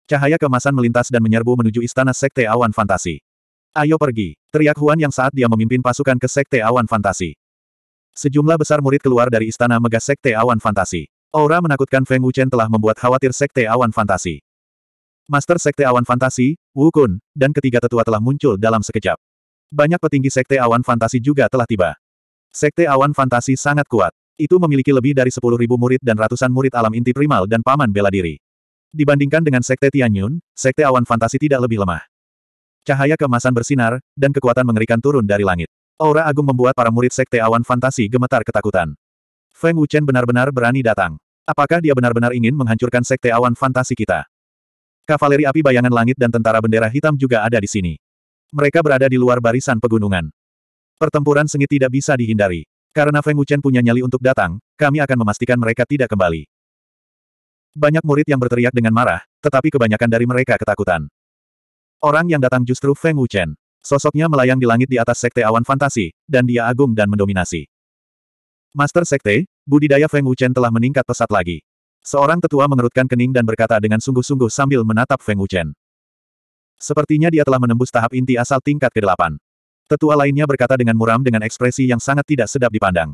Cahaya kemasan melintas dan menyerbu menuju istana Sekte Awan Fantasi. Ayo pergi, teriak Huan yang saat dia memimpin pasukan ke Sekte Awan Fantasi. Sejumlah besar murid keluar dari istana megah Sekte Awan Fantasi. Aura menakutkan Feng Wuchen telah membuat khawatir Sekte Awan Fantasi. Master Sekte Awan Fantasi, Wukun, dan ketiga tetua telah muncul dalam sekejap. Banyak petinggi Sekte Awan Fantasi juga telah tiba. Sekte Awan Fantasi sangat kuat. Itu memiliki lebih dari 10.000 murid dan ratusan murid alam inti primal dan paman bela diri. Dibandingkan dengan Sekte Tianyun, Sekte Awan Fantasi tidak lebih lemah. Cahaya kemasan bersinar, dan kekuatan mengerikan turun dari langit. Aura agung membuat para murid Sekte Awan Fantasi gemetar ketakutan. Feng Wuchen benar-benar berani datang. Apakah dia benar-benar ingin menghancurkan Sekte Awan Fantasi kita? Kavaleri api bayangan langit dan tentara bendera hitam juga ada di sini. Mereka berada di luar barisan pegunungan. Pertempuran sengit tidak bisa dihindari. Karena Feng Wuchen punya nyali untuk datang, kami akan memastikan mereka tidak kembali. Banyak murid yang berteriak dengan marah, tetapi kebanyakan dari mereka ketakutan. Orang yang datang justru Feng Wuchen. Sosoknya melayang di langit di atas sekte awan fantasi, dan dia agung dan mendominasi. Master Sekte, budidaya Feng Wuchen telah meningkat pesat lagi. Seorang tetua mengerutkan kening dan berkata dengan sungguh-sungguh sambil menatap Feng Wuchen. Sepertinya dia telah menembus tahap inti asal tingkat ke-8. Tetua lainnya berkata dengan muram dengan ekspresi yang sangat tidak sedap dipandang.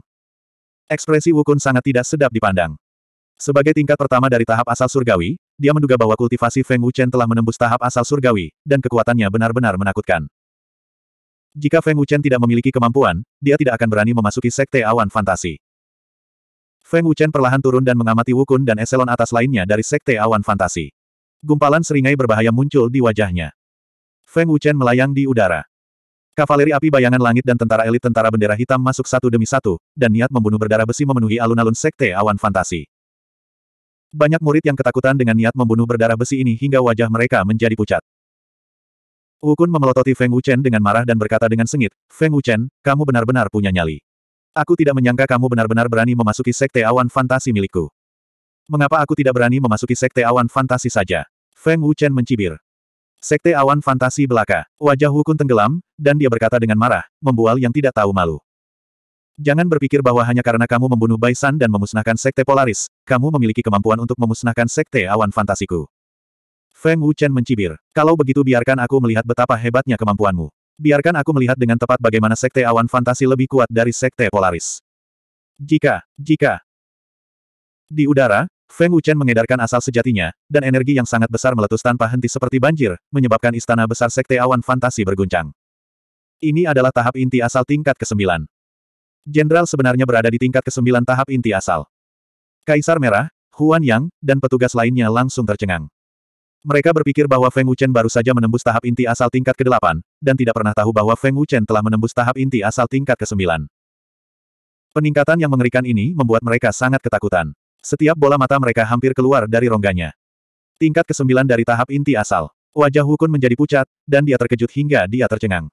Ekspresi Wukun sangat tidak sedap dipandang. Sebagai tingkat pertama dari tahap asal surgawi, dia menduga bahwa kultivasi Feng Wuchen telah menembus tahap asal surgawi, dan kekuatannya benar-benar menakutkan. Jika Feng Wuchen tidak memiliki kemampuan, dia tidak akan berani memasuki sekte awan fantasi. Feng Wuchen perlahan turun dan mengamati Wukun dan eselon atas lainnya dari Sekte Awan Fantasi. Gumpalan seringai berbahaya muncul di wajahnya. Feng Wuchen melayang di udara. Kavaleri api bayangan langit dan tentara elit tentara bendera hitam masuk satu demi satu, dan niat membunuh berdarah besi memenuhi alun-alun Sekte Awan Fantasi. Banyak murid yang ketakutan dengan niat membunuh berdarah besi ini hingga wajah mereka menjadi pucat. Wukun memelototi Feng Wuchen dengan marah dan berkata dengan sengit, Feng Wuchen, kamu benar-benar punya nyali. Aku tidak menyangka kamu benar-benar berani memasuki sekte awan fantasi milikku. Mengapa aku tidak berani memasuki sekte awan fantasi saja? Feng Wuchen mencibir. Sekte awan fantasi belaka. Wajah Wukun tenggelam, dan dia berkata dengan marah, membual yang tidak tahu malu. Jangan berpikir bahwa hanya karena kamu membunuh Baisan dan memusnahkan sekte Polaris, kamu memiliki kemampuan untuk memusnahkan sekte awan fantasiku. Feng Wuchen mencibir. Kalau begitu biarkan aku melihat betapa hebatnya kemampuanmu. Biarkan aku melihat dengan tepat bagaimana sekte awan fantasi lebih kuat dari sekte Polaris. Jika, jika. Di udara, Feng Wuchen mengedarkan asal sejatinya, dan energi yang sangat besar meletus tanpa henti seperti banjir, menyebabkan istana besar sekte awan fantasi berguncang. Ini adalah tahap inti asal tingkat ke-9. Jenderal sebenarnya berada di tingkat ke-9 tahap inti asal. Kaisar Merah, Huan Yang, dan petugas lainnya langsung tercengang. Mereka berpikir bahwa Feng Wuchen baru saja menembus tahap inti asal tingkat ke-8, dan tidak pernah tahu bahwa Feng Wuchen telah menembus tahap inti asal tingkat ke-9. Peningkatan yang mengerikan ini membuat mereka sangat ketakutan. Setiap bola mata mereka hampir keluar dari rongganya. Tingkat ke-9 dari tahap inti asal. Wajah Wukun menjadi pucat, dan dia terkejut hingga dia tercengang.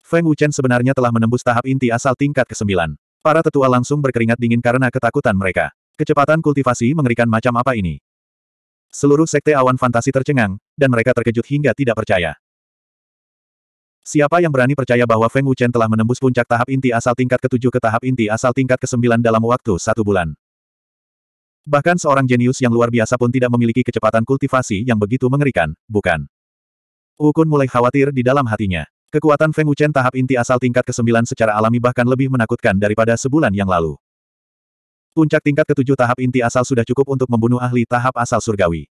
Feng Wuchen sebenarnya telah menembus tahap inti asal tingkat ke-9. Para tetua langsung berkeringat dingin karena ketakutan mereka. Kecepatan kultivasi mengerikan macam apa ini? Seluruh sekte awan fantasi tercengang, dan mereka terkejut hingga tidak percaya. Siapa yang berani percaya bahwa Feng Wuchen telah menembus puncak tahap inti asal tingkat ke-7 ke tahap inti asal tingkat ke-9 dalam waktu satu bulan? Bahkan seorang jenius yang luar biasa pun tidak memiliki kecepatan kultivasi yang begitu mengerikan, bukan? Wukun mulai khawatir di dalam hatinya. Kekuatan Feng Wuchen tahap inti asal tingkat ke-9 secara alami bahkan lebih menakutkan daripada sebulan yang lalu. Puncak tingkat ketujuh tahap inti asal sudah cukup untuk membunuh ahli tahap asal surgawi.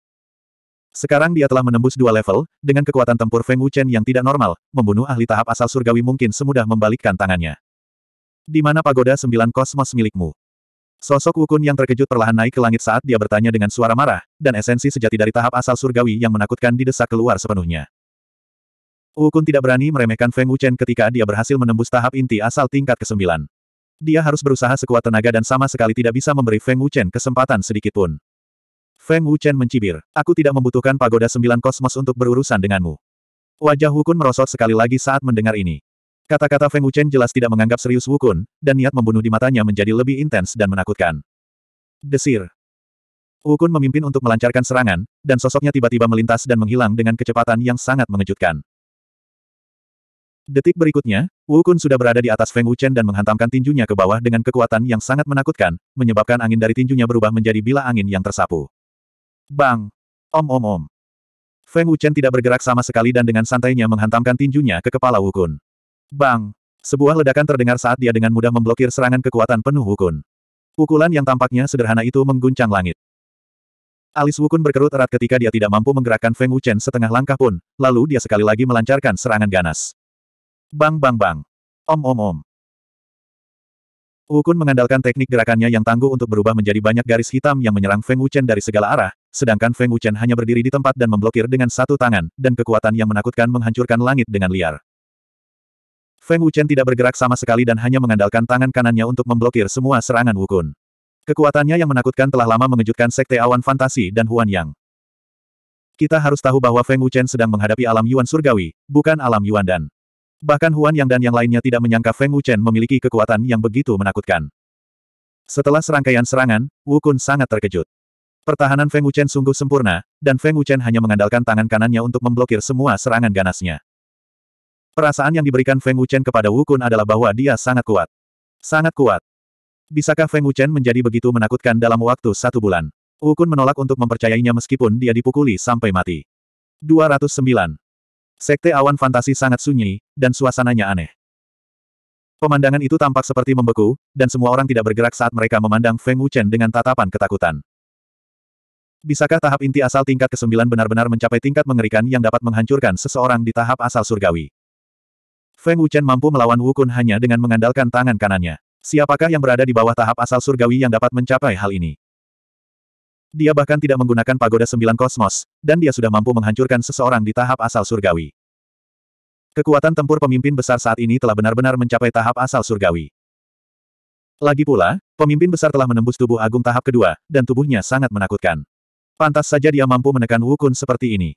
Sekarang dia telah menembus dua level, dengan kekuatan tempur Feng Wuchen yang tidak normal, membunuh ahli tahap asal surgawi mungkin semudah membalikkan tangannya. Di mana pagoda sembilan kosmos milikmu? Sosok Wukun yang terkejut perlahan naik ke langit saat dia bertanya dengan suara marah, dan esensi sejati dari tahap asal surgawi yang menakutkan didesak keluar sepenuhnya. Wukun tidak berani meremehkan Feng Wuchen ketika dia berhasil menembus tahap inti asal tingkat ke-9. Dia harus berusaha sekuat tenaga dan sama sekali tidak bisa memberi Feng Wuchen kesempatan sedikitpun. Feng Wuchen mencibir, aku tidak membutuhkan pagoda sembilan kosmos untuk berurusan denganmu. Wajah Wukun merosot sekali lagi saat mendengar ini. Kata-kata Feng Wuchen jelas tidak menganggap serius Wukun, dan niat membunuh di matanya menjadi lebih intens dan menakutkan. Desir. Wukun memimpin untuk melancarkan serangan, dan sosoknya tiba-tiba melintas dan menghilang dengan kecepatan yang sangat mengejutkan. Detik berikutnya, Wukun sudah berada di atas Feng Wuchen dan menghantamkan tinjunya ke bawah dengan kekuatan yang sangat menakutkan, menyebabkan angin dari tinjunya berubah menjadi bila angin yang tersapu. Bang! Om om om! Feng Wuchen tidak bergerak sama sekali dan dengan santainya menghantamkan tinjunya ke kepala Wukun. Bang! Sebuah ledakan terdengar saat dia dengan mudah memblokir serangan kekuatan penuh Wukun. Pukulan yang tampaknya sederhana itu mengguncang langit. Alis Wukun berkerut erat ketika dia tidak mampu menggerakkan Feng Wuchen setengah langkah pun, lalu dia sekali lagi melancarkan serangan ganas. Bang bang bang. Om om om. Wukun mengandalkan teknik gerakannya yang tangguh untuk berubah menjadi banyak garis hitam yang menyerang Feng Wuchen dari segala arah, sedangkan Feng Wuchen hanya berdiri di tempat dan memblokir dengan satu tangan, dan kekuatan yang menakutkan menghancurkan langit dengan liar. Feng Wuchen tidak bergerak sama sekali dan hanya mengandalkan tangan kanannya untuk memblokir semua serangan Wukun. Kekuatannya yang menakutkan telah lama mengejutkan Sekte Awan Fantasi dan Huan Yang. Kita harus tahu bahwa Feng Wuchen sedang menghadapi alam Yuan Surgawi, bukan alam Yuan Dan. Bahkan Huan Yang dan yang lainnya tidak menyangka Feng Wuchen memiliki kekuatan yang begitu menakutkan. Setelah serangkaian serangan, Wu Kun sangat terkejut. Pertahanan Feng Wuchen sungguh sempurna, dan Feng Wuchen hanya mengandalkan tangan kanannya untuk memblokir semua serangan ganasnya. Perasaan yang diberikan Feng Wuchen kepada Wu Kun adalah bahwa dia sangat kuat. Sangat kuat. Bisakah Feng Wuchen menjadi begitu menakutkan dalam waktu satu bulan? Wu Kun menolak untuk mempercayainya meskipun dia dipukuli sampai mati. 209. Sekte awan fantasi sangat sunyi, dan suasananya aneh. Pemandangan itu tampak seperti membeku, dan semua orang tidak bergerak saat mereka memandang Feng Wuchen dengan tatapan ketakutan. Bisakah tahap inti asal tingkat ke-9 benar-benar mencapai tingkat mengerikan yang dapat menghancurkan seseorang di tahap asal surgawi? Feng Wuchen mampu melawan Wukun hanya dengan mengandalkan tangan kanannya. Siapakah yang berada di bawah tahap asal surgawi yang dapat mencapai hal ini? Dia bahkan tidak menggunakan pagoda sembilan kosmos, dan dia sudah mampu menghancurkan seseorang di tahap asal surgawi. Kekuatan tempur pemimpin besar saat ini telah benar-benar mencapai tahap asal surgawi. Lagi pula, pemimpin besar telah menembus tubuh agung tahap kedua, dan tubuhnya sangat menakutkan. Pantas saja dia mampu menekan Wukun seperti ini.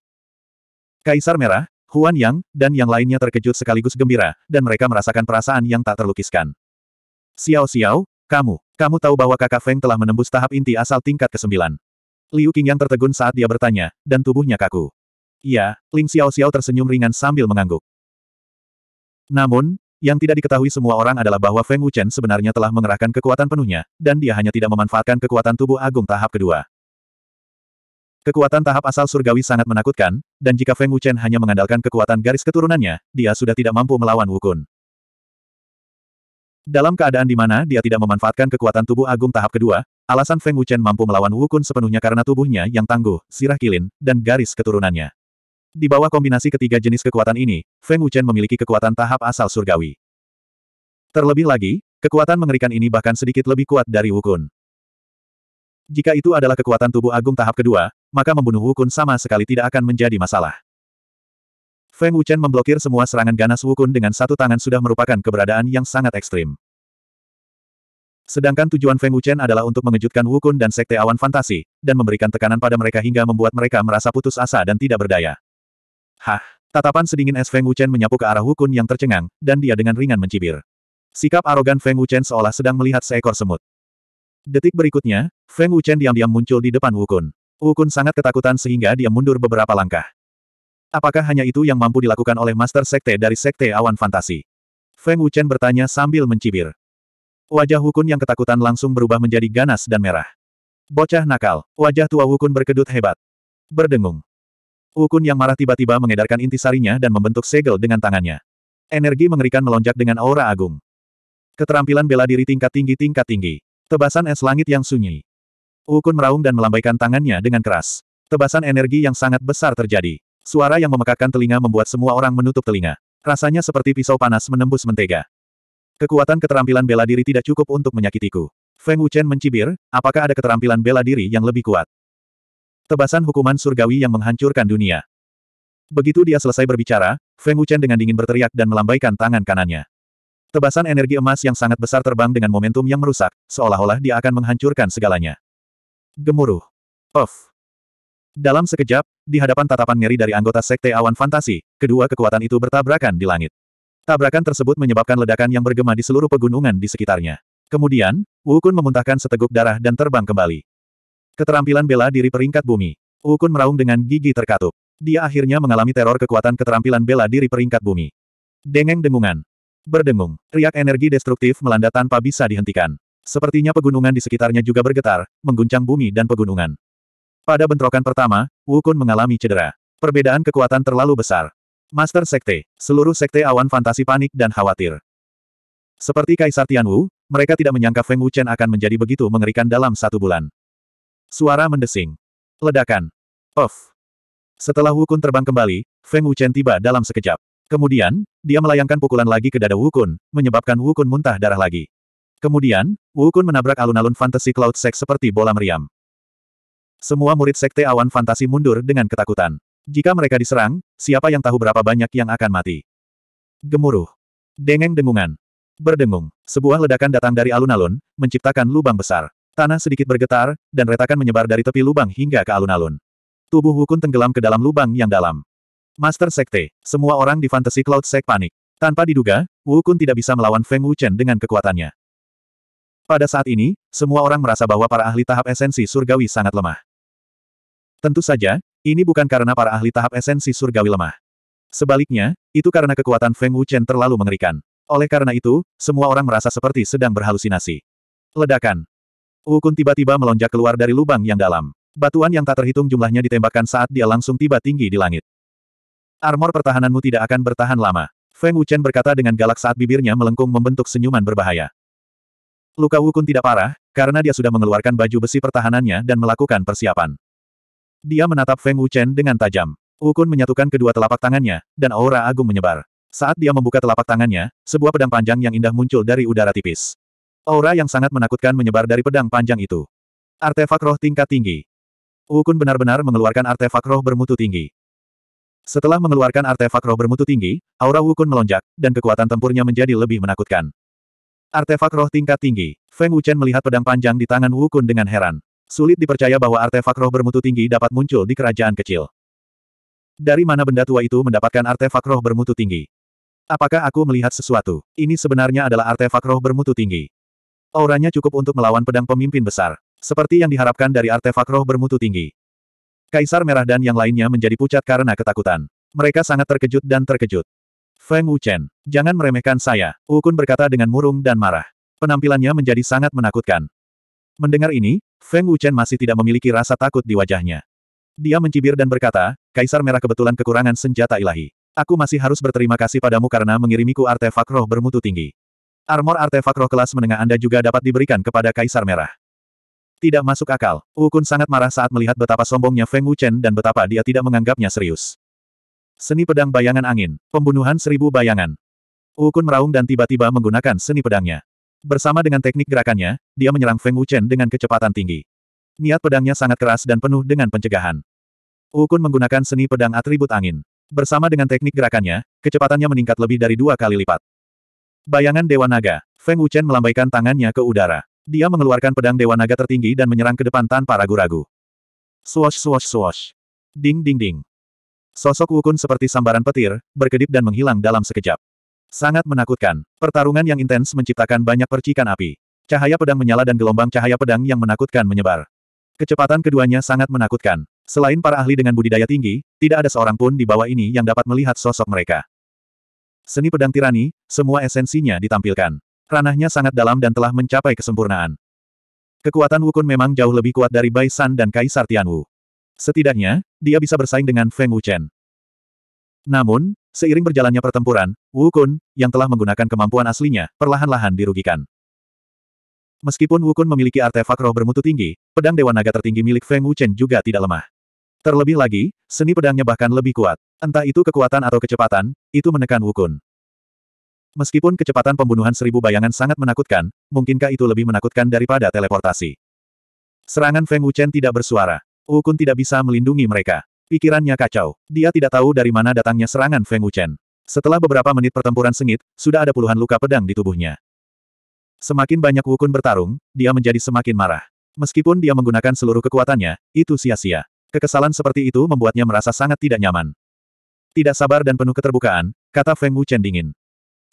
Kaisar Merah, Huan Yang, dan yang lainnya terkejut sekaligus gembira, dan mereka merasakan perasaan yang tak terlukiskan. Xiao Xiao, kamu, kamu tahu bahwa kakak Feng telah menembus tahap inti asal tingkat ke-9. Liu Qingyang tertegun saat dia bertanya, dan tubuhnya kaku. Iya, Ling Xiao Xiao tersenyum ringan sambil mengangguk. Namun, yang tidak diketahui semua orang adalah bahwa Feng Wuchen sebenarnya telah mengerahkan kekuatan penuhnya, dan dia hanya tidak memanfaatkan kekuatan tubuh agung tahap kedua. Kekuatan tahap asal surgawi sangat menakutkan, dan jika Feng Wuchen hanya mengandalkan kekuatan garis keturunannya, dia sudah tidak mampu melawan Wukun. Dalam keadaan di mana dia tidak memanfaatkan kekuatan tubuh agung tahap kedua, alasan Feng Wuchen mampu melawan Wukun sepenuhnya karena tubuhnya yang tangguh, sirah kilin, dan garis keturunannya. Di bawah kombinasi ketiga jenis kekuatan ini, Feng Wuchen memiliki kekuatan tahap asal surgawi. Terlebih lagi, kekuatan mengerikan ini bahkan sedikit lebih kuat dari Wukun. Jika itu adalah kekuatan tubuh agung tahap kedua, maka membunuh Wukun sama sekali tidak akan menjadi masalah. Feng Wuchen memblokir semua serangan ganas Wukun dengan satu tangan sudah merupakan keberadaan yang sangat ekstrim. Sedangkan tujuan Feng Wuchen adalah untuk mengejutkan Wukun dan Sekte Awan Fantasi, dan memberikan tekanan pada mereka hingga membuat mereka merasa putus asa dan tidak berdaya. Hah! Tatapan sedingin es Feng Wuchen menyapu ke arah Wukun yang tercengang, dan dia dengan ringan mencibir. Sikap arogan Feng Wuchen seolah sedang melihat seekor semut. Detik berikutnya, Feng Wuchen diam-diam muncul di depan Wukun. Wukun sangat ketakutan sehingga dia mundur beberapa langkah. Apakah hanya itu yang mampu dilakukan oleh Master Sekte dari Sekte Awan Fantasi? Feng Wuchen bertanya sambil mencibir. Wajah Wukun yang ketakutan langsung berubah menjadi ganas dan merah. Bocah nakal, wajah tua Wukun berkedut hebat. Berdengung. Wukun yang marah tiba-tiba mengedarkan intisarinya dan membentuk segel dengan tangannya. Energi mengerikan melonjak dengan aura agung. Keterampilan bela diri tingkat tinggi tingkat tinggi. Tebasan es langit yang sunyi. Wukun meraung dan melambaikan tangannya dengan keras. Tebasan energi yang sangat besar terjadi. Suara yang memekakkan telinga membuat semua orang menutup telinga. Rasanya seperti pisau panas menembus mentega. Kekuatan keterampilan bela diri tidak cukup untuk menyakitiku. Feng Wuchen mencibir, apakah ada keterampilan bela diri yang lebih kuat? Tebasan hukuman surgawi yang menghancurkan dunia. Begitu dia selesai berbicara, Feng Wuchen dengan dingin berteriak dan melambaikan tangan kanannya. Tebasan energi emas yang sangat besar terbang dengan momentum yang merusak, seolah-olah dia akan menghancurkan segalanya. Gemuruh. Off. Dalam sekejap, di hadapan tatapan ngeri dari anggota Sekte Awan Fantasi, kedua kekuatan itu bertabrakan di langit. Tabrakan tersebut menyebabkan ledakan yang bergema di seluruh pegunungan di sekitarnya. Kemudian, Wukun memuntahkan seteguk darah dan terbang kembali. Keterampilan bela diri peringkat bumi. Wukun meraung dengan gigi terkatup. Dia akhirnya mengalami teror kekuatan keterampilan bela diri peringkat bumi. Dengeng dengungan. Berdengung, riak energi destruktif melanda tanpa bisa dihentikan. Sepertinya pegunungan di sekitarnya juga bergetar, mengguncang bumi dan pegunungan. Pada bentrokan pertama, Wukun mengalami cedera. Perbedaan kekuatan terlalu besar. Master Sekte, seluruh Sekte Awan Fantasi panik dan khawatir. Seperti Kaisar Tianwu, mereka tidak menyangka Feng Wuchen akan menjadi begitu mengerikan dalam satu bulan. Suara mendesing. Ledakan. Off. Setelah Wukun terbang kembali, Feng Wuchen tiba dalam sekejap. Kemudian, dia melayangkan pukulan lagi ke dada Wukun, menyebabkan Wukun muntah darah lagi. Kemudian, Wukun menabrak alun-alun fantasi Cloud Sex seperti bola meriam. Semua murid sekte awan fantasi mundur dengan ketakutan. Jika mereka diserang, siapa yang tahu berapa banyak yang akan mati? Gemuruh. Dengeng dengungan. Berdengung. Sebuah ledakan datang dari alun-alun, menciptakan lubang besar. Tanah sedikit bergetar, dan retakan menyebar dari tepi lubang hingga ke alun-alun. Tubuh Wukun tenggelam ke dalam lubang yang dalam. Master Sekte. Semua orang di Fantasy Cloud Sek panik. Tanpa diduga, Wukun tidak bisa melawan Feng Wuchen dengan kekuatannya. Pada saat ini, semua orang merasa bahwa para ahli tahap esensi surgawi sangat lemah. Tentu saja, ini bukan karena para ahli tahap esensi surgawi lemah. Sebaliknya, itu karena kekuatan Feng Wuchen terlalu mengerikan. Oleh karena itu, semua orang merasa seperti sedang berhalusinasi. Ledakan. Wukun tiba-tiba melonjak keluar dari lubang yang dalam. Batuan yang tak terhitung jumlahnya ditembakkan saat dia langsung tiba tinggi di langit. Armor pertahananmu tidak akan bertahan lama. Feng Wuchen berkata dengan galak saat bibirnya melengkung membentuk senyuman berbahaya. Luka Wukun tidak parah, karena dia sudah mengeluarkan baju besi pertahanannya dan melakukan persiapan. Dia menatap Feng Wuchen dengan tajam. Ukun menyatukan kedua telapak tangannya, dan aura agung menyebar. Saat dia membuka telapak tangannya, sebuah pedang panjang yang indah muncul dari udara tipis. Aura yang sangat menakutkan menyebar dari pedang panjang itu. Artefak roh tingkat tinggi. Ukun benar-benar mengeluarkan artefak roh bermutu tinggi. Setelah mengeluarkan artefak roh bermutu tinggi, aura Wukun melonjak, dan kekuatan tempurnya menjadi lebih menakutkan. Artefak roh tingkat tinggi, Feng Wuchen melihat pedang panjang di tangan Wukun dengan heran. Sulit dipercaya bahwa artefak roh bermutu tinggi dapat muncul di kerajaan kecil. Dari mana benda tua itu mendapatkan artefak roh bermutu tinggi? Apakah aku melihat sesuatu? Ini sebenarnya adalah artefak roh bermutu tinggi. Auranya cukup untuk melawan pedang pemimpin besar. Seperti yang diharapkan dari artefak roh bermutu tinggi. Kaisar Merah dan yang lainnya menjadi pucat karena ketakutan. Mereka sangat terkejut dan terkejut. Feng Wuchen, jangan meremehkan saya, Wukun berkata dengan murung dan marah. Penampilannya menjadi sangat menakutkan. Mendengar ini, Feng Wuchen masih tidak memiliki rasa takut di wajahnya. Dia mencibir dan berkata, Kaisar Merah kebetulan kekurangan senjata ilahi. Aku masih harus berterima kasih padamu karena mengirimiku artefak roh bermutu tinggi. Armor artefak roh kelas menengah Anda juga dapat diberikan kepada Kaisar Merah. Tidak masuk akal, Wukun sangat marah saat melihat betapa sombongnya Feng Wuchen dan betapa dia tidak menganggapnya serius. Seni pedang bayangan angin, pembunuhan seribu bayangan. Wukun meraung dan tiba-tiba menggunakan seni pedangnya. Bersama dengan teknik gerakannya, dia menyerang Feng Wuchen dengan kecepatan tinggi. Niat pedangnya sangat keras dan penuh dengan pencegahan. Wukun menggunakan seni pedang atribut angin. Bersama dengan teknik gerakannya, kecepatannya meningkat lebih dari dua kali lipat. Bayangan Dewa Naga, Feng Wuchen melambaikan tangannya ke udara. Dia mengeluarkan pedang Dewa Naga tertinggi dan menyerang ke depan tanpa ragu-ragu. Swash swash swash. Ding ding ding. Sosok Wukun seperti sambaran petir, berkedip dan menghilang dalam sekejap. Sangat menakutkan. Pertarungan yang intens menciptakan banyak percikan api. Cahaya pedang menyala dan gelombang cahaya pedang yang menakutkan menyebar. Kecepatan keduanya sangat menakutkan. Selain para ahli dengan budidaya tinggi, tidak ada seorang pun di bawah ini yang dapat melihat sosok mereka. Seni pedang tirani, semua esensinya ditampilkan. Ranahnya sangat dalam dan telah mencapai kesempurnaan. Kekuatan Wukun memang jauh lebih kuat dari Bai San dan Kaisar Tianwu. Setidaknya, dia bisa bersaing dengan Feng Wuchen. Namun, Seiring berjalannya pertempuran, Wu Kun, yang telah menggunakan kemampuan aslinya, perlahan-lahan dirugikan. Meskipun Wu Kun memiliki artefak roh bermutu tinggi, pedang Dewa Naga tertinggi milik Feng Wuchen juga tidak lemah. Terlebih lagi, seni pedangnya bahkan lebih kuat. Entah itu kekuatan atau kecepatan, itu menekan Wu Kun. Meskipun kecepatan pembunuhan seribu bayangan sangat menakutkan, mungkinkah itu lebih menakutkan daripada teleportasi? Serangan Feng Wuchen tidak bersuara. Wu Kun tidak bisa melindungi mereka. Pikirannya kacau. Dia tidak tahu dari mana datangnya serangan Feng Wuchen. Setelah beberapa menit pertempuran sengit, sudah ada puluhan luka pedang di tubuhnya. Semakin banyak Wukun bertarung, dia menjadi semakin marah. Meskipun dia menggunakan seluruh kekuatannya, itu sia-sia. Kekesalan seperti itu membuatnya merasa sangat tidak nyaman. Tidak sabar dan penuh keterbukaan, kata Feng Wuchen dingin.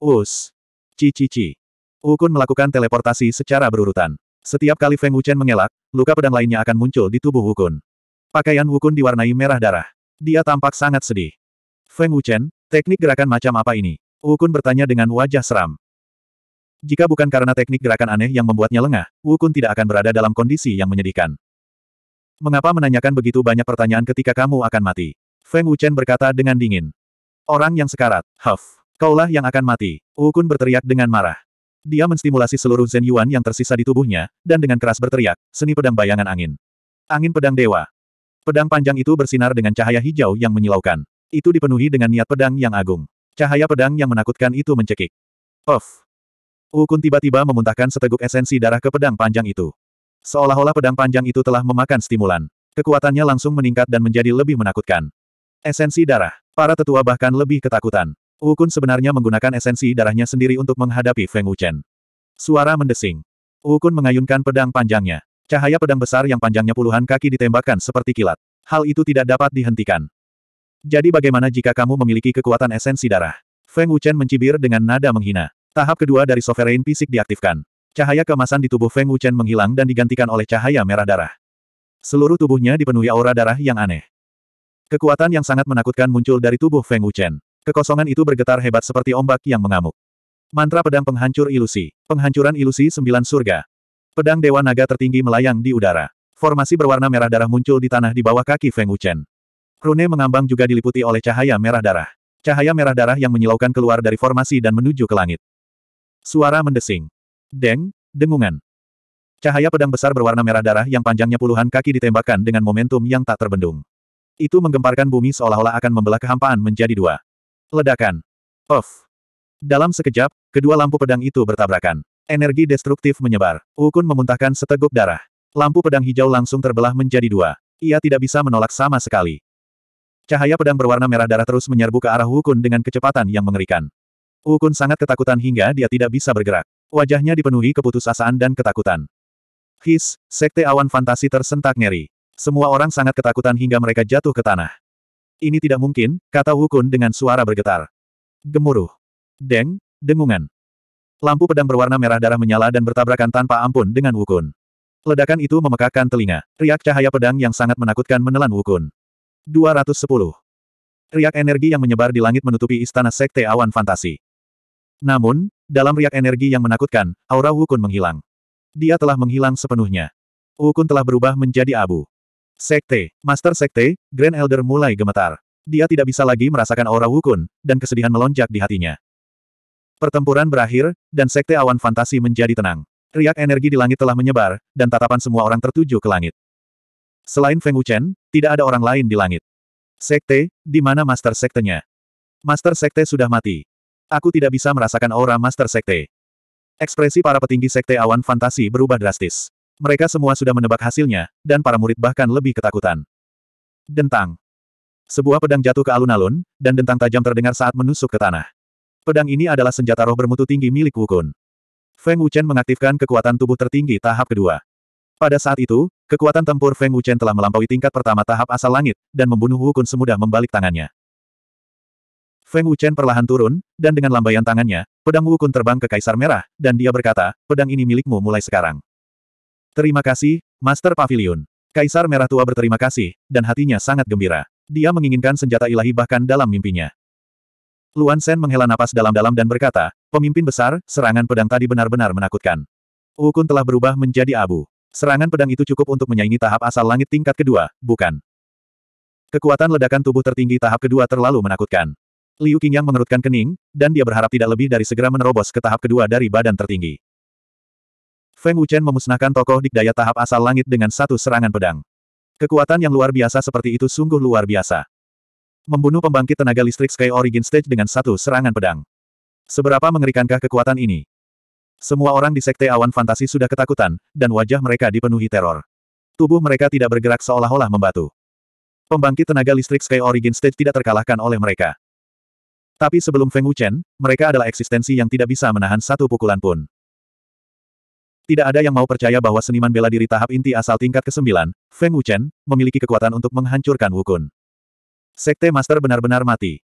Us. Cici-ci. Wukun melakukan teleportasi secara berurutan. Setiap kali Feng Wuchen mengelak, luka pedang lainnya akan muncul di tubuh Wukun. Pakaian Wukun diwarnai merah darah. Dia tampak sangat sedih. Feng Wuchen, teknik gerakan macam apa ini? Wukun bertanya dengan wajah seram. Jika bukan karena teknik gerakan aneh yang membuatnya lengah, Wukun tidak akan berada dalam kondisi yang menyedihkan. Mengapa menanyakan begitu banyak pertanyaan ketika kamu akan mati? Feng Wuchen berkata dengan dingin. Orang yang sekarat, Huff, kaulah yang akan mati. Wukun berteriak dengan marah. Dia menstimulasi seluruh Zen Yuan yang tersisa di tubuhnya, dan dengan keras berteriak, seni pedang bayangan angin. Angin pedang dewa. Pedang panjang itu bersinar dengan cahaya hijau yang menyilaukan. Itu dipenuhi dengan niat pedang yang agung. Cahaya pedang yang menakutkan itu mencekik. Of. Ukun tiba-tiba memuntahkan seteguk esensi darah ke pedang panjang itu. Seolah-olah pedang panjang itu telah memakan stimulan. Kekuatannya langsung meningkat dan menjadi lebih menakutkan. Esensi darah. Para tetua bahkan lebih ketakutan. Ukun sebenarnya menggunakan esensi darahnya sendiri untuk menghadapi Feng Wuchen. Suara mendesing. Ukun mengayunkan pedang panjangnya. Cahaya pedang besar yang panjangnya puluhan kaki ditembakkan seperti kilat. Hal itu tidak dapat dihentikan. Jadi bagaimana jika kamu memiliki kekuatan esensi darah? Feng Wuchen mencibir dengan nada menghina. Tahap kedua dari Sovereign Fisik diaktifkan. Cahaya kemasan di tubuh Feng Wuchen menghilang dan digantikan oleh cahaya merah darah. Seluruh tubuhnya dipenuhi aura darah yang aneh. Kekuatan yang sangat menakutkan muncul dari tubuh Feng Wuchen. Kekosongan itu bergetar hebat seperti ombak yang mengamuk. Mantra pedang penghancur ilusi. Penghancuran ilusi sembilan surga. Pedang Dewa Naga tertinggi melayang di udara. Formasi berwarna merah darah muncul di tanah di bawah kaki Feng Wuchen. Rune mengambang juga diliputi oleh cahaya merah darah. Cahaya merah darah yang menyilaukan keluar dari formasi dan menuju ke langit. Suara mendesing. Deng, dengungan. Cahaya pedang besar berwarna merah darah yang panjangnya puluhan kaki ditembakkan dengan momentum yang tak terbendung. Itu menggemparkan bumi seolah-olah akan membelah kehampaan menjadi dua. Ledakan. Of. Dalam sekejap, kedua lampu pedang itu bertabrakan. Energi destruktif menyebar. Wukun memuntahkan seteguk darah. Lampu pedang hijau langsung terbelah menjadi dua. Ia tidak bisa menolak sama sekali. Cahaya pedang berwarna merah darah terus menyerbu ke arah Wukun dengan kecepatan yang mengerikan. Wukun sangat ketakutan hingga dia tidak bisa bergerak. Wajahnya dipenuhi keputusasaan dan ketakutan. His, sekte awan fantasi tersentak ngeri. Semua orang sangat ketakutan hingga mereka jatuh ke tanah. Ini tidak mungkin, kata Wukun dengan suara bergetar. Gemuruh. Deng, dengungan. Lampu pedang berwarna merah darah menyala dan bertabrakan tanpa ampun dengan Wukun. Ledakan itu memekakkan telinga. Riak cahaya pedang yang sangat menakutkan menelan Wukun. 210. Riak energi yang menyebar di langit menutupi istana sekte awan fantasi. Namun, dalam riak energi yang menakutkan, aura Wukun menghilang. Dia telah menghilang sepenuhnya. Wukun telah berubah menjadi abu. Sekte, Master Sekte, Grand Elder mulai gemetar. Dia tidak bisa lagi merasakan aura Wukun, dan kesedihan melonjak di hatinya. Pertempuran berakhir, dan sekte awan fantasi menjadi tenang. Riak energi di langit telah menyebar, dan tatapan semua orang tertuju ke langit. Selain Feng Wuchen, tidak ada orang lain di langit. Sekte, di mana master sektenya? Master sekte sudah mati. Aku tidak bisa merasakan aura master sekte. Ekspresi para petinggi sekte awan fantasi berubah drastis. Mereka semua sudah menebak hasilnya, dan para murid bahkan lebih ketakutan. Dentang. Sebuah pedang jatuh ke alun-alun, dan dentang tajam terdengar saat menusuk ke tanah. Pedang ini adalah senjata roh bermutu tinggi milik Wukun. Feng Wuchen mengaktifkan kekuatan tubuh tertinggi tahap kedua. Pada saat itu, kekuatan tempur Feng Wuchen telah melampaui tingkat pertama tahap asal langit, dan membunuh Wukun semudah membalik tangannya. Feng Wuchen perlahan turun, dan dengan lambaian tangannya, pedang Wukun terbang ke Kaisar Merah, dan dia berkata, pedang ini milikmu mulai sekarang. Terima kasih, Master Pavilion. Kaisar Merah Tua berterima kasih, dan hatinya sangat gembira. Dia menginginkan senjata ilahi bahkan dalam mimpinya. Luan Sen menghela napas dalam-dalam dan berkata, pemimpin besar, serangan pedang tadi benar-benar menakutkan. Wukun telah berubah menjadi abu. Serangan pedang itu cukup untuk menyaingi tahap asal langit tingkat kedua, bukan? Kekuatan ledakan tubuh tertinggi tahap kedua terlalu menakutkan. Liu Qingyang mengerutkan kening, dan dia berharap tidak lebih dari segera menerobos ke tahap kedua dari badan tertinggi. Feng Wuchen memusnahkan tokoh dikdaya tahap asal langit dengan satu serangan pedang. Kekuatan yang luar biasa seperti itu sungguh luar biasa membunuh pembangkit tenaga listrik Sky Origin Stage dengan satu serangan pedang. Seberapa mengerikankah kekuatan ini? Semua orang di Sekte Awan Fantasi sudah ketakutan, dan wajah mereka dipenuhi teror. Tubuh mereka tidak bergerak seolah-olah membatu. Pembangkit tenaga listrik Sky Origin Stage tidak terkalahkan oleh mereka. Tapi sebelum Feng Wuchen, mereka adalah eksistensi yang tidak bisa menahan satu pukulan pun. Tidak ada yang mau percaya bahwa seniman bela diri tahap inti asal tingkat ke-9, Feng Wuchen, memiliki kekuatan untuk menghancurkan Wukun. Sekte Master benar-benar mati.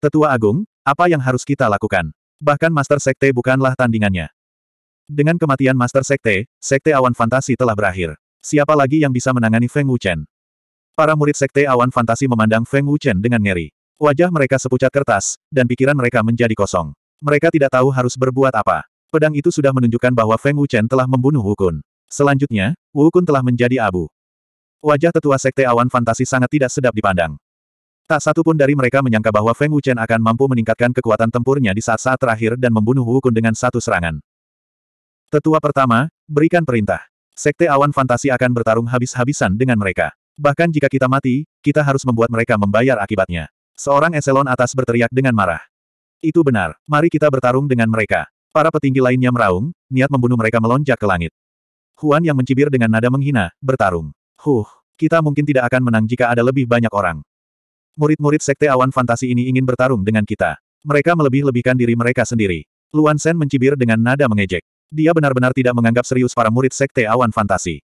Tetua Agung, apa yang harus kita lakukan? Bahkan Master Sekte bukanlah tandingannya. Dengan kematian Master Sekte, Sekte Awan Fantasi telah berakhir. Siapa lagi yang bisa menangani Feng Wuchen? Para murid Sekte Awan Fantasi memandang Feng Wuchen dengan ngeri. Wajah mereka sepucat kertas, dan pikiran mereka menjadi kosong. Mereka tidak tahu harus berbuat apa. Pedang itu sudah menunjukkan bahwa Feng Wuchen telah membunuh Wukun. Selanjutnya, Wukun telah menjadi abu. Wajah tetua Sekte Awan Fantasi sangat tidak sedap dipandang. Tak satu pun dari mereka menyangka bahwa Feng Wuchen akan mampu meningkatkan kekuatan tempurnya di saat-saat terakhir dan membunuh Wu Kun dengan satu serangan. Tetua pertama, berikan perintah. Sekte awan fantasi akan bertarung habis-habisan dengan mereka. Bahkan jika kita mati, kita harus membuat mereka membayar akibatnya. Seorang eselon atas berteriak dengan marah. Itu benar, mari kita bertarung dengan mereka. Para petinggi lainnya meraung, niat membunuh mereka melonjak ke langit. Huan yang mencibir dengan nada menghina, bertarung. Huh, kita mungkin tidak akan menang jika ada lebih banyak orang. Murid-murid sekte awan fantasi ini ingin bertarung dengan kita. Mereka melebih-lebihkan diri mereka sendiri. Luan Sen mencibir dengan nada mengejek. Dia benar-benar tidak menganggap serius para murid sekte awan fantasi.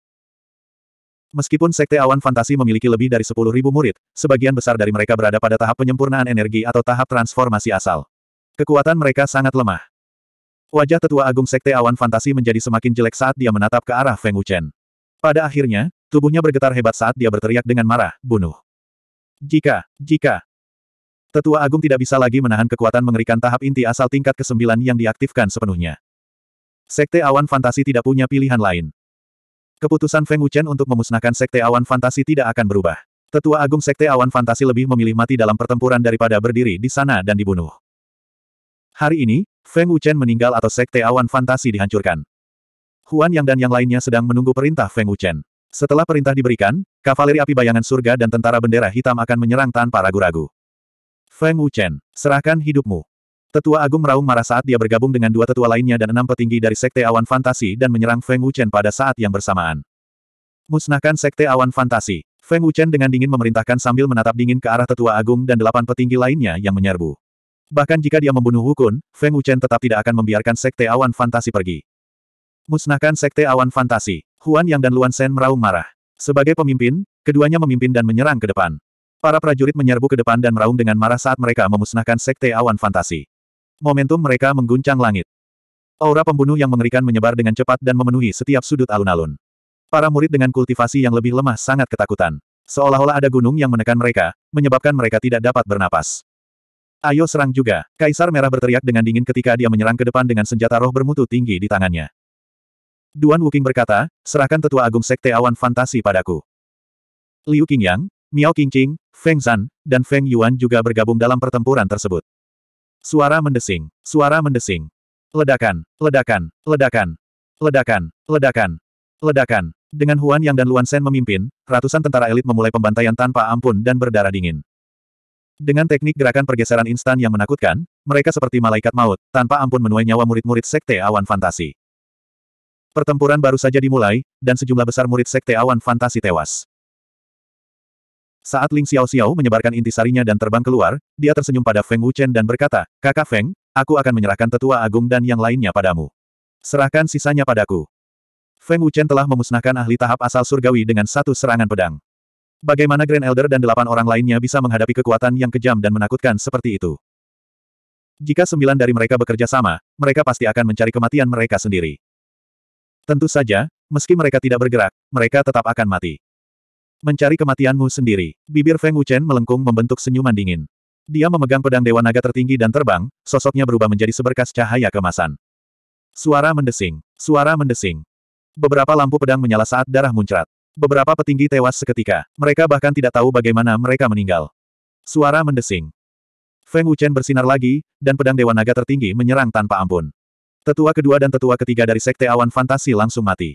Meskipun sekte awan fantasi memiliki lebih dari 10.000 murid, sebagian besar dari mereka berada pada tahap penyempurnaan energi atau tahap transformasi asal. Kekuatan mereka sangat lemah. Wajah tetua agung sekte awan fantasi menjadi semakin jelek saat dia menatap ke arah Feng Wuchen. Pada akhirnya, tubuhnya bergetar hebat saat dia berteriak dengan marah, bunuh. Jika, jika. Tetua Agung tidak bisa lagi menahan kekuatan mengerikan tahap inti asal tingkat ke-9 yang diaktifkan sepenuhnya. Sekte Awan Fantasi tidak punya pilihan lain. Keputusan Feng Wuchen untuk memusnahkan Sekte Awan Fantasi tidak akan berubah. Tetua Agung Sekte Awan Fantasi lebih memilih mati dalam pertempuran daripada berdiri di sana dan dibunuh. Hari ini, Feng Wuchen meninggal atau Sekte Awan Fantasi dihancurkan. Huan Yang dan yang lainnya sedang menunggu perintah Feng Wuchen. Setelah perintah diberikan, Kavaleri api bayangan surga dan tentara bendera hitam akan menyerang tanpa ragu-ragu. Feng Wuchen, serahkan hidupmu. Tetua Agung meraung marah saat dia bergabung dengan dua tetua lainnya dan enam petinggi dari Sekte Awan Fantasi dan menyerang Feng Wuchen pada saat yang bersamaan. Musnahkan Sekte Awan Fantasi. Feng Wuchen dengan dingin memerintahkan sambil menatap dingin ke arah tetua Agung dan delapan petinggi lainnya yang menyerbu. Bahkan jika dia membunuh Wukun, Feng Wuchen tetap tidak akan membiarkan Sekte Awan Fantasi pergi. Musnahkan Sekte Awan Fantasi. Huan Yang dan Luan Sen meraung marah. Sebagai pemimpin, keduanya memimpin dan menyerang ke depan. Para prajurit menyerbu ke depan dan meraung dengan marah saat mereka memusnahkan sekte awan fantasi. Momentum mereka mengguncang langit. Aura pembunuh yang mengerikan menyebar dengan cepat dan memenuhi setiap sudut alun-alun. Para murid dengan kultivasi yang lebih lemah sangat ketakutan. Seolah-olah ada gunung yang menekan mereka, menyebabkan mereka tidak dapat bernapas. Ayo serang juga, Kaisar Merah berteriak dengan dingin ketika dia menyerang ke depan dengan senjata roh bermutu tinggi di tangannya. Duan Wuking berkata, serahkan tetua agung sekte awan fantasi padaku. Liu Qingyang, Miao Qingqing, Feng Zan, dan Feng Yuan juga bergabung dalam pertempuran tersebut. Suara mendesing, suara mendesing. Ledakan, ledakan, ledakan, ledakan, ledakan, ledakan. Dengan Huan Yang dan Luan Sen memimpin, ratusan tentara elit memulai pembantaian tanpa ampun dan berdarah dingin. Dengan teknik gerakan pergeseran instan yang menakutkan, mereka seperti malaikat maut, tanpa ampun menuai nyawa murid-murid sekte awan fantasi. Pertempuran baru saja dimulai, dan sejumlah besar murid sekte awan fantasi tewas. Saat Ling Xiao-Xiao menyebarkan intisarinya dan terbang keluar, dia tersenyum pada Feng Wuchen dan berkata, Kakak Feng, aku akan menyerahkan tetua agung dan yang lainnya padamu. Serahkan sisanya padaku. Feng Wuchen telah memusnahkan ahli tahap asal surgawi dengan satu serangan pedang. Bagaimana Grand Elder dan delapan orang lainnya bisa menghadapi kekuatan yang kejam dan menakutkan seperti itu? Jika sembilan dari mereka bekerja sama, mereka pasti akan mencari kematian mereka sendiri. Tentu saja, meski mereka tidak bergerak, mereka tetap akan mati. Mencari kematianmu sendiri. Bibir Feng Wuchen melengkung membentuk senyuman dingin. Dia memegang pedang Dewa Naga tertinggi dan terbang, sosoknya berubah menjadi seberkas cahaya kemasan. Suara mendesing. Suara mendesing. Beberapa lampu pedang menyala saat darah muncrat. Beberapa petinggi tewas seketika. Mereka bahkan tidak tahu bagaimana mereka meninggal. Suara mendesing. Feng Wuchen bersinar lagi, dan pedang Dewa Naga tertinggi menyerang tanpa ampun. Tetua kedua dan tetua ketiga dari Sekte Awan Fantasi langsung mati.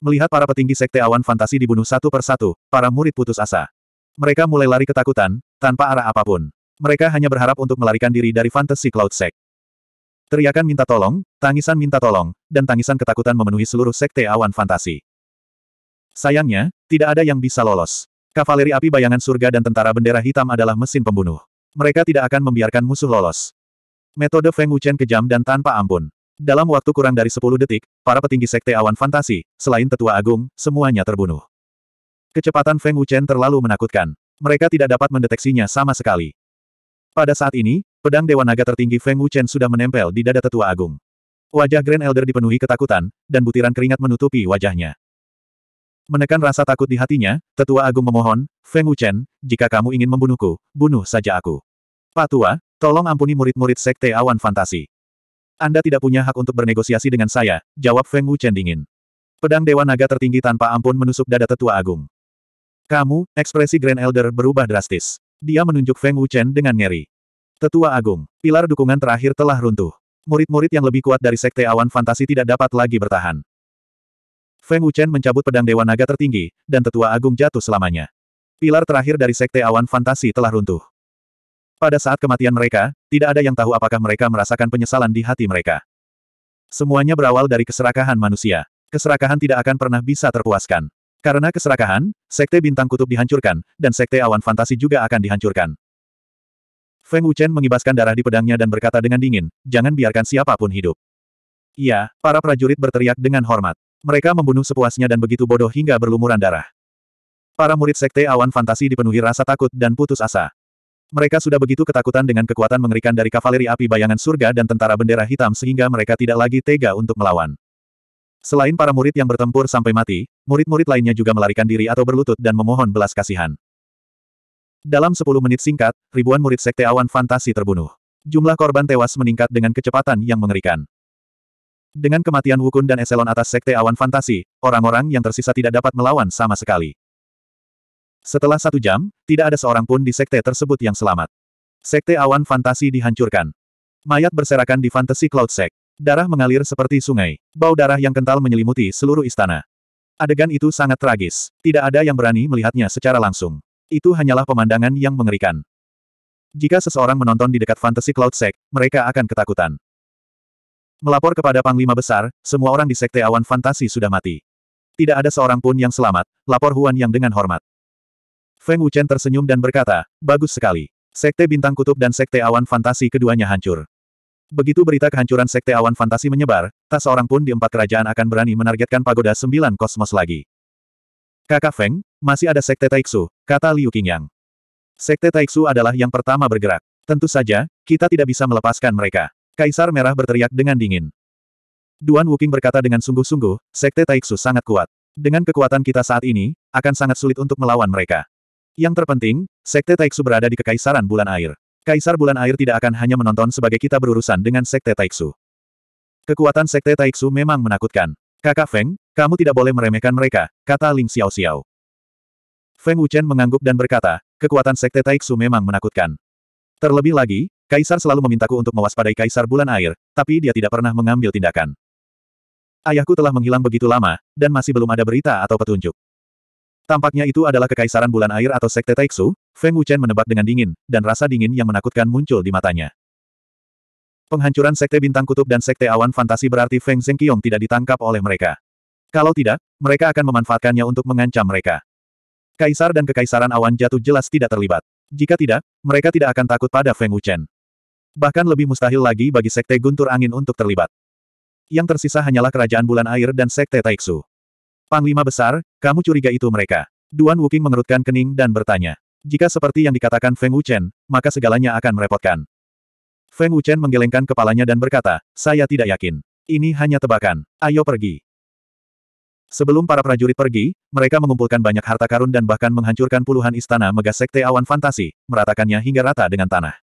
Melihat para petinggi Sekte Awan Fantasi dibunuh satu persatu, para murid putus asa. Mereka mulai lari ketakutan, tanpa arah apapun. Mereka hanya berharap untuk melarikan diri dari Fantasi Cloud Sect. Teriakan minta tolong, tangisan minta tolong, dan tangisan ketakutan memenuhi seluruh Sekte Awan Fantasi. Sayangnya, tidak ada yang bisa lolos. Kavaleri api bayangan surga dan tentara bendera hitam adalah mesin pembunuh. Mereka tidak akan membiarkan musuh lolos. Metode Feng Wuchen kejam dan tanpa ampun. Dalam waktu kurang dari 10 detik, para petinggi Sekte Awan Fantasi, selain Tetua Agung, semuanya terbunuh. Kecepatan Feng Wuchen terlalu menakutkan. Mereka tidak dapat mendeteksinya sama sekali. Pada saat ini, pedang Dewa Naga tertinggi Feng Wuchen sudah menempel di dada Tetua Agung. Wajah Grand Elder dipenuhi ketakutan, dan butiran keringat menutupi wajahnya. Menekan rasa takut di hatinya, Tetua Agung memohon, Feng Wuchen, jika kamu ingin membunuhku, bunuh saja aku. Pak tua. Tolong ampuni murid-murid Sekte Awan Fantasi. Anda tidak punya hak untuk bernegosiasi dengan saya, jawab Feng Wu Chen dingin. Pedang Dewa Naga tertinggi tanpa ampun menusuk dada tetua agung. Kamu, ekspresi Grand Elder berubah drastis. Dia menunjuk Feng Wu Chen dengan ngeri. Tetua Agung, pilar dukungan terakhir telah runtuh. Murid-murid yang lebih kuat dari Sekte Awan Fantasi tidak dapat lagi bertahan. Feng Wu Chen mencabut pedang Dewa Naga tertinggi, dan Tetua Agung jatuh selamanya. Pilar terakhir dari Sekte Awan Fantasi telah runtuh. Pada saat kematian mereka, tidak ada yang tahu apakah mereka merasakan penyesalan di hati mereka. Semuanya berawal dari keserakahan manusia. Keserakahan tidak akan pernah bisa terpuaskan. Karena keserakahan, sekte bintang kutub dihancurkan, dan sekte awan fantasi juga akan dihancurkan. Feng Wuchen mengibaskan darah di pedangnya dan berkata dengan dingin, jangan biarkan siapapun hidup. Iya, para prajurit berteriak dengan hormat. Mereka membunuh sepuasnya dan begitu bodoh hingga berlumuran darah. Para murid sekte awan fantasi dipenuhi rasa takut dan putus asa. Mereka sudah begitu ketakutan dengan kekuatan mengerikan dari kavaleri api bayangan surga dan tentara bendera hitam sehingga mereka tidak lagi tega untuk melawan. Selain para murid yang bertempur sampai mati, murid-murid lainnya juga melarikan diri atau berlutut dan memohon belas kasihan. Dalam 10 menit singkat, ribuan murid sekte awan fantasi terbunuh. Jumlah korban tewas meningkat dengan kecepatan yang mengerikan. Dengan kematian Wukun dan eselon atas sekte awan fantasi, orang-orang yang tersisa tidak dapat melawan sama sekali. Setelah satu jam, tidak ada seorang pun di sekte tersebut yang selamat. Sekte awan fantasi dihancurkan. Mayat berserakan di fantasi Cloud Sect. Darah mengalir seperti sungai. Bau darah yang kental menyelimuti seluruh istana. Adegan itu sangat tragis. Tidak ada yang berani melihatnya secara langsung. Itu hanyalah pemandangan yang mengerikan. Jika seseorang menonton di dekat fantasi Cloud Sect, mereka akan ketakutan. Melapor kepada Panglima Besar, semua orang di Sekte Awan Fantasi sudah mati. Tidak ada seorang pun yang selamat, lapor Huan Yang dengan hormat. Feng Wuchen tersenyum dan berkata, bagus sekali. Sekte Bintang Kutub dan Sekte Awan Fantasi keduanya hancur. Begitu berita kehancuran Sekte Awan Fantasi menyebar, tak seorang pun di empat kerajaan akan berani menargetkan Pagoda Sembilan Kosmos lagi. Kakak Feng, masih ada Sekte Taiksu, kata Liu Qingyang. Sekte Taiksu adalah yang pertama bergerak. Tentu saja, kita tidak bisa melepaskan mereka. Kaisar Merah berteriak dengan dingin. Duan Wuking berkata dengan sungguh-sungguh, Sekte Taiksu sangat kuat. Dengan kekuatan kita saat ini, akan sangat sulit untuk melawan mereka. Yang terpenting, Sekte Taiksu berada di Kekaisaran Bulan Air. Kaisar Bulan Air tidak akan hanya menonton sebagai kita berurusan dengan Sekte Taiksu. Kekuatan Sekte Taiksu memang menakutkan. Kakak Feng, kamu tidak boleh meremehkan mereka, kata Ling Xiao Xiao. Feng Wuchen mengangguk dan berkata, kekuatan Sekte Taiksu memang menakutkan. Terlebih lagi, Kaisar selalu memintaku untuk mewaspadai Kaisar Bulan Air, tapi dia tidak pernah mengambil tindakan. Ayahku telah menghilang begitu lama, dan masih belum ada berita atau petunjuk. Tampaknya itu adalah kekaisaran bulan air atau sekte Taixu. Feng Wuchen menebak dengan dingin, dan rasa dingin yang menakutkan muncul di matanya. Penghancuran sekte bintang kutub dan sekte awan fantasi berarti Feng Zhengqiong tidak ditangkap oleh mereka. Kalau tidak, mereka akan memanfaatkannya untuk mengancam mereka. Kaisar dan kekaisaran awan jatuh jelas tidak terlibat. Jika tidak, mereka tidak akan takut pada Feng Wuchen. Bahkan lebih mustahil lagi bagi sekte guntur angin untuk terlibat. Yang tersisa hanyalah kerajaan bulan air dan sekte Taixu. Panglima besar, kamu curiga itu mereka. Duan Wuking mengerutkan kening dan bertanya. Jika seperti yang dikatakan Feng Wuchen, maka segalanya akan merepotkan. Feng Wuchen menggelengkan kepalanya dan berkata, saya tidak yakin. Ini hanya tebakan. Ayo pergi. Sebelum para prajurit pergi, mereka mengumpulkan banyak harta karun dan bahkan menghancurkan puluhan istana megah sekte awan fantasi, meratakannya hingga rata dengan tanah.